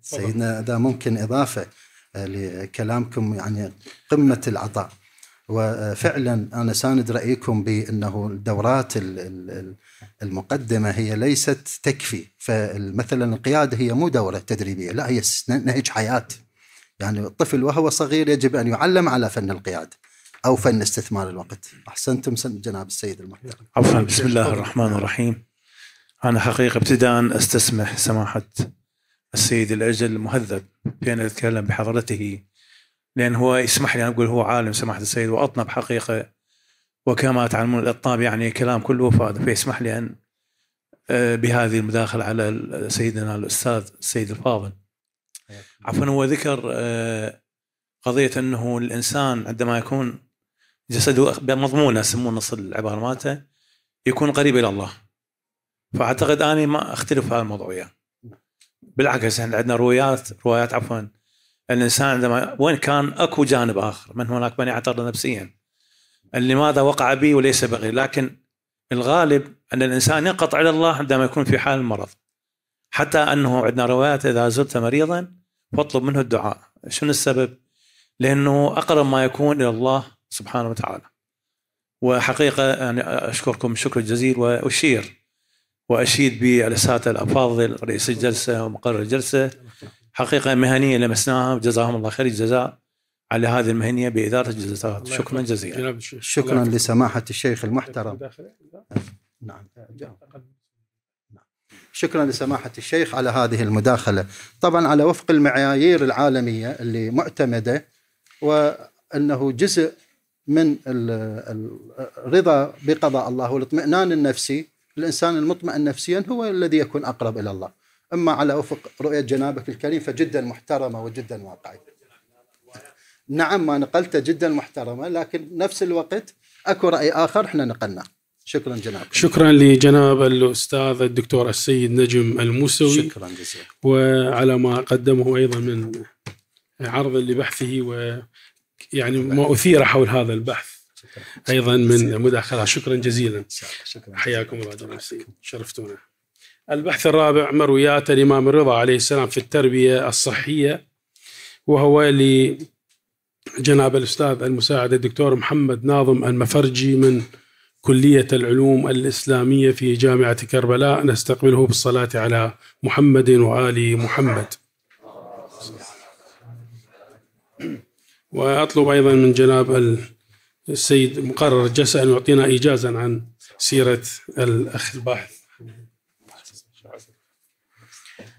Speaker 16: سيدنا اذا ممكن اضافه لكلامكم يعني قمه العطاء وفعلا انا ساند رايكم بانه الدورات المقدمه هي ليست تكفي فمثلا القياده هي مو دوره تدريبيه لا هي نهج حياه يعني الطفل وهو صغير يجب ان يعلم على فن القياده او فن استثمار الوقت احسنتم جناب السيد المحترم
Speaker 6: عفوا بسم الله الرحمن الرحيم انا حقيقه ابتداء استسمح سماحه السيد الاجل المهذب بان اتكلم بحضرته لان هو يسمح لي انا اقول هو عالم سماحه السيد واطنب حقيقه وكما تعلمون الاطناب يعني كلام كله فاضي فيسمح لي ان آه، بهذه المداخله على سيدنا الاستاذ السيد الفاضل عفوا هو ذكر آه، قضيه انه الانسان عندما يكون جسده مضمونه يسمون نص العباره مالته يكون قريب الى الله فاعتقد اني ما اختلف في الموضوع الموضوعيه بالعكس احنا عندنا روايات روايات عفوا الانسان عندما وين كان اكو جانب اخر من هناك من يعترض نفسيا لماذا وقع بي وليس بغي لكن الغالب ان الانسان ينقطع الى الله عندما يكون في حال المرض حتى انه عندنا روايات اذا زرت مريضا فاطلب منه الدعاء شنو السبب؟ لانه اقرب ما يكون الى الله سبحانه وتعالى وحقيقه يعني اشكركم الشكر الجزيل واشير واشيد بالاساتذه الافاضل رئيس الجلسه ومقرر الجلسه حقيقه مهنيه لمسناها وجزاهم الله خير الجزاء على هذه المهنيه باداره الجلسات شكرا جزيلا
Speaker 16: شكرا لسماحه الشيخ المحترم نعم شكرا لسماحه الشيخ على هذه المداخله طبعا على وفق المعايير العالميه اللي معتمده وانه جزء من الرضا بقضاء الله والاطمئنان النفسي الانسان المطمئن نفسيا هو الذي يكون اقرب الى الله اما على افق رؤيه جنابك الكريم فجدا محترمه وجدا واقعيه. نعم ما نقلته جدا محترمه لكن نفس الوقت اكو راي اخر احنا نقلناه. شكرا جناب
Speaker 8: شكرا لجناب الاستاذ الدكتور السيد نجم الموسوي شكرا جزيلا وعلى ما قدمه ايضا من عرض لبحثه و يعني ما اثير حول هذا البحث شكرا. ايضا من مداخلات شكرا جزيلا شكرا حياكم الله جناب السيد شرفتونا البحث الرابع مرويات الإمام الرضا عليه السلام في التربية الصحية وهو لجناب الأستاذ المساعد الدكتور محمد ناظم المفرجي من كلية العلوم الإسلامية في جامعة كربلاء نستقبله بالصلاة على محمد وآل محمد وأطلب أيضا من جناب السيد مقرر جسأ أن يعطينا إيجازا عن سيرة الأخ الباحث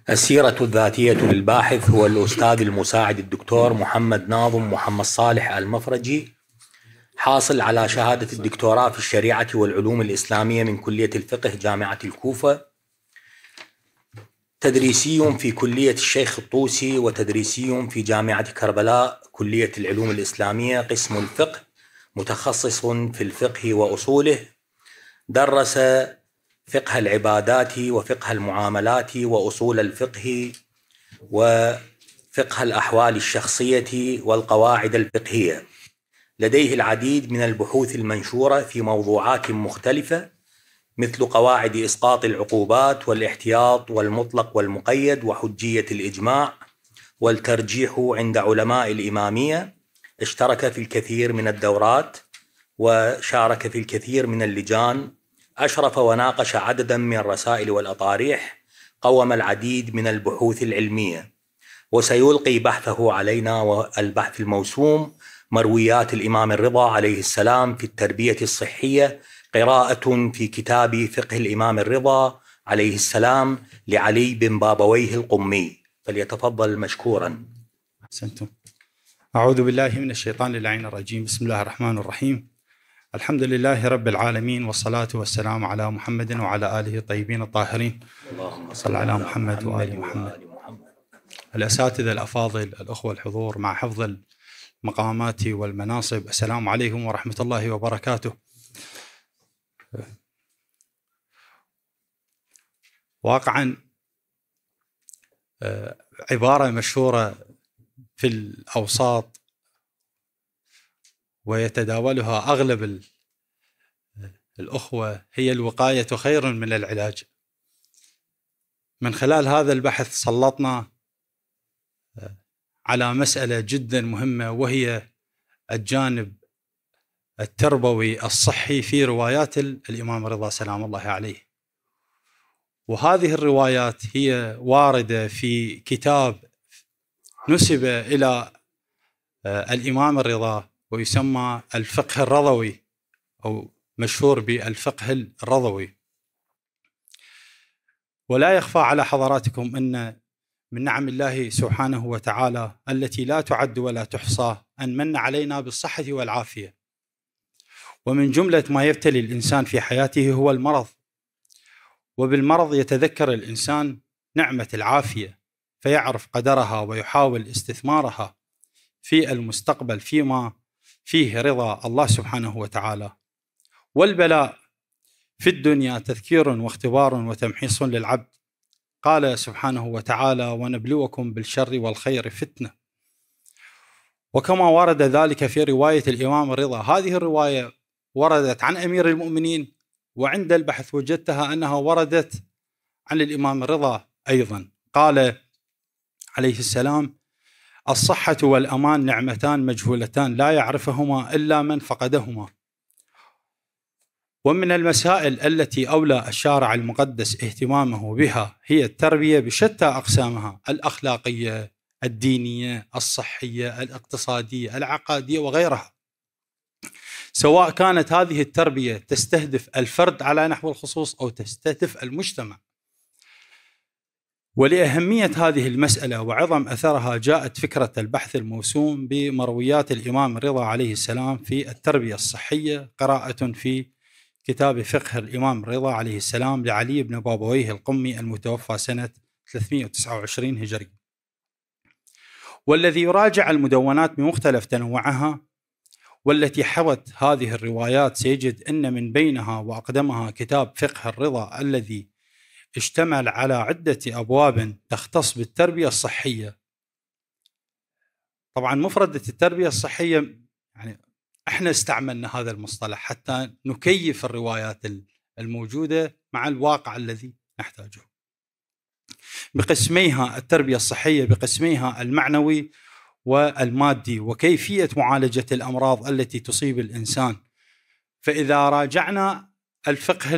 Speaker 9: السيرة الذاتية للباحث هو الأستاذ المساعد الدكتور محمد ناظم محمد صالح المفرجي حاصل على شهادة الدكتوراه في الشريعة والعلوم الإسلامية من كلية الفقه جامعة الكوفة تدريسي في كلية الشيخ الطوسي وتدريسي في جامعة كربلاء كلية العلوم الإسلامية قسم الفقه متخصص في الفقه وأصوله درس فقه العبادات وفقه المعاملات واصول الفقه وفقه الاحوال الشخصيه والقواعد الفقهيه لديه العديد من البحوث المنشوره في موضوعات مختلفه مثل قواعد اسقاط العقوبات والاحتياط والمطلق والمقيد وحجيه الاجماع والترجيح عند علماء الاماميه اشترك في الكثير من الدورات وشارك في الكثير من اللجان أشرف وناقش عددا من الرسائل والأطاريح قوم العديد من البحوث العلمية وسيلقي بحثه علينا والبحث الموسوم مرويات الإمام الرضا عليه السلام في التربية الصحية قراءة في كتاب فقه الإمام الرضا عليه السلام لعلي بن بابويه القمي فليتفضل مشكورا
Speaker 19: أحسنتم أعوذ بالله من الشيطان اللعين الرجيم بسم الله الرحمن الرحيم الحمد لله رب العالمين والصلاة والسلام على محمد وعلى آله الطيبين الطاهرين اللهم صل على محمد وآل محمد الأساتذة الأفاضل الأخوة الحضور مع حفظ المقامات والمناصب السلام عليكم ورحمة الله وبركاته واقعا آه، عبارة مشهورة في الأوساط ويتداولها اغلب الاخوه هي الوقايه خير من العلاج. من خلال هذا البحث سلطنا آه، على مساله جدا مهمه وهي الجانب التربوي الصحي في روايات الامام رضا سلام الله عليه. وهذه الروايات هي وارده في كتاب نسب الى آه، الامام الرضا ويسمى الفقه الرضوي أو مشهور بالفقه الرضوي ولا يخفى على حضراتكم أن من نعم الله سبحانه وتعالى التي لا تعد ولا تحصى أن من علينا بالصحة والعافية ومن جملة ما يبتلي الإنسان في حياته هو المرض وبالمرض يتذكر الإنسان نعمة العافية فيعرف قدرها ويحاول استثمارها في المستقبل فيما فيه رضا الله سبحانه وتعالى والبلاء في الدنيا تذكير واختبار وتمحيص للعبد قال سبحانه وتعالى ونبلوكم بالشر والخير فتنه وكما ورد ذلك في روايه الامام الرضا هذه الروايه وردت عن امير المؤمنين وعند البحث وجدتها انها وردت عن الامام الرضا ايضا قال عليه السلام الصحة والأمان نعمتان مجهولتان لا يعرفهما إلا من فقدهما ومن المسائل التي أولى الشارع المقدس اهتمامه بها هي التربية بشتى أقسامها الأخلاقية الدينية الصحية الاقتصادية العقادية وغيرها سواء كانت هذه التربية تستهدف الفرد على نحو الخصوص أو تستهدف المجتمع ولأهمية هذه المسألة وعظم أثرها جاءت فكرة البحث الموسوم بمرويات الإمام رضا عليه السلام في التربية الصحية قراءة في كتاب فقه الإمام رضا عليه السلام لعلي بن بابويه القمي المتوفى سنة 329 هجري والذي يراجع المدونات بمختلف تنوعها والتي حوت هذه الروايات سيجد أن من بينها وأقدمها كتاب فقه الرضا الذي اشتمل على عدة أبواب تختص بالتربية الصحية طبعا مفردة التربية الصحية يعني احنا استعملنا هذا المصطلح حتى نكيف الروايات الموجودة مع الواقع الذي نحتاجه بقسميها التربية الصحية بقسميها المعنوي والمادي وكيفية معالجة الأمراض التي تصيب الإنسان فإذا راجعنا الفقه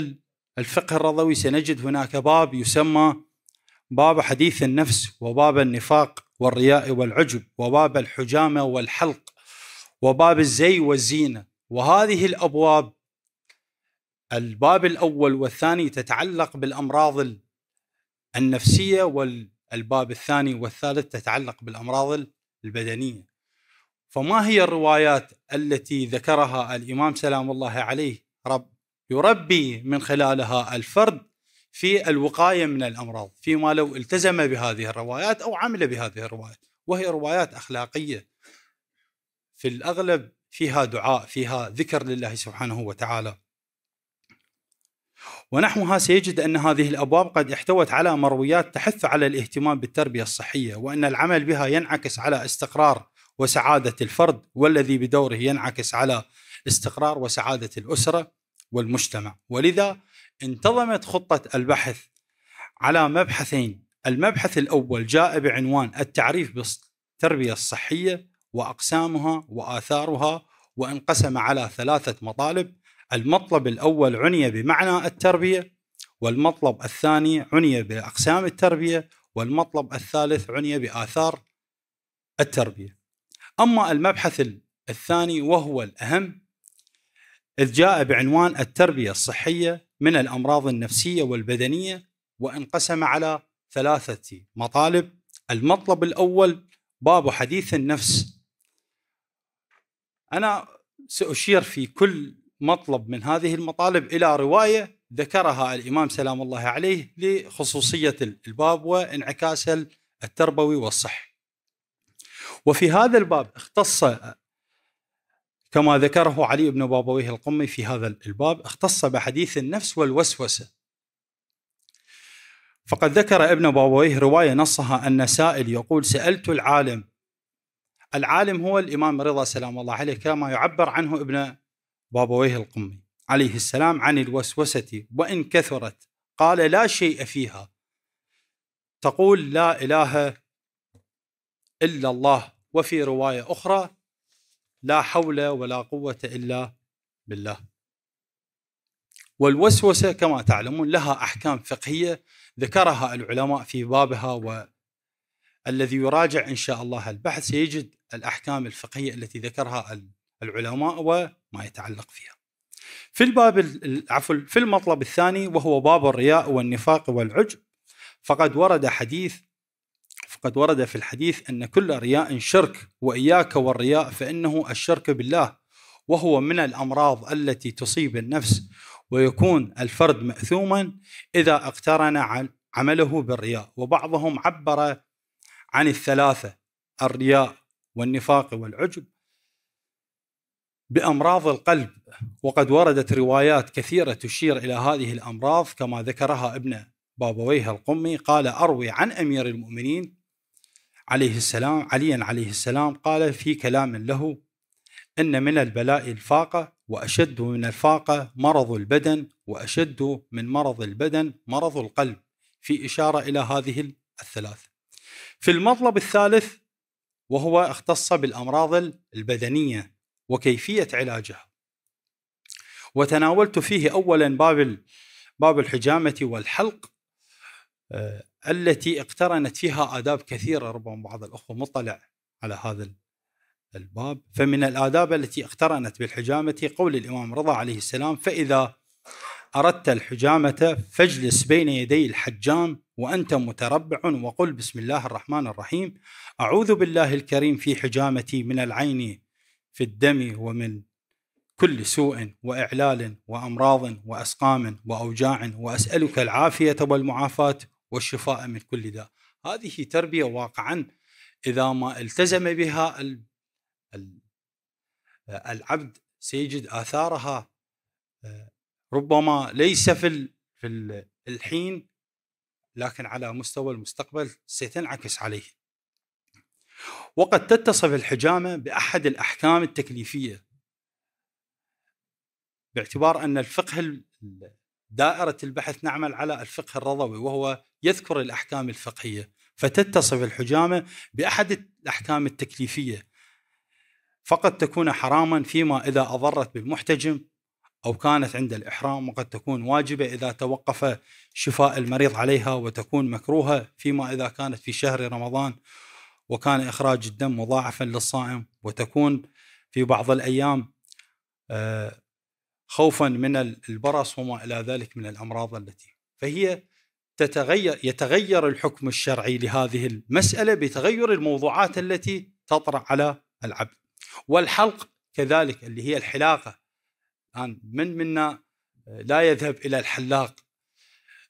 Speaker 19: الفقه الرضوي سنجد هناك باب يسمى باب حديث النفس وباب النفاق والرياء والعجب وباب الحجامه والحلق وباب الزي والزينه وهذه الابواب الباب الاول والثاني تتعلق بالامراض النفسيه والباب الثاني والثالث تتعلق بالامراض البدنيه فما هي الروايات التي ذكرها الامام سلام الله عليه رب يربي من خلالها الفرد في الوقايه من الامراض فيما لو التزم بهذه الروايات او عمل بهذه الروايات وهي روايات اخلاقيه في الاغلب فيها دعاء فيها ذكر لله سبحانه وتعالى ونحوها سيجد ان هذه الابواب قد احتوت على مرويات تحث على الاهتمام بالتربيه الصحيه وان العمل بها ينعكس على استقرار وسعاده الفرد والذي بدوره ينعكس على استقرار وسعاده الاسره والمجتمع ولذا انتظمت خطة البحث على مبحثين المبحث الأول جاء بعنوان التعريف بالتربية الصحية وأقسامها وآثارها وانقسم على ثلاثة مطالب المطلب الأول عني بمعنى التربية والمطلب الثاني عني بأقسام التربية والمطلب الثالث عني بآثار التربية أما المبحث الثاني وهو الأهم إذ جاء بعنوان التربية الصحية من الأمراض النفسية والبدنية وانقسم على ثلاثة مطالب المطلب الأول باب حديث النفس أنا سأشير في كل مطلب من هذه المطالب إلى رواية ذكرها الإمام سلام الله عليه لخصوصية الباب وانعكاسها التربوي والصحي وفي هذا الباب اختص كما ذكره علي بن بابويه القمي في هذا الباب اختص بحديث النفس والوسوسه فقد ذكر ابن بابويه روايه نصها ان سائل يقول سالت العالم العالم هو الامام رضا سلام الله عليه كما يعبر عنه ابن بابويه القمي عليه السلام عن الوسوسه وان كثرت قال لا شيء فيها تقول لا اله الا الله وفي روايه اخرى لا حول ولا قوة إلا بالله والوسوسة كما تعلمون لها أحكام فقهية ذكرها العلماء في بابها والذي يراجع إن شاء الله البحث سيجد الأحكام الفقهية التي ذكرها العلماء وما يتعلق فيها في الباب عفوا في المطلب الثاني وهو باب الرياء والنفاق والعجب فقد ورد حديث فقد ورد في الحديث أن كل رياء شرك وإياك والرياء فإنه الشرك بالله وهو من الأمراض التي تصيب النفس ويكون الفرد مأثوما إذا اقترن عمله بالرياء وبعضهم عبر عن الثلاثة الرياء والنفاق والعجب بامراض القلب وقد وردت روايات كثيره تشير الى هذه الامراض كما ذكرها ابن بابويه القمي قال اروي عن امير المؤمنين عليه السلام عليا عليه السلام قال في كلام له إن من البلاء الفاقة وأشد من الفاقة مرض البدن وأشد من مرض البدن مرض القلب في إشارة إلى هذه الثلاث في المطلب الثالث وهو اختص بالأمراض البدنية وكيفية علاجها وتناولت فيه أولا باب باب الحجامة والحلق آه، التي اقترنت فيها آداب كثيرة ربما بعض الأخوة مطلع على هذا الباب فمن الآداب التي اقترنت بالحجامة قول الإمام رضا عليه السلام فإذا أردت الحجامة فاجلس بين يدي الحجام وأنت متربع وقل بسم الله الرحمن الرحيم أعوذ بالله الكريم في حجامتي من العين في الدم ومن كل سوء وإعلال وأمراض وأسقام وأوجاع وأسألك العافية والمعافاة والشفاء من كل داء هذه تربية واقعا إذا ما التزم بها العبد سيجد آثارها آه، ربما ليس في في الحين لكن على مستوى المستقبل ستنعكس عليه وقد تتصف الحجامة بأحد الأحكام التكليفية باعتبار أن الفقه دائرة البحث نعمل على الفقه الرضوي وهو يذكر الأحكام الفقهية فتتصف نعم. الحجامة بأحد الأحكام التكليفية فقد تكون حراما فيما إذا أضرت بالمحتجم أو كانت عند الإحرام وقد تكون واجبة إذا توقف شفاء المريض عليها وتكون مكروهة فيما إذا كانت في شهر رمضان وكان إخراج الدم مضاعفا للصائم وتكون في بعض الأيام آه خوفا من البرص وما الى ذلك من الامراض التي فهي تتغير يتغير الحكم الشرعي لهذه المساله بتغير الموضوعات التي تطرا على العبد والحلق كذلك اللي هي الحلاقه الان من منا آه، لا يذهب الى الحلاق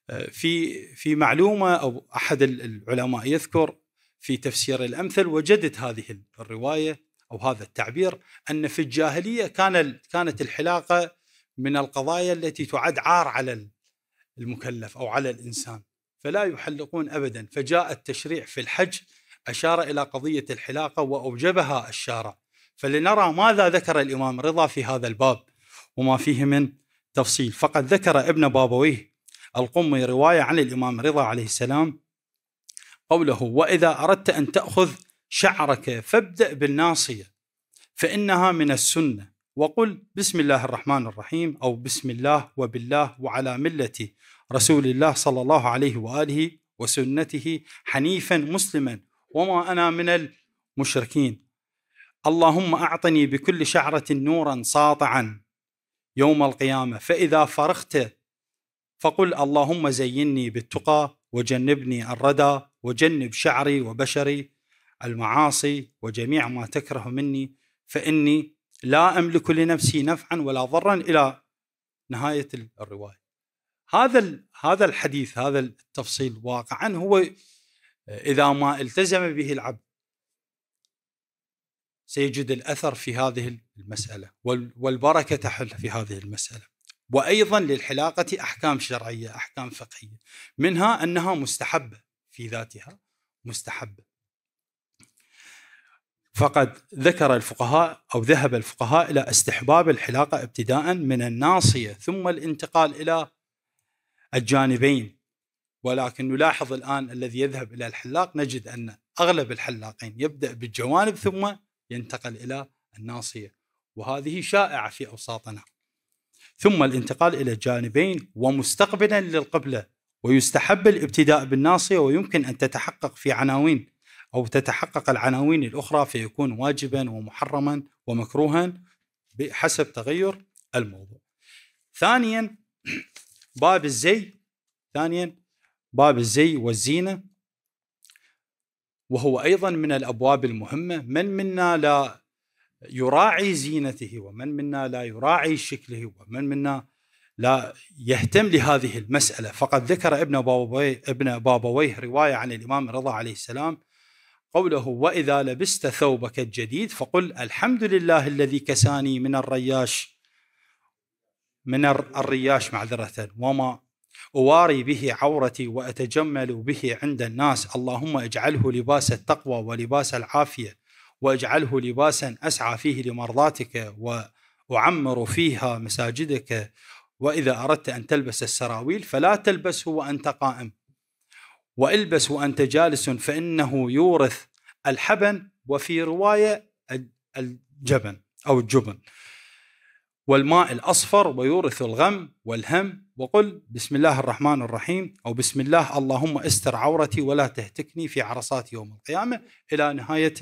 Speaker 19: آه، في في معلومه او احد العلماء يذكر في تفسير الامثل وجدت هذه الروايه او هذا التعبير ان في الجاهليه كان كانت الحلاقه من القضايا التي تعد عار على المكلف او على الانسان فلا يحلقون ابدا فجاء التشريع في الحج اشار الى قضيه الحلاقه واوجبها الشارع فلنرى ماذا ذكر الامام رضا في هذا الباب وما فيه من تفصيل فقد ذكر ابن بابويه القمي روايه عن الامام رضا عليه السلام قوله واذا اردت ان تاخذ شعرك فابدا بالناصيه فانها من السنه وقل بسم الله الرحمن الرحيم أو بسم الله وبالله وعلى ملة رسول الله صلى الله عليه وآله وسنته حنيفا مسلما وما أنا من المشركين اللهم أعطني بكل شعرة نورا ساطعا يوم القيامة فإذا فرغت فقل اللهم زينني بالتقى وجنبني الردى وجنب شعري وبشري المعاصي وجميع ما تكره مني فإني لا املك لنفسي نفعا ولا ضرا الى نهايه الروايه. هذا هذا الحديث هذا التفصيل واقعا هو اذا ما التزم به العبد سيجد الاثر في هذه المساله والبركه تحل في هذه المساله. وايضا للحلاقه احكام شرعيه، احكام فقهيه، منها انها مستحبه في ذاتها مستحبه. فقد ذكر الفقهاء أو ذهب الفقهاء إلى استحباب الحلاقة ابتداء من الناصية ثم الانتقال إلى الجانبين ولكن نلاحظ الآن الذي يذهب إلى الحلاق نجد أن أغلب الحلاقين يبدأ بالجوانب ثم ينتقل إلى الناصية وهذه شائعة في أوساطنا ثم الانتقال إلى الجانبين ومستقبلا للقبلة ويستحب الابتداء بالناصية ويمكن أن تتحقق في عناوين أو تتحقق العناوين الأخرى فيكون واجبا ومحرما ومكروها بحسب تغير الموضوع ثانيا باب الزي ثانيا باب الزي والزينة وهو أيضا من الأبواب المهمة من منا لا يراعي زينته ومن منا لا يراعي شكله ومن منا لا يهتم لهذه المسألة فقد ذكر ابن بابويه, ابن بابويه رواية عن الإمام رضا عليه السلام قوله واذا لبست ثوبك الجديد فقل الحمد لله الذي كساني من الرياش من الرياش معذره وما اواري به عورتي واتجمل به عند الناس اللهم اجعله لباس التقوى ولباس العافيه واجعله لباسا اسعى فيه لمرضاتك واعمر فيها مساجدك واذا اردت ان تلبس السراويل فلا تلبسه وانت قائم والبس وانت جالس فانه يورث الحبن وفي روايه الجبن او الجبن والماء الاصفر ويورث الغم والهم وقل بسم الله الرحمن الرحيم او بسم الله اللهم استر عورتي ولا تهتكني في عرصات يوم القيامه الى نهايه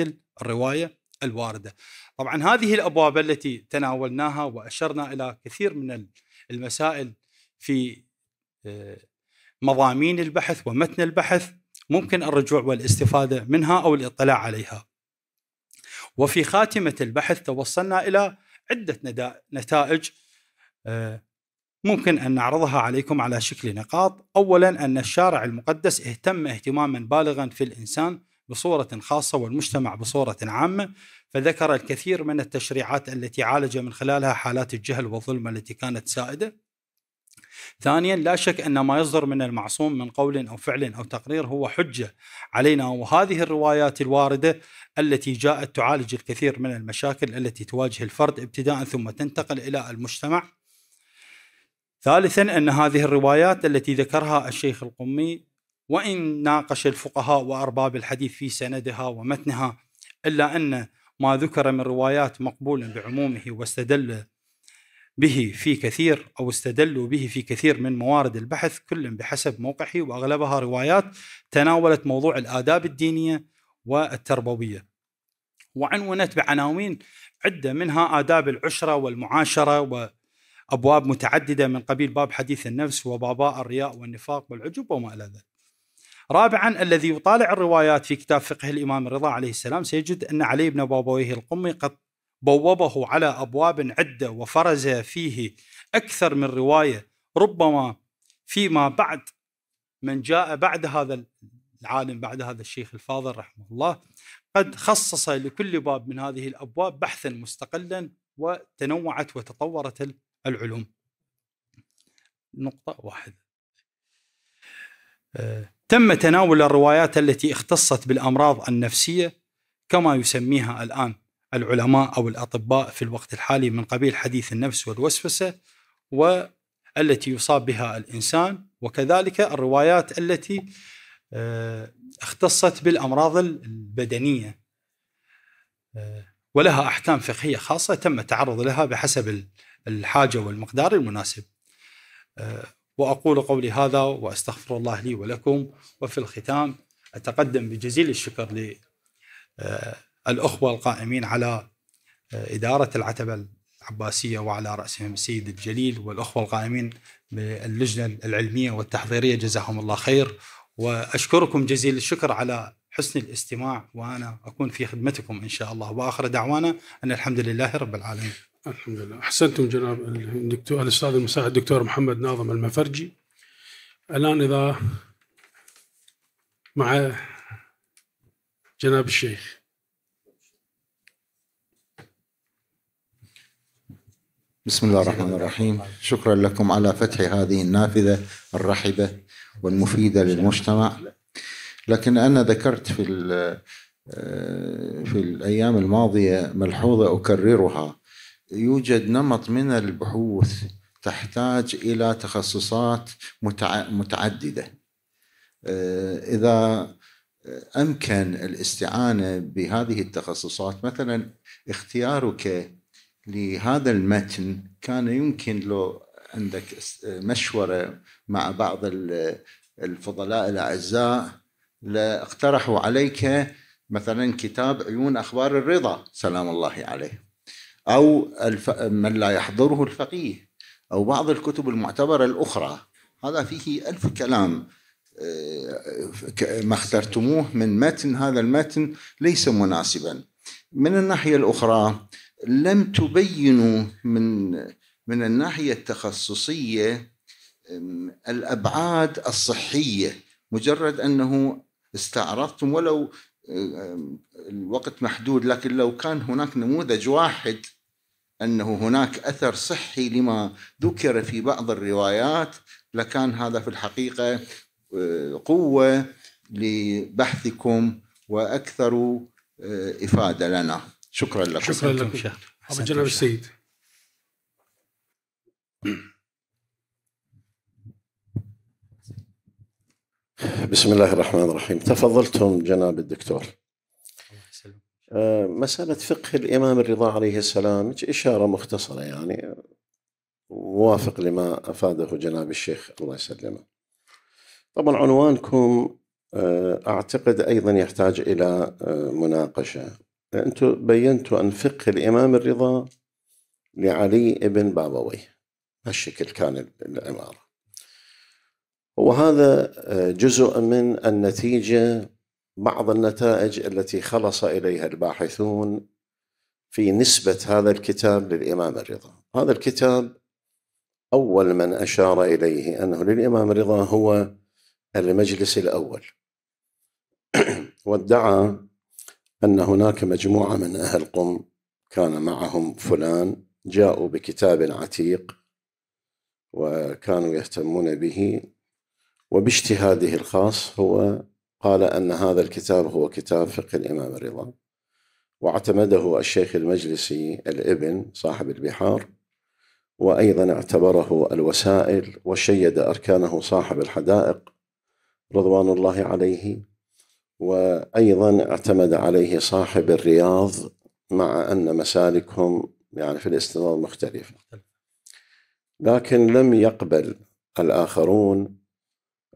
Speaker 19: الروايه الوارده. طبعا هذه الابواب التي تناولناها واشرنا الى كثير من المسائل في آه، مضامين البحث ومتن البحث ممكن الرجوع والاستفاده منها او الاطلاع عليها. وفي خاتمه البحث توصلنا الى عده نتائج آه، ممكن ان نعرضها عليكم على شكل نقاط، اولا ان الشارع المقدس اهتم اهتماما بالغا في الانسان بصوره خاصه والمجتمع بصوره عامه، فذكر الكثير من التشريعات التي عالج من خلالها حالات الجهل والظلم التي كانت سائده. ثانيا لا شك ان ما يصدر من المعصوم من قول او فعل او تقرير هو حجه علينا وهذه الروايات الوارده التي جاءت تعالج الكثير من المشاكل التي تواجه الفرد ابتداء ثم تنتقل الى المجتمع. ثالثا ان هذه الروايات التي ذكرها الشيخ القمي وان ناقش الفقهاء وارباب الحديث في سندها ومتنها الا ان ما ذكر من روايات مقبول بعمومه واستدل به في كثير او استدلوا به في كثير من موارد البحث كل بحسب موقعه واغلبها روايات تناولت موضوع الاداب الدينيه والتربويه. وعنونت بعناوين عده منها اداب العشره والمعاشره وابواب متعدده من قبيل باب حديث النفس وباباء الرياء والنفاق والعجب وما الى ذلك. رابعا الذي يطالع الروايات في كتاب فقه الامام الرضا عليه السلام سيجد ان علي بن بابويه القمي قد بوبه على ابواب عده وفرز فيه اكثر من روايه ربما فيما بعد من جاء بعد هذا العالم بعد هذا الشيخ الفاضل رحمه الله قد خصص لكل باب من هذه الابواب بحثا مستقلا وتنوعت وتطورت العلوم. نقطه واحده. آه، تم تناول الروايات التي اختصت بالامراض النفسيه كما يسميها الان العلماء او الاطباء في الوقت الحالي من قبيل حديث النفس والوسوسه والتي يصاب بها الانسان وكذلك الروايات التي آه، اختصت بالامراض البدنيه آه، ولها احكام فقهيه خاصه تم التعرض لها بحسب الحاجه والمقدار المناسب. آه، واقول قولي هذا واستغفر الله لي ولكم وفي الختام اتقدم بجزيل الشكر ل الأخوة القائمين على آه، إدارة العتبة العباسية وعلى رأسهم السيد الجليل والأخوة القائمين باللجنة العلمية والتحضيرية جزاهم الله خير وأشكركم جزيل الشكر على حسن الاستماع وأنا أكون في خدمتكم إن شاء الله وآخر دعوانا أن الحمد لله رب العالمين الحمد لله أحسنتم جناب
Speaker 8: الدكتور الأستاذ المساعد الدكتور محمد ناظم المفرجي الآن إذا مع جناب الشيخ بسم
Speaker 11: الله الرحمن الرحيم شكرا لكم على فتح هذه النافذة الرحبة والمفيدة للمجتمع لكن أنا ذكرت في آه، في الأيام الماضية ملحوظة أكررها يوجد نمط من البحوث تحتاج إلى تخصصات متعددة آه، إذا أمكن الاستعانة بهذه التخصصات مثلا اختيارك لهذا المتن كان يمكن لو عندك مشورة مع بعض الفضلاء الأعزاء لاقترحوا عليك مثلا كتاب عيون أخبار الرضا سلام الله عليه أو الف... من لا يحضره الفقيه أو بعض الكتب المعتبرة الأخرى هذا فيه ألف كلام آه، ما اخترتموه من متن هذا المتن ليس مناسبا من الناحية الأخرى لم تبينوا من من الناحيه التخصصيه الابعاد الصحيه مجرد انه استعرضتم ولو الوقت محدود لكن لو كان هناك نموذج واحد انه هناك اثر صحي لما ذكر في بعض الروايات لكان هذا في الحقيقه أه، قوه لبحثكم واكثر أه، افاده لنا. شكرا لك شكرا لك
Speaker 8: ابو الجلال السيد
Speaker 18: [CLEARS THROAT] بسم الله الرحمن الرحيم تفضلتم جناب الدكتور آه، مسألة فقه الإمام الرضا عليه السلام إشارة مختصرة يعني موافق لما أفاده جناب الشيخ الله يسلمه طبعا عنوانكم آه، أعتقد أيضا يحتاج إلى آه، مناقشة أنتم بينتوا أن فقه الإمام الرضا لعلي بن بابوي هالشكل كان العمارة وهذا آه، جزء من النتيجة بعض النتائج التي خلص إليها الباحثون في نسبة هذا الكتاب للإمام الرضا هذا الكتاب أول من أشار إليه أنه للإمام الرضا هو المجلس الأول [CLEARS THROAT] وادعى أن هناك مجموعة من أهل قم كان معهم فلان جاءوا بكتاب عتيق وكانوا يهتمون به وباجتهاده الخاص هو قال أن هذا الكتاب هو كتاب فقه الإمام الرضا واعتمده الشيخ المجلسي الابن صاحب البحار وأيضا اعتبره الوسائل وشيد أركانه صاحب الحدائق رضوان الله عليه وأيضا اعتمد عليه صاحب الرياض مع أن مسالكهم يعني في الاستنباط مختلفة لكن لم يقبل الآخرون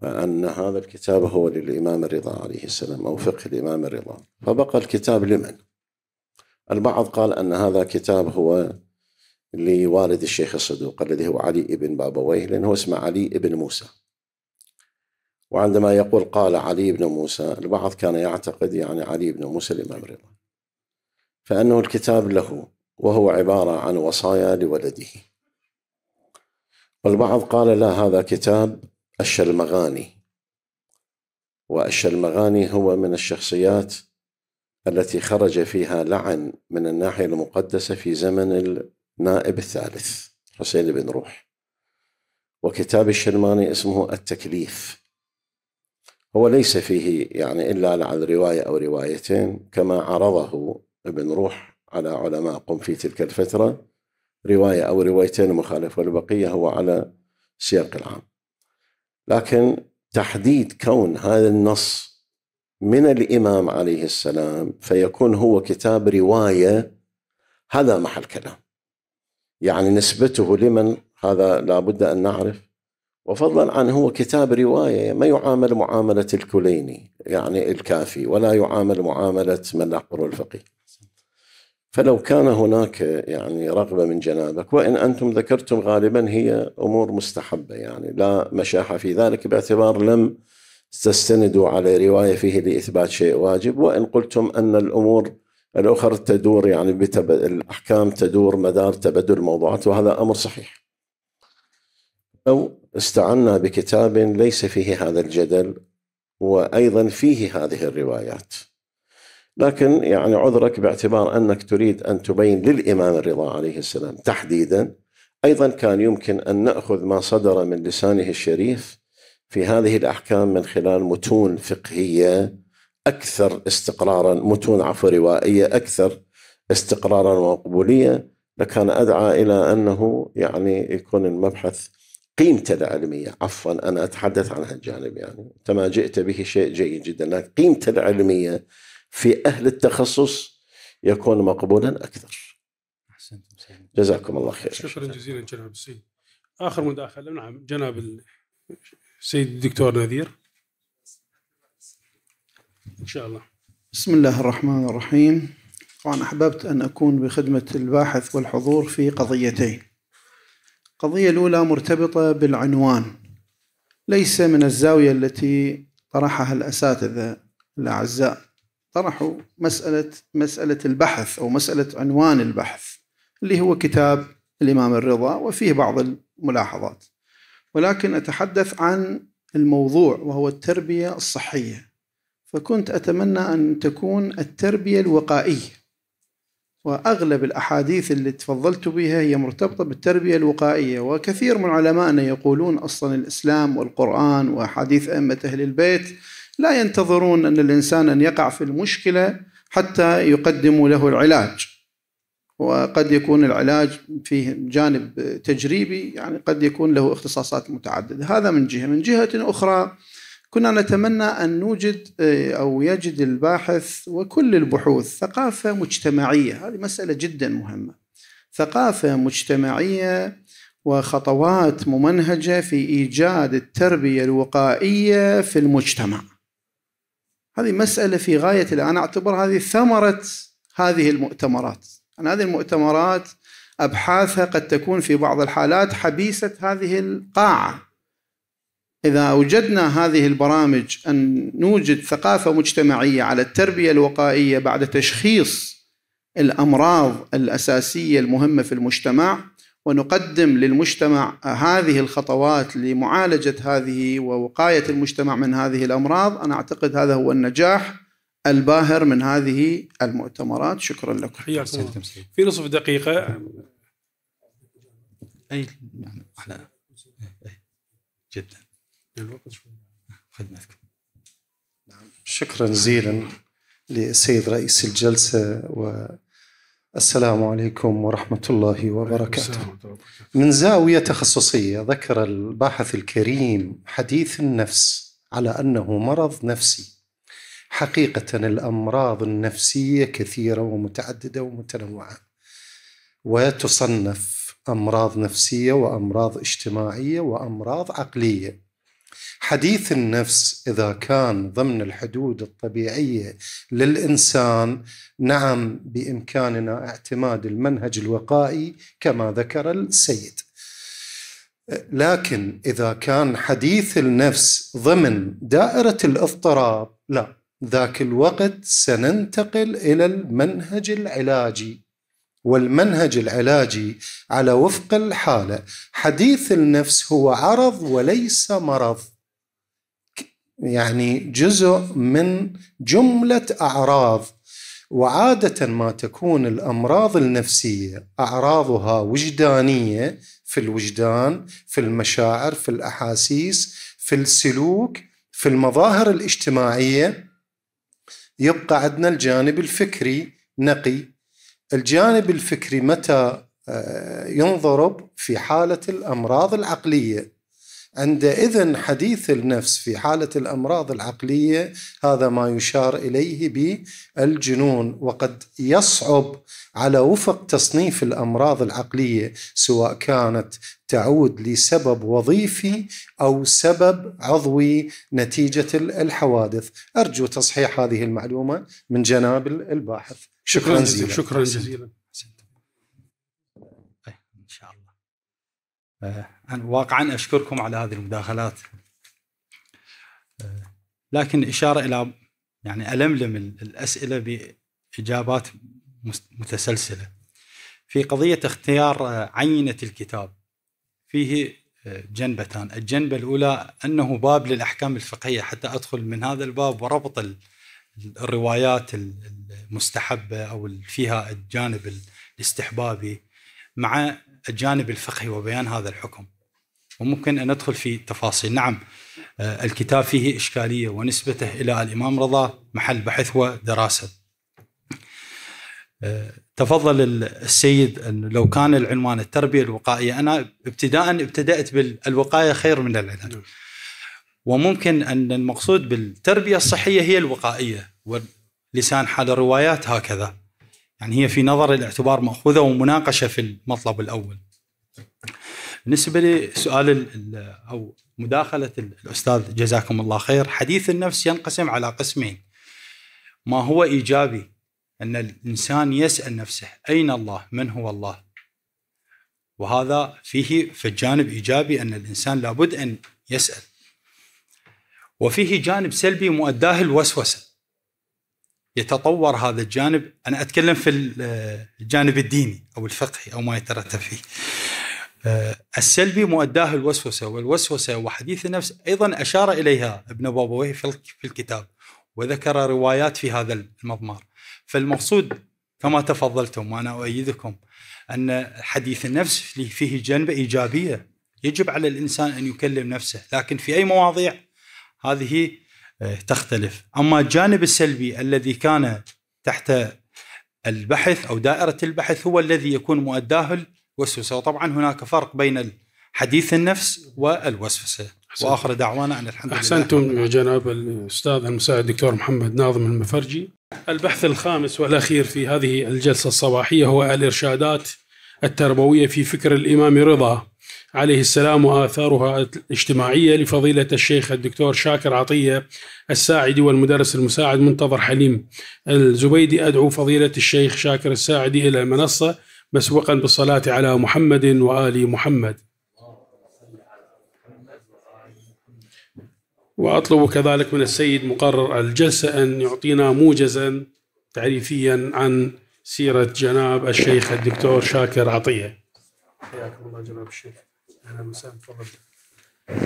Speaker 18: أن هذا الكتاب هو للإمام الرضا عليه السلام أو فقه الإمام الرضا فبقى الكتاب لمن؟ البعض قال أن هذا كتاب هو لوالد الشيخ الصدوق الذي هو علي بن بابويه لأنه اسمه علي بن موسى وعندما يقول قال علي بن موسى البعض كان يعتقد يعني علي بن موسى الإمام رضا فأنه الكتاب له وهو عبارة عن وصايا لولده والبعض قال لا هذا كتاب الشلمغاني والشلمغاني هو من الشخصيات التي خرج فيها لعن من الناحية المقدسة في زمن النائب الثالث حسين بن روح وكتاب الشلماني اسمه التكليف هو ليس فيه يعني إلا على رواية أو روايتين كما عرضه ابن روح على علماء قم في تلك الفترة رواية أو روايتين مخالفة والبقية هو على سياق العام لكن تحديد كون هذا النص من الإمام عليه السلام فيكون هو كتاب رواية هذا محل كلام يعني نسبته لمن هذا لابد أن نعرف وفضلا عن هو كتاب رواية ما يعامل معاملة الكليني يعني الكافي ولا يعامل معاملة من أحضر الفقيه فلو كان هناك يعني رغبة من جنابك وإن أنتم ذكرتم غالبا هي أمور مستحبة يعني لا مشاحة في ذلك باعتبار لم تستندوا على رواية فيه لإثبات شيء واجب وإن قلتم أن الأمور الأخرى تدور يعني بتب... الأحكام تدور مدار تبدل الموضوعات وهذا أمر صحيح أو استعنا بكتاب ليس فيه هذا الجدل وايضا فيه هذه الروايات. لكن يعني عذرك باعتبار انك تريد ان تبين للامام الرضا عليه السلام تحديدا ايضا كان يمكن ان ناخذ ما صدر من لسانه الشريف في هذه الاحكام من خلال متون فقهيه اكثر استقرارا متون عفوا روائيه اكثر استقرارا وقبوليه لكان ادعى الى انه يعني يكون المبحث قيمته العلمية عفوا أنا أتحدث عن هالجانب يعني كما جئت به شيء جيد جدا لكن قيمته العلمية في أهل التخصص يكون مقبولا أكثر جزاكم الله خير
Speaker 8: شكرا جزيلا جناب السيد آخر مداخلة نعم جناب
Speaker 18: السيد الدكتور نذير
Speaker 8: إن شاء الله
Speaker 12: بسم الله الرحمن الرحيم طبعا أحببت أن أكون بخدمة الباحث والحضور في قضيتين القضية الأولى مرتبطة بالعنوان ليس من الزاوية التي طرحها الأساتذة الأعزاء طرحوا مسألة مسألة البحث أو مسألة عنوان البحث اللي هو كتاب الإمام الرضا وفيه بعض الملاحظات ولكن أتحدث عن الموضوع وهو التربية الصحية فكنت أتمنى أن تكون التربية الوقائية وأغلب الأحاديث اللي تفضلت بها هي مرتبطة بالتربية الوقائية وكثير من علمائنا يقولون أصلا الإسلام والقرآن وأحاديث أئمة أهل البيت لا ينتظرون أن الإنسان أن يقع في المشكلة حتى يقدموا له العلاج وقد يكون العلاج فيه جانب تجريبي يعني قد يكون له اختصاصات متعددة هذا من جهة من جهة أخرى كنا نتمنى أن نوجد آه، أو يجد الباحث وكل البحوث ثقافة مجتمعية هذه مسألة جدا مهمة ثقافة مجتمعية وخطوات ممنهجة في إيجاد التربية الوقائية في المجتمع هذه مسألة في غاية أنا أعتبر هذه ثمرة هذه المؤتمرات أن هذه المؤتمرات أبحاثها قد تكون في بعض الحالات حبيسة هذه القاعة إذا أوجدنا هذه البرامج أن نوجد ثقافة مجتمعية على التربية الوقائية بعد تشخيص الأمراض الأساسية المهمة في المجتمع ونقدم للمجتمع هذه الخطوات لمعالجة هذه ووقاية المجتمع من هذه الأمراض أنا أعتقد هذا هو النجاح الباهر من هذه المؤتمرات شكرا لكم
Speaker 8: في نصف دقيقة
Speaker 19: أي يعني أحلى جدا الوقت
Speaker 13: خدمتكم نعم شكرا جزيلا للسيد رئيس الجلسة والسلام عليكم ورحمة الله وبركاته من زاوية تخصصية ذكر الباحث الكريم حديث النفس على أنه مرض نفسي حقيقة الأمراض النفسية كثيرة ومتعددة ومتنوعة وتصنف أمراض نفسية وأمراض اجتماعية وأمراض عقلية حديث النفس اذا كان ضمن الحدود الطبيعيه للانسان نعم بامكاننا اعتماد المنهج الوقائي كما ذكر السيد لكن اذا كان حديث النفس ضمن دائره الاضطراب لا ذاك الوقت سننتقل الى المنهج العلاجي والمنهج العلاجي على وفق الحاله حديث النفس هو عرض وليس مرض يعني جزء من جمله اعراض وعاده ما تكون الامراض النفسيه اعراضها وجدانيه في الوجدان في المشاعر في الاحاسيس في السلوك في المظاهر الاجتماعيه يبقى عندنا الجانب الفكري نقي الجانب الفكري متى آه، ينضرب في حالة الأمراض العقلية عندئذ حديث النفس في حالة الأمراض العقلية هذا ما يشار إليه بالجنون وقد يصعب على وفق تصنيف الأمراض العقلية سواء كانت تعود لسبب وظيفي او سبب عضوي نتيجه الحوادث، ارجو تصحيح هذه المعلومه من جناب الباحث. شكرا, جزيلا شكرا جزيلا.
Speaker 19: طيب، ان شاء الله. آه، انا واقعا اشكركم على هذه المداخلات. آه، لكن اشاره الى يعني الملم الاسئله باجابات متسلسله. في قضيه اختيار آه، عينه الكتاب فيه آه، جنبتان الجنبة الأولى أنه باب للأحكام الفقهية حتى أدخل من هذا الباب وربط الروايات المستحبة أو فيها الجانب الاستحبابي مع الجانب الفقهي وبيان هذا الحكم وممكن أن ندخل في تفاصيل نعم آه، الكتاب فيه إشكالية ونسبته إلى الإمام رضا محل بحث ودراسة تفضل السيد أن لو كان العنوان التربية الوقائية أنا ابتداء ابتدأت بالوقاية خير من العلاج نعم. وممكن أن المقصود بالتربية الصحية هي الوقائية ولسان حال الروايات هكذا يعني هي في نظر الاعتبار مأخوذة ومناقشة في المطلب الأول بالنسبة لسؤال أو مداخلة الأستاذ جزاكم الله خير حديث النفس ينقسم على قسمين ما هو إيجابي أن الإنسان يسأل نفسه أين الله من هو الله وهذا فيه في الجانب إيجابي أن الإنسان لابد أن يسأل وفيه جانب سلبي مؤداه الوسوسة يتطور هذا الجانب أنا أتكلم في الجانب الديني أو الفقهي أو ما يترتب فيه السلبي مؤداه الوسوسة والوسوسة وحديث النفس أيضا أشار إليها ابن بابويه في الكتاب وذكر روايات في هذا المضمار فالمقصود كما تفضلتم وانا اؤيدكم ان حديث النفس فيه جنبه ايجابيه يجب على الانسان ان يكلم نفسه لكن في اي مواضيع هذه آه، تختلف اما الجانب السلبي الذي كان تحت البحث او دائره البحث هو الذي يكون مؤداه الوسوسه وطبعا هناك فرق بين حديث النفس والوسوسه واخر دعوانا ان الحمد لله احسنتم يا
Speaker 8: جناب الاستاذ المساعد الدكتور محمد ناظم المفرجي
Speaker 19: البحث الخامس والأخير في
Speaker 8: هذه الجلسة الصباحية هو الإرشادات التربوية في فكر الإمام رضا عليه السلام وآثارها الاجتماعية لفضيلة الشيخ الدكتور شاكر عطية الساعدي والمدرس المساعد منتظر حليم الزبيدي أدعو فضيلة الشيخ شاكر الساعدي إلى المنصة مسبقا بالصلاة على محمد وآل محمد وأطلب كذلك من السيد مقرر الجلسة أن يعطينا موجزا تعريفيا عن سيرة جناب الشيخ الدكتور شاكر عطية حياكم الله جناب الشيخ أهلا وسهلا تفضل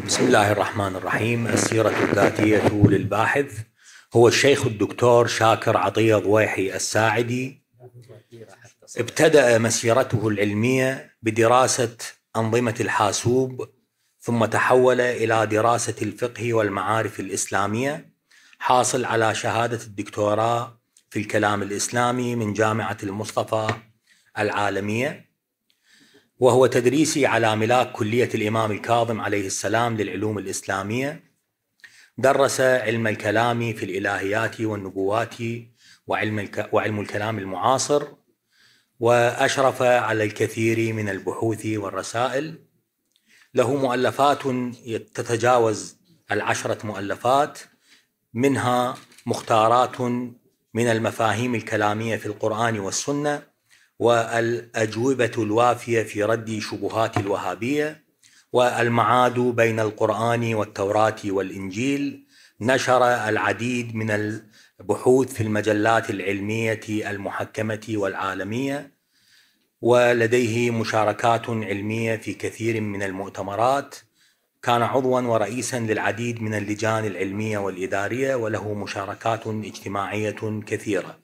Speaker 9: بسم الله الرحمن الرحيم السيرة الذاتية للباحث هو الشيخ الدكتور شاكر عطية ضويحي الساعدي ابتدأ مسيرته العلمية بدراسة أنظمة الحاسوب ثم تحول إلى دراسة الفقه والمعارف الإسلامية حاصل على شهادة الدكتوراه في الكلام الإسلامي من جامعة المصطفى العالمية وهو تدريسي على ملاك كلية الإمام الكاظم عليه السلام للعلوم الإسلامية درس علم الكلام في الإلهيات والنبوات وعلم, وعلم الكلام المعاصر وأشرف على الكثير من البحوث والرسائل له مؤلفات تتجاوز العشرة مؤلفات منها مختارات من المفاهيم الكلامية في القرآن والسنة والأجوبة الوافية في رد شبهات الوهابية والمعاد بين القرآن والتوراة والإنجيل نشر العديد من البحوث في المجلات العلمية المحكمة والعالمية ولديه مشاركات علميه في كثير من المؤتمرات كان عضوا ورئيسا للعديد من اللجان العلميه والاداريه وله مشاركات اجتماعيه كثيره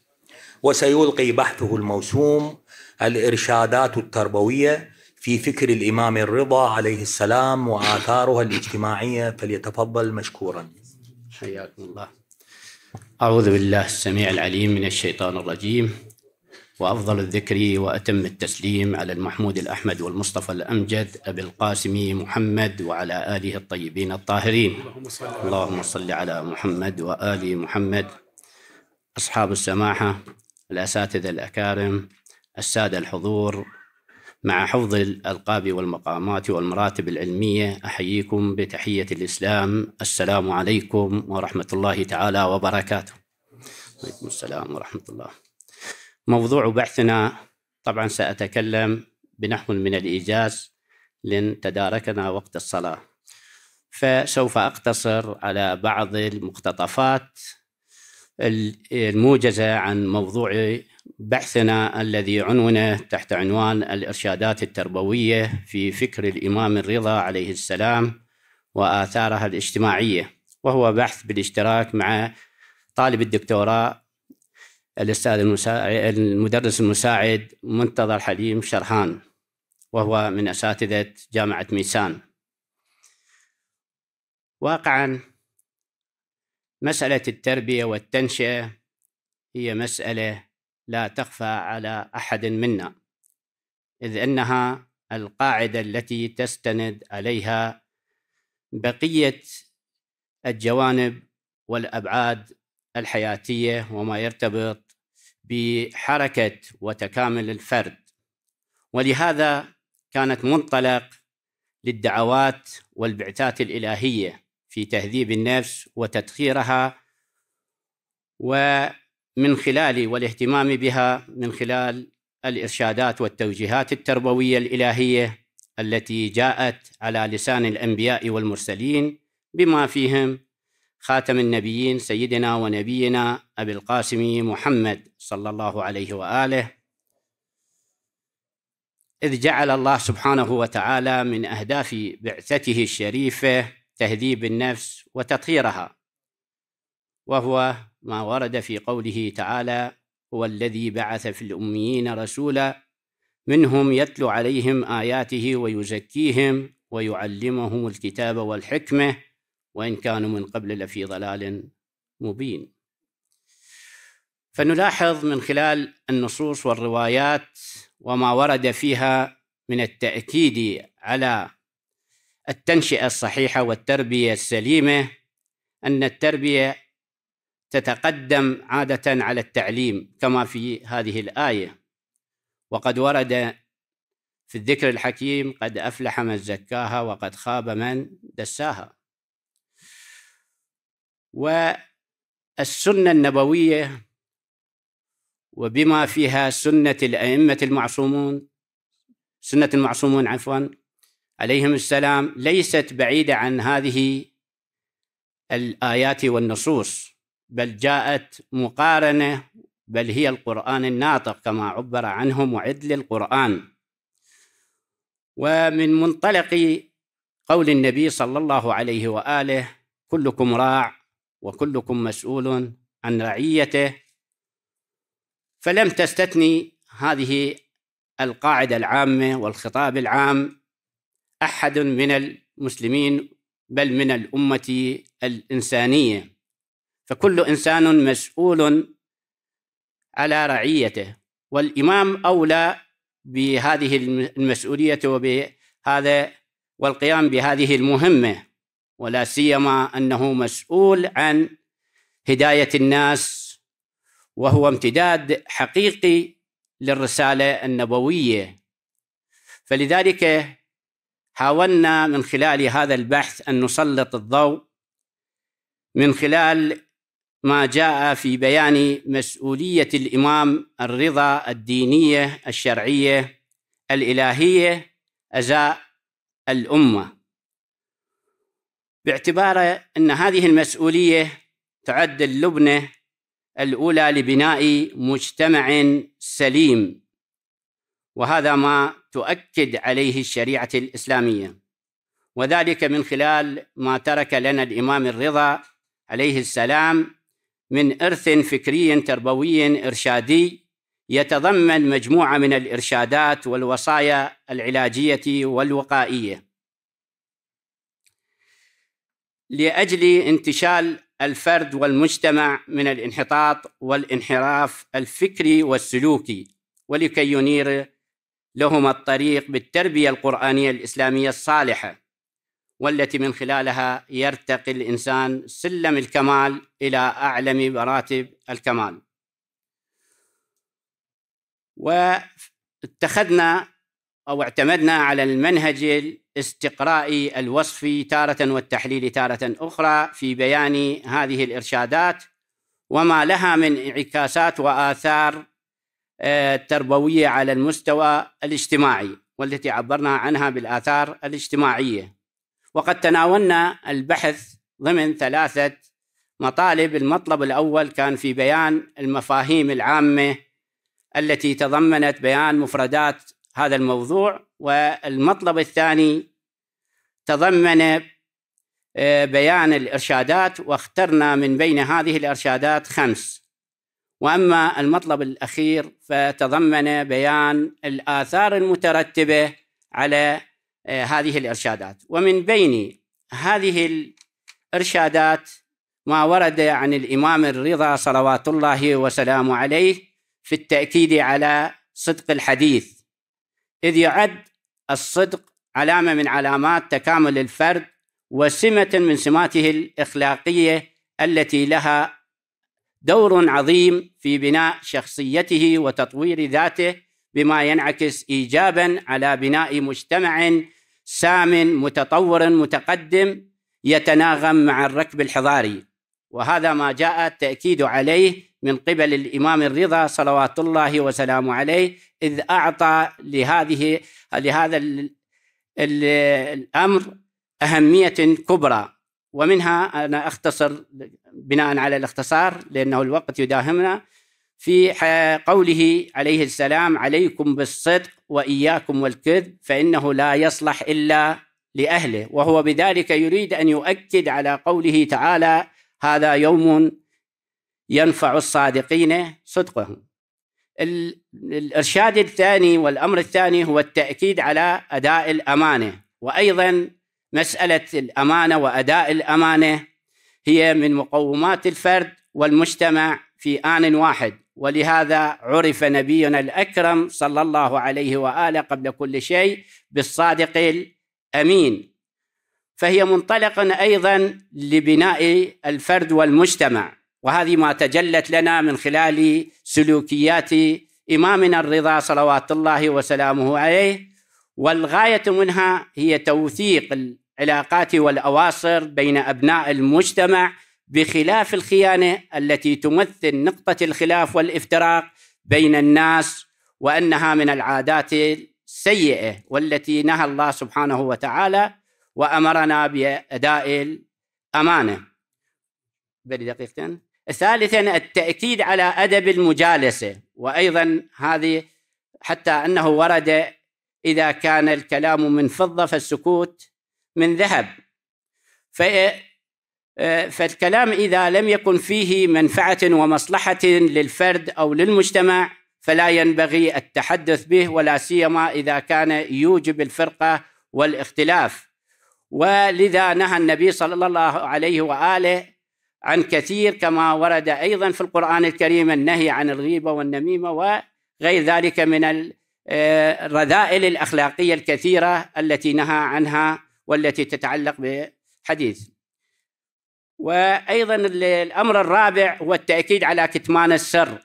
Speaker 9: وسيلقي بحثه الموسوم الارشادات التربويه في فكر الامام الرضا عليه السلام واثارها الاجتماعيه فليتفضل مشكورا.
Speaker 20: حياكم الله. اعوذ بالله السميع العليم من الشيطان الرجيم. وأفضل الذكر وأتم التسليم على المحمود الأحمد والمصطفى الأمجد أبي القاسم محمد وعلى آله الطيبين الطاهرين اللهم صل على محمد وآل محمد أصحاب السماحة الأساتذة الأكارم السادة الحضور مع حفظ الألقاب والمقامات والمراتب العلمية أحييكم بتحية الإسلام السلام عليكم ورحمة الله تعالى وبركاته عليكم السلام ورحمة الله موضوع بحثنا طبعا سأتكلم بنحو من الإيجاز لن تداركنا وقت الصلاة فسوف أقتصر على بعض المقتطفات الموجزة عن موضوع بحثنا الذي عنونه تحت عنوان الإرشادات التربوية في فكر الإمام الرضا عليه السلام وآثارها الاجتماعية وهو بحث بالاشتراك مع طالب الدكتوراه الأستاذ المساعد المدرس المساعد منتظر حليم شرحان وهو من أساتذة جامعة ميسان واقعا مسألة التربية والتنشئة هي مسألة لا تخفى على أحد منا إذ أنها القاعدة التي تستند عليها بقية الجوانب والأبعاد الحياتية وما يرتبط بحركه وتكامل الفرد ولهذا كانت منطلق للدعوات والبعثات الالهيه في تهذيب النفس وتدخيرها ومن خلال والاهتمام بها من خلال الارشادات والتوجيهات التربويه الالهيه التي جاءت على لسان الانبياء والمرسلين بما فيهم خاتم النبيين سيدنا ونبينا أبي القاسم محمد صلى الله عليه وآله إذ جعل الله سبحانه وتعالى من أهداف بعثته الشريفة تهذيب النفس وتطهيرها وهو ما ورد في قوله تعالى هو الذي بعث في الأميين رسولا منهم يتلو عليهم آياته ويزكيهم ويعلمهم الكتاب والحكمة وإن كانوا من قبل لفي ضلال مبين فنلاحظ من خلال النصوص والروايات وما ورد فيها من التأكيد على التنشئة الصحيحة والتربية السليمة أن التربية تتقدم عادة على التعليم كما في هذه الآية وقد ورد في الذكر الحكيم قد أفلح من زكاها وقد خاب من دساها والسنه النبويه وبما فيها سنه الائمه المعصومون سنه المعصومون عفوا عليهم السلام ليست بعيده عن هذه الايات والنصوص بل جاءت مقارنه بل هي القران الناطق كما عبر عنه معد للقران ومن منطلق قول النبي صلى الله عليه واله كلكم راع وكلكم مسؤول عن رعيته فلم تستثني هذه القاعده العامه والخطاب العام احد من المسلمين بل من الامه الانسانيه فكل انسان مسؤول على رعيته والامام اولى بهذه المسؤوليه وبهذا والقيام بهذه المهمه ولا سيما انه مسؤول عن هدايه الناس وهو امتداد حقيقي للرساله النبويه فلذلك حاولنا من خلال هذا البحث ان نسلط الضوء من خلال ما جاء في بيان مسؤوليه الامام الرضا الدينيه الشرعيه الالهيه ازاء الامه باعتباره أن هذه المسؤولية تعد اللبنة الأولى لبناء مجتمع سليم وهذا ما تؤكد عليه الشريعة الإسلامية وذلك من خلال ما ترك لنا الإمام الرضا عليه السلام من إرث فكري تربوي إرشادي يتضمن مجموعة من الإرشادات والوصايا العلاجية والوقائية لاجل انتشال الفرد والمجتمع من الانحطاط والانحراف الفكري والسلوكي ولكي ينير لهم الطريق بالتربيه القرانيه الاسلاميه الصالحه والتي من خلالها يرتقي الانسان سلم الكمال الى اعلى مراتب الكمال. واتخذنا او اعتمدنا على المنهج استقرائي الوصف تارة والتحليل تارة أخرى في بيان هذه الإرشادات وما لها من انعكاسات وآثار آه، تربوية على المستوى الاجتماعي والتي عبرنا عنها بالآثار الاجتماعية وقد تناولنا البحث ضمن ثلاثة مطالب المطلب الأول كان في بيان المفاهيم العامة التي تضمنت بيان مفردات هذا الموضوع والمطلب الثاني تضمن آه، بيان الارشادات واخترنا من بين هذه الارشادات خمس واما المطلب الاخير فتضمن بيان الاثار المترتبه على آه، هذه الارشادات ومن بين هذه الارشادات ما ورد عن الامام الرضا صلوات الله وسلامه عليه في التاكيد على صدق الحديث إذ يعد الصدق علامة من علامات تكامل الفرد وسمة من سماته الإخلاقية التي لها دور عظيم في بناء شخصيته وتطوير ذاته بما ينعكس إيجابا على بناء مجتمع سام متطور متقدم يتناغم مع الركب الحضاري وهذا ما جاء التأكيد عليه من قبل الإمام الرضا صلوات الله وسلامه عليه إذ أعطى لهذه لهذا الأمر أهمية كبرى ومنها أنا أختصر بناء على الاختصار لأنه الوقت يداهمنا في قوله عليه السلام عليكم بالصدق وإياكم والكذب فإنه لا يصلح إلا لأهله وهو بذلك يريد أن يؤكد على قوله تعالى هذا يوم ينفع الصادقين صدقهم الارشاد الثاني والامر الثاني هو التاكيد على اداء الامانه وايضا مساله الامانه واداء الامانه هي من مقومات الفرد والمجتمع في ان واحد ولهذا عرف نبينا الاكرم صلى الله عليه واله قبل كل شيء بالصادق الامين فهي منطلق ايضا لبناء الفرد والمجتمع وهذه ما تجلت لنا من خلال سلوكيات إمامنا الرضا صلوات الله وسلامه عليه والغاية منها هي توثيق العلاقات والأواصر بين أبناء المجتمع بخلاف الخيانة التي تمثل نقطة الخلاف والافتراق بين الناس وأنها من العادات السيئة والتي نهى الله سبحانه وتعالى وأمرنا بأداء الأمانة بل دقيقتين ثالثا التأكيد على أدب المجالسة وأيضا هذه حتى أنه ورد إذا كان الكلام من فضة فالسكوت من ذهب آه، فالكلام إذا لم يكن فيه منفعة ومصلحة للفرد أو للمجتمع فلا ينبغي التحدث به ولا سيما إذا كان يوجب الفرقة والاختلاف ولذا نهى النبي صلى الله عليه وآله عن كثير كما ورد أيضا في القرآن الكريم النهي عن الغيبة والنميمة وغير ذلك من آه، الرذائل الأخلاقية الكثيرة التي نهى عنها والتي تتعلق بحديث وأيضا الأمر الرابع هو التأكيد على كتمان السر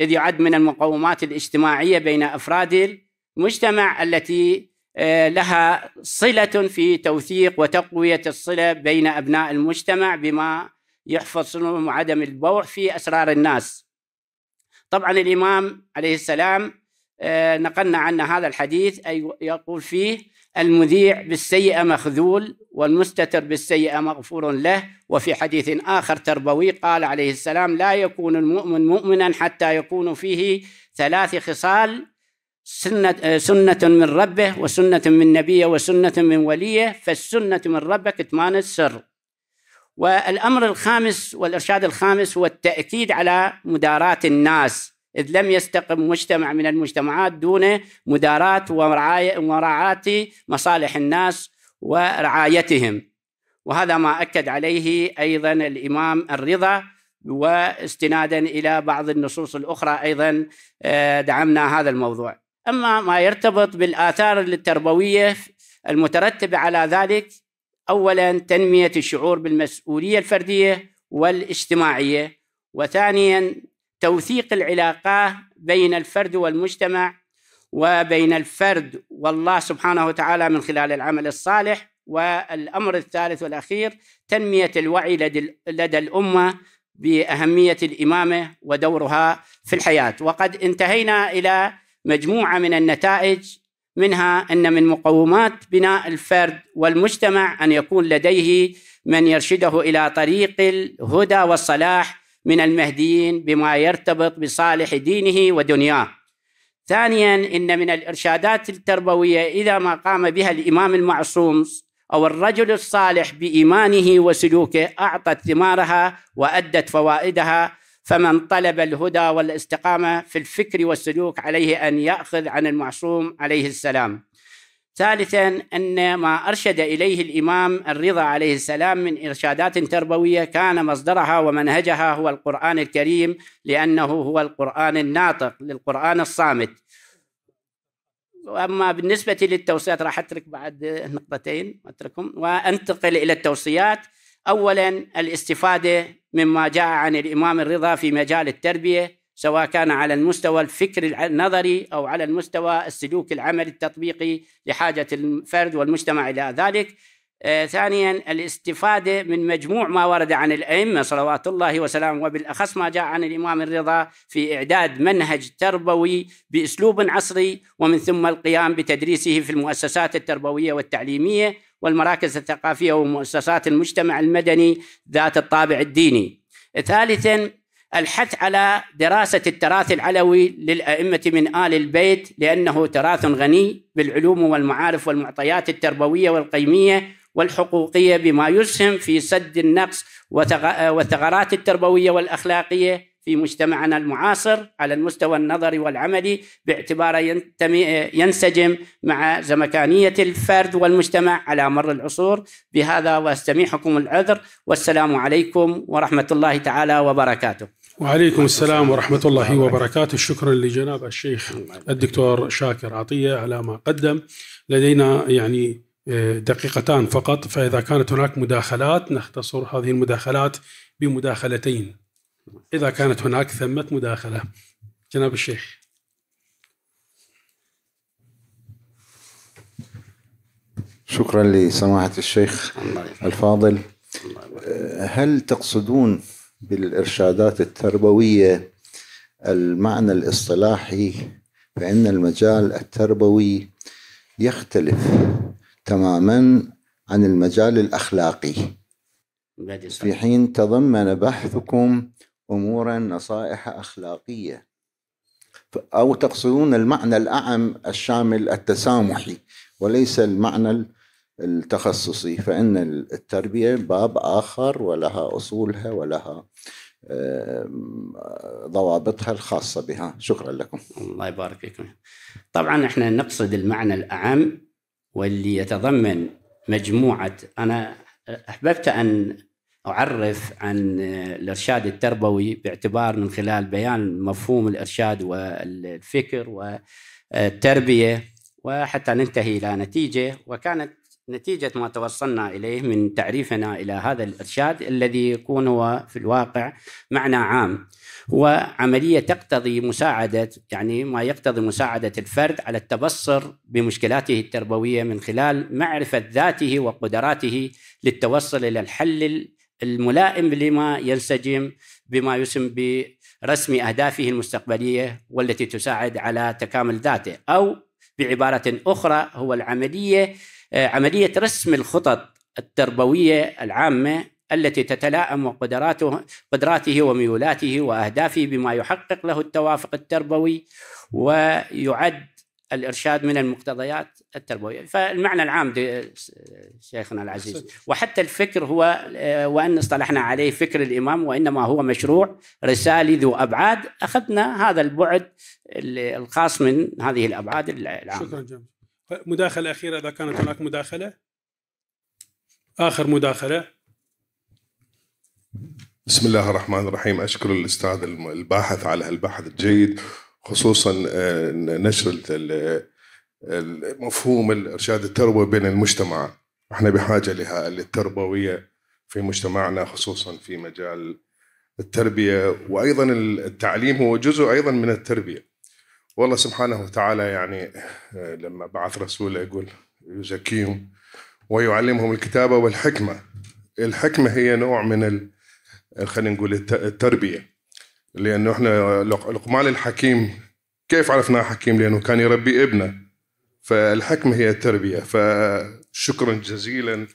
Speaker 20: إذ يعد من المقومات الاجتماعية بين أفراد المجتمع التي آه، لها صلة في توثيق وتقوية الصلة بين أبناء المجتمع بما يحفظ عدم البوع في أسرار الناس طبعا الإمام عليه السلام آه، نقلنا عن هذا الحديث أي يقول فيه المذيع بالسيئة مخذول والمستتر بالسيئة مغفور له وفي حديث آخر تربوي قال عليه السلام لا يكون المؤمن مؤمنا حتى يكون فيه ثلاث خصال سنة, آه، سنة من ربه وسنة من نبيه وسنة من وليه فالسنة من ربك إتمان السر والامر الخامس والارشاد الخامس هو التاكيد على مداراه الناس اذ لم يستقم مجتمع من المجتمعات دون مداراه ومراعاه مصالح الناس ورعايتهم وهذا ما اكد عليه ايضا الامام الرضا واستنادا الى بعض النصوص الاخرى ايضا آه، دعمنا هذا الموضوع. اما ما يرتبط بالاثار التربويه المترتبه على ذلك اولا تنميه الشعور بالمسؤوليه الفرديه والاجتماعيه وثانيا توثيق العلاقه بين الفرد والمجتمع وبين الفرد والله سبحانه وتعالى من خلال العمل الصالح والامر الثالث والاخير تنميه الوعي لدى, لدى الامه باهميه الامامه ودورها في الحياه وقد انتهينا الى مجموعه من النتائج منها أن من مقومات بناء الفرد والمجتمع أن يكون لديه من يرشده إلى طريق الهدى والصلاح من المهديين بما يرتبط بصالح دينه ودنياه ثانيا إن من الإرشادات التربوية إذا ما قام بها الإمام المعصوم أو الرجل الصالح بإيمانه وسلوكه أعطت ثمارها وأدت فوائدها فمن طلب الهدى والاستقامه في الفكر والسلوك عليه ان ياخذ عن المعصوم عليه السلام. ثالثا ان ما ارشد اليه الامام الرضا عليه السلام من ارشادات تربويه كان مصدرها ومنهجها هو القران الكريم لانه هو القران الناطق للقران الصامت. واما بالنسبه للتوصيات راح اترك بعد نقطتين اتركهم وانتقل الى التوصيات. اولا الاستفاده مما جاء عن الامام الرضا في مجال التربيه سواء كان على المستوى الفكر النظري او على المستوى السلوك العملي التطبيقي لحاجه الفرد والمجتمع الى ذلك. آه ثانيا الاستفاده من مجموع ما ورد عن الائمه صلوات الله وسلامه وبالاخص ما جاء عن الامام الرضا في اعداد منهج تربوي باسلوب عصري ومن ثم القيام بتدريسه في المؤسسات التربويه والتعليميه والمراكز الثقافية ومؤسسات المجتمع المدني ذات الطابع الديني ثالثا الحث على دراسة التراث العلوي للأئمة من آل البيت لأنه تراث غني بالعلوم والمعارف والمعطيات التربوية والقيمية والحقوقية بما يسهم في سد النقص والثغرات التربوية والأخلاقية في مجتمعنا المعاصر على المستوى النظري والعملي باعتباره ينتمي ينسجم مع زمكانية الفرد والمجتمع على مر العصور بهذا واستميحكم العذر والسلام عليكم ورحمة الله تعالى وبركاته
Speaker 8: وعليكم السلام ورحمة الله وبركاته شكرا لجناب الشيخ الدكتور شاكر عطية على ما قدم لدينا يعني آه، دقيقتان فقط فإذا كانت هناك مداخلات نختصر هذه المداخلات بمداخلتين إذا كانت هناك ثمة مداخلة جناب الشيخ
Speaker 11: شكرا لسماحة الشيخ الفاضل هل تقصدون بالإرشادات التربوية المعنى الاصطلاحي فإن المجال التربوي يختلف تماما عن المجال الأخلاقي في حين تضمن بحثكم أمورا نصائح أخلاقية أو تقصدون المعنى الأعم الشامل التسامحي وليس المعنى التخصصي فإن التربية باب آخر ولها أصولها ولها
Speaker 20: ضوابطها الخاصة بها شكرا لكم الله يبارك فيكم طبعا احنا نقصد المعنى الأعم واللي يتضمن مجموعة أنا أحببت أن أعرف عن الإرشاد التربوي باعتبار من خلال بيان مفهوم الإرشاد والفكر والتربية وحتى ننتهي إلى نتيجة وكانت نتيجة ما توصلنا إليه من تعريفنا إلى هذا الإرشاد الذي يكون هو في الواقع معنى عام وعملية تقتضي مساعدة يعني ما يقتضي مساعدة الفرد على التبصر بمشكلاته التربوية من خلال معرفة ذاته وقدراته للتوصل إلى الحل الملائم لما ينسجم بما يسمى برسم اهدافه المستقبليه والتي تساعد على تكامل ذاته او بعباره اخرى هو العمليه آه، عمليه رسم الخطط التربويه العامه التي تتلائم قدراته قدراته وميولاته واهدافه بما يحقق له التوافق التربوي ويعد الارشاد من المقتضيات التربويه فالمعنى العام شيخنا العزيز وحتى الفكر هو آه، وان اصطلحنا عليه فكر الامام وانما هو مشروع رسالي ذو ابعاد اخذنا هذا البعد الخاص من هذه الابعاد العامه
Speaker 8: شكرا جميل طيب، مداخله اخيره اذا كانت هناك مداخله اخر مداخله
Speaker 21: بسم الله الرحمن الرحيم اشكر الاستاذ الباحث على هالبحث الجيد خصوصا آه، نشر مفهوم الارشاد التربوي بين المجتمع
Speaker 6: احنا بحاجه
Speaker 21: لها التربويه في مجتمعنا خصوصا في مجال التربيه وايضا التعليم هو جزء ايضا من التربيه والله سبحانه وتعالى يعني آه، لما بعث رسوله يقول يزكيهم ويعلمهم الكتابه والحكمه الحكمه هي نوع من خلينا نقول التربيه لانه احنا لقمان الحكيم كيف عرفناه حكيم؟ لانه كان يربي ابنه فالحكمه هي التربيه فشكرا جزيلا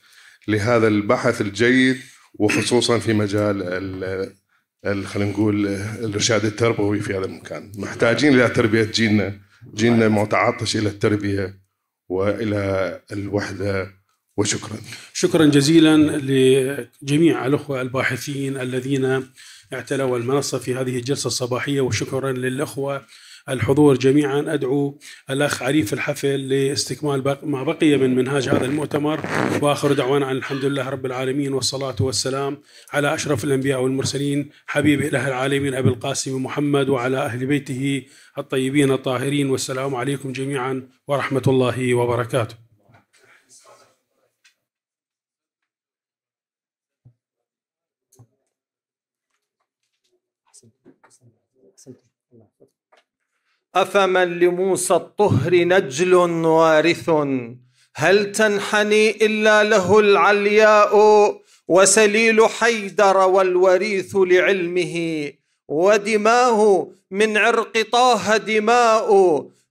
Speaker 21: لهذا البحث الجيد وخصوصا في مجال خلينا نقول الارشاد التربوي في هذا المكان محتاجين الى تربيه جيلنا جيلنا متعطش الى التربيه والى الوحده وشكرا
Speaker 8: شكرا جزيلا لجميع الاخوه الباحثين الذين اعتلوا المنصة في هذه الجلسة الصباحية وشكرا للأخوة الحضور جميعا أدعو الأخ عريف الحفل لاستكمال ما بقي من منهاج هذا المؤتمر وآخر دعوانا عن الحمد لله رب العالمين والصلاة والسلام على أشرف الأنبياء والمرسلين حبيب إله العالمين أبي القاسم محمد وعلى أهل بيته الطيبين الطاهرين والسلام عليكم جميعا ورحمة الله وبركاته
Speaker 1: أفمن لموسى الطهر نجل وارث هل تنحني إلا له العلياء وسليل حيدر والوريث لعلمه ودماه من عرق طه دماء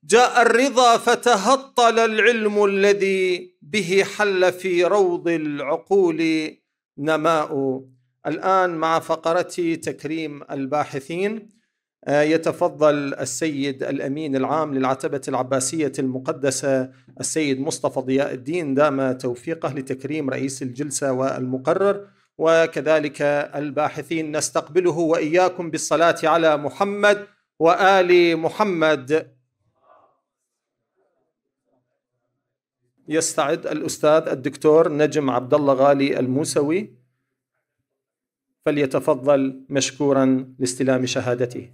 Speaker 1: جاء الرضا فتهطل العلم الذي به حل في روض العقول نماء الآن مع فقرة تكريم الباحثين آه، يتفضل السيد الامين العام للعتبه العباسيه المقدسه السيد مصطفى ضياء الدين دام توفيقه لتكريم رئيس الجلسه والمقرر وكذلك الباحثين نستقبله واياكم بالصلاه على محمد وال محمد يستعد الاستاذ الدكتور نجم عبد الله غالي الموسوي فليتفضل مشكورا لاستلام شهادته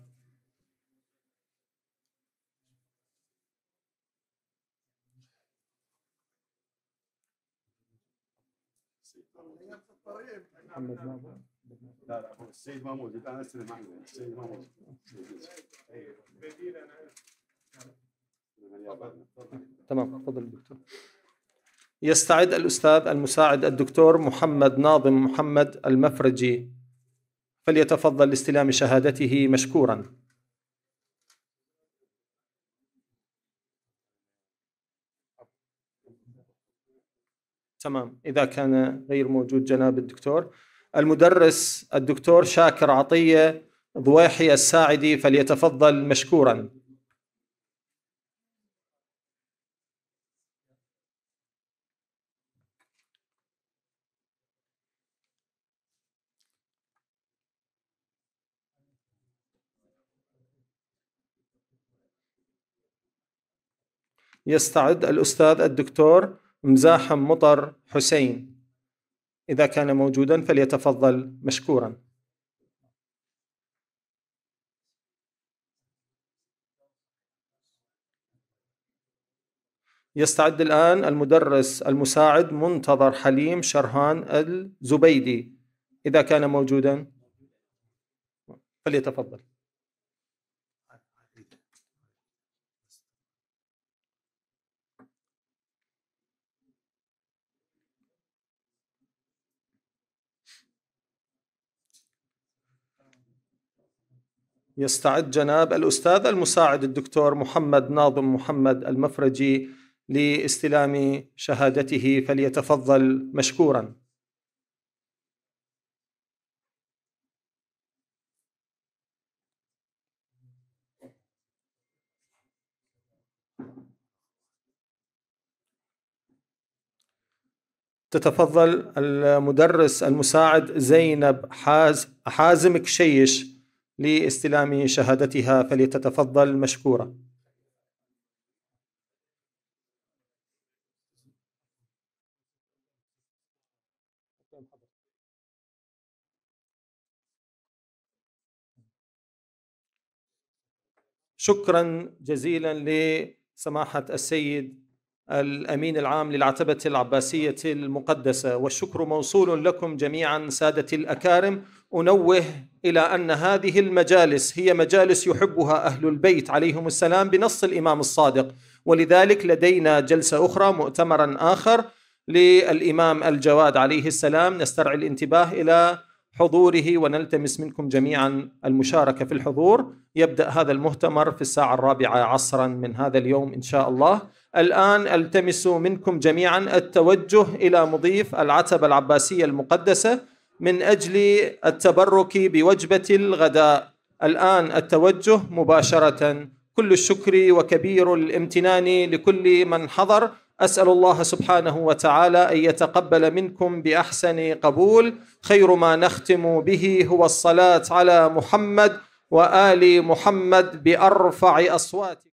Speaker 15: محمد ما لا لا السيد ما
Speaker 8: موجود انا استلم السيد ما موجود
Speaker 21: بديل انا
Speaker 1: تمام تفضل الدكتور يستعد الأستاذ المساعد الدكتور محمد ناظم محمد المفرجي فليتفضل لاستلام شهادته مشكورا تمام اذا كان غير موجود جناب الدكتور المدرس الدكتور شاكر عطيه ضويحي الساعدي فليتفضل مشكورا يستعد الأستاذ الدكتور مزاحم مطر حسين إذا كان موجودا فليتفضل مشكورا يستعد الآن المدرس المساعد منتظر حليم شرهان الزبيدي إذا كان موجودا فليتفضل يستعد جناب الأستاذ المساعد الدكتور محمد ناظم محمد المفرجي لاستلام شهادته فليتفضل مشكورا تتفضل المدرس المساعد زينب حاز حازم كشيش لاستلام شهادتها فلتتفضل مشكورة شكرا جزيلا لسماحة السيد الأمين العام للعتبة العباسية المقدسة والشكر موصول لكم جميعا سادة الأكارم انوه الى ان هذه المجالس هي مجالس يحبها اهل البيت عليهم السلام بنص الامام الصادق ولذلك لدينا جلسه اخرى مؤتمرا اخر للامام الجواد عليه السلام نسترعي الانتباه الى حضوره ونلتمس منكم جميعا المشاركه في الحضور يبدا هذا المؤتمر في الساعه الرابعه عصرا من هذا اليوم ان شاء الله الان التمس منكم جميعا التوجه الى مضيف العتبه العباسيه المقدسه من اجل التبرك بوجبه الغداء الان التوجه مباشره كل الشكر وكبير الامتنان لكل من حضر اسال الله سبحانه وتعالى ان يتقبل منكم باحسن قبول خير ما نختم به هو الصلاه على محمد وال محمد بارفع اصواتكم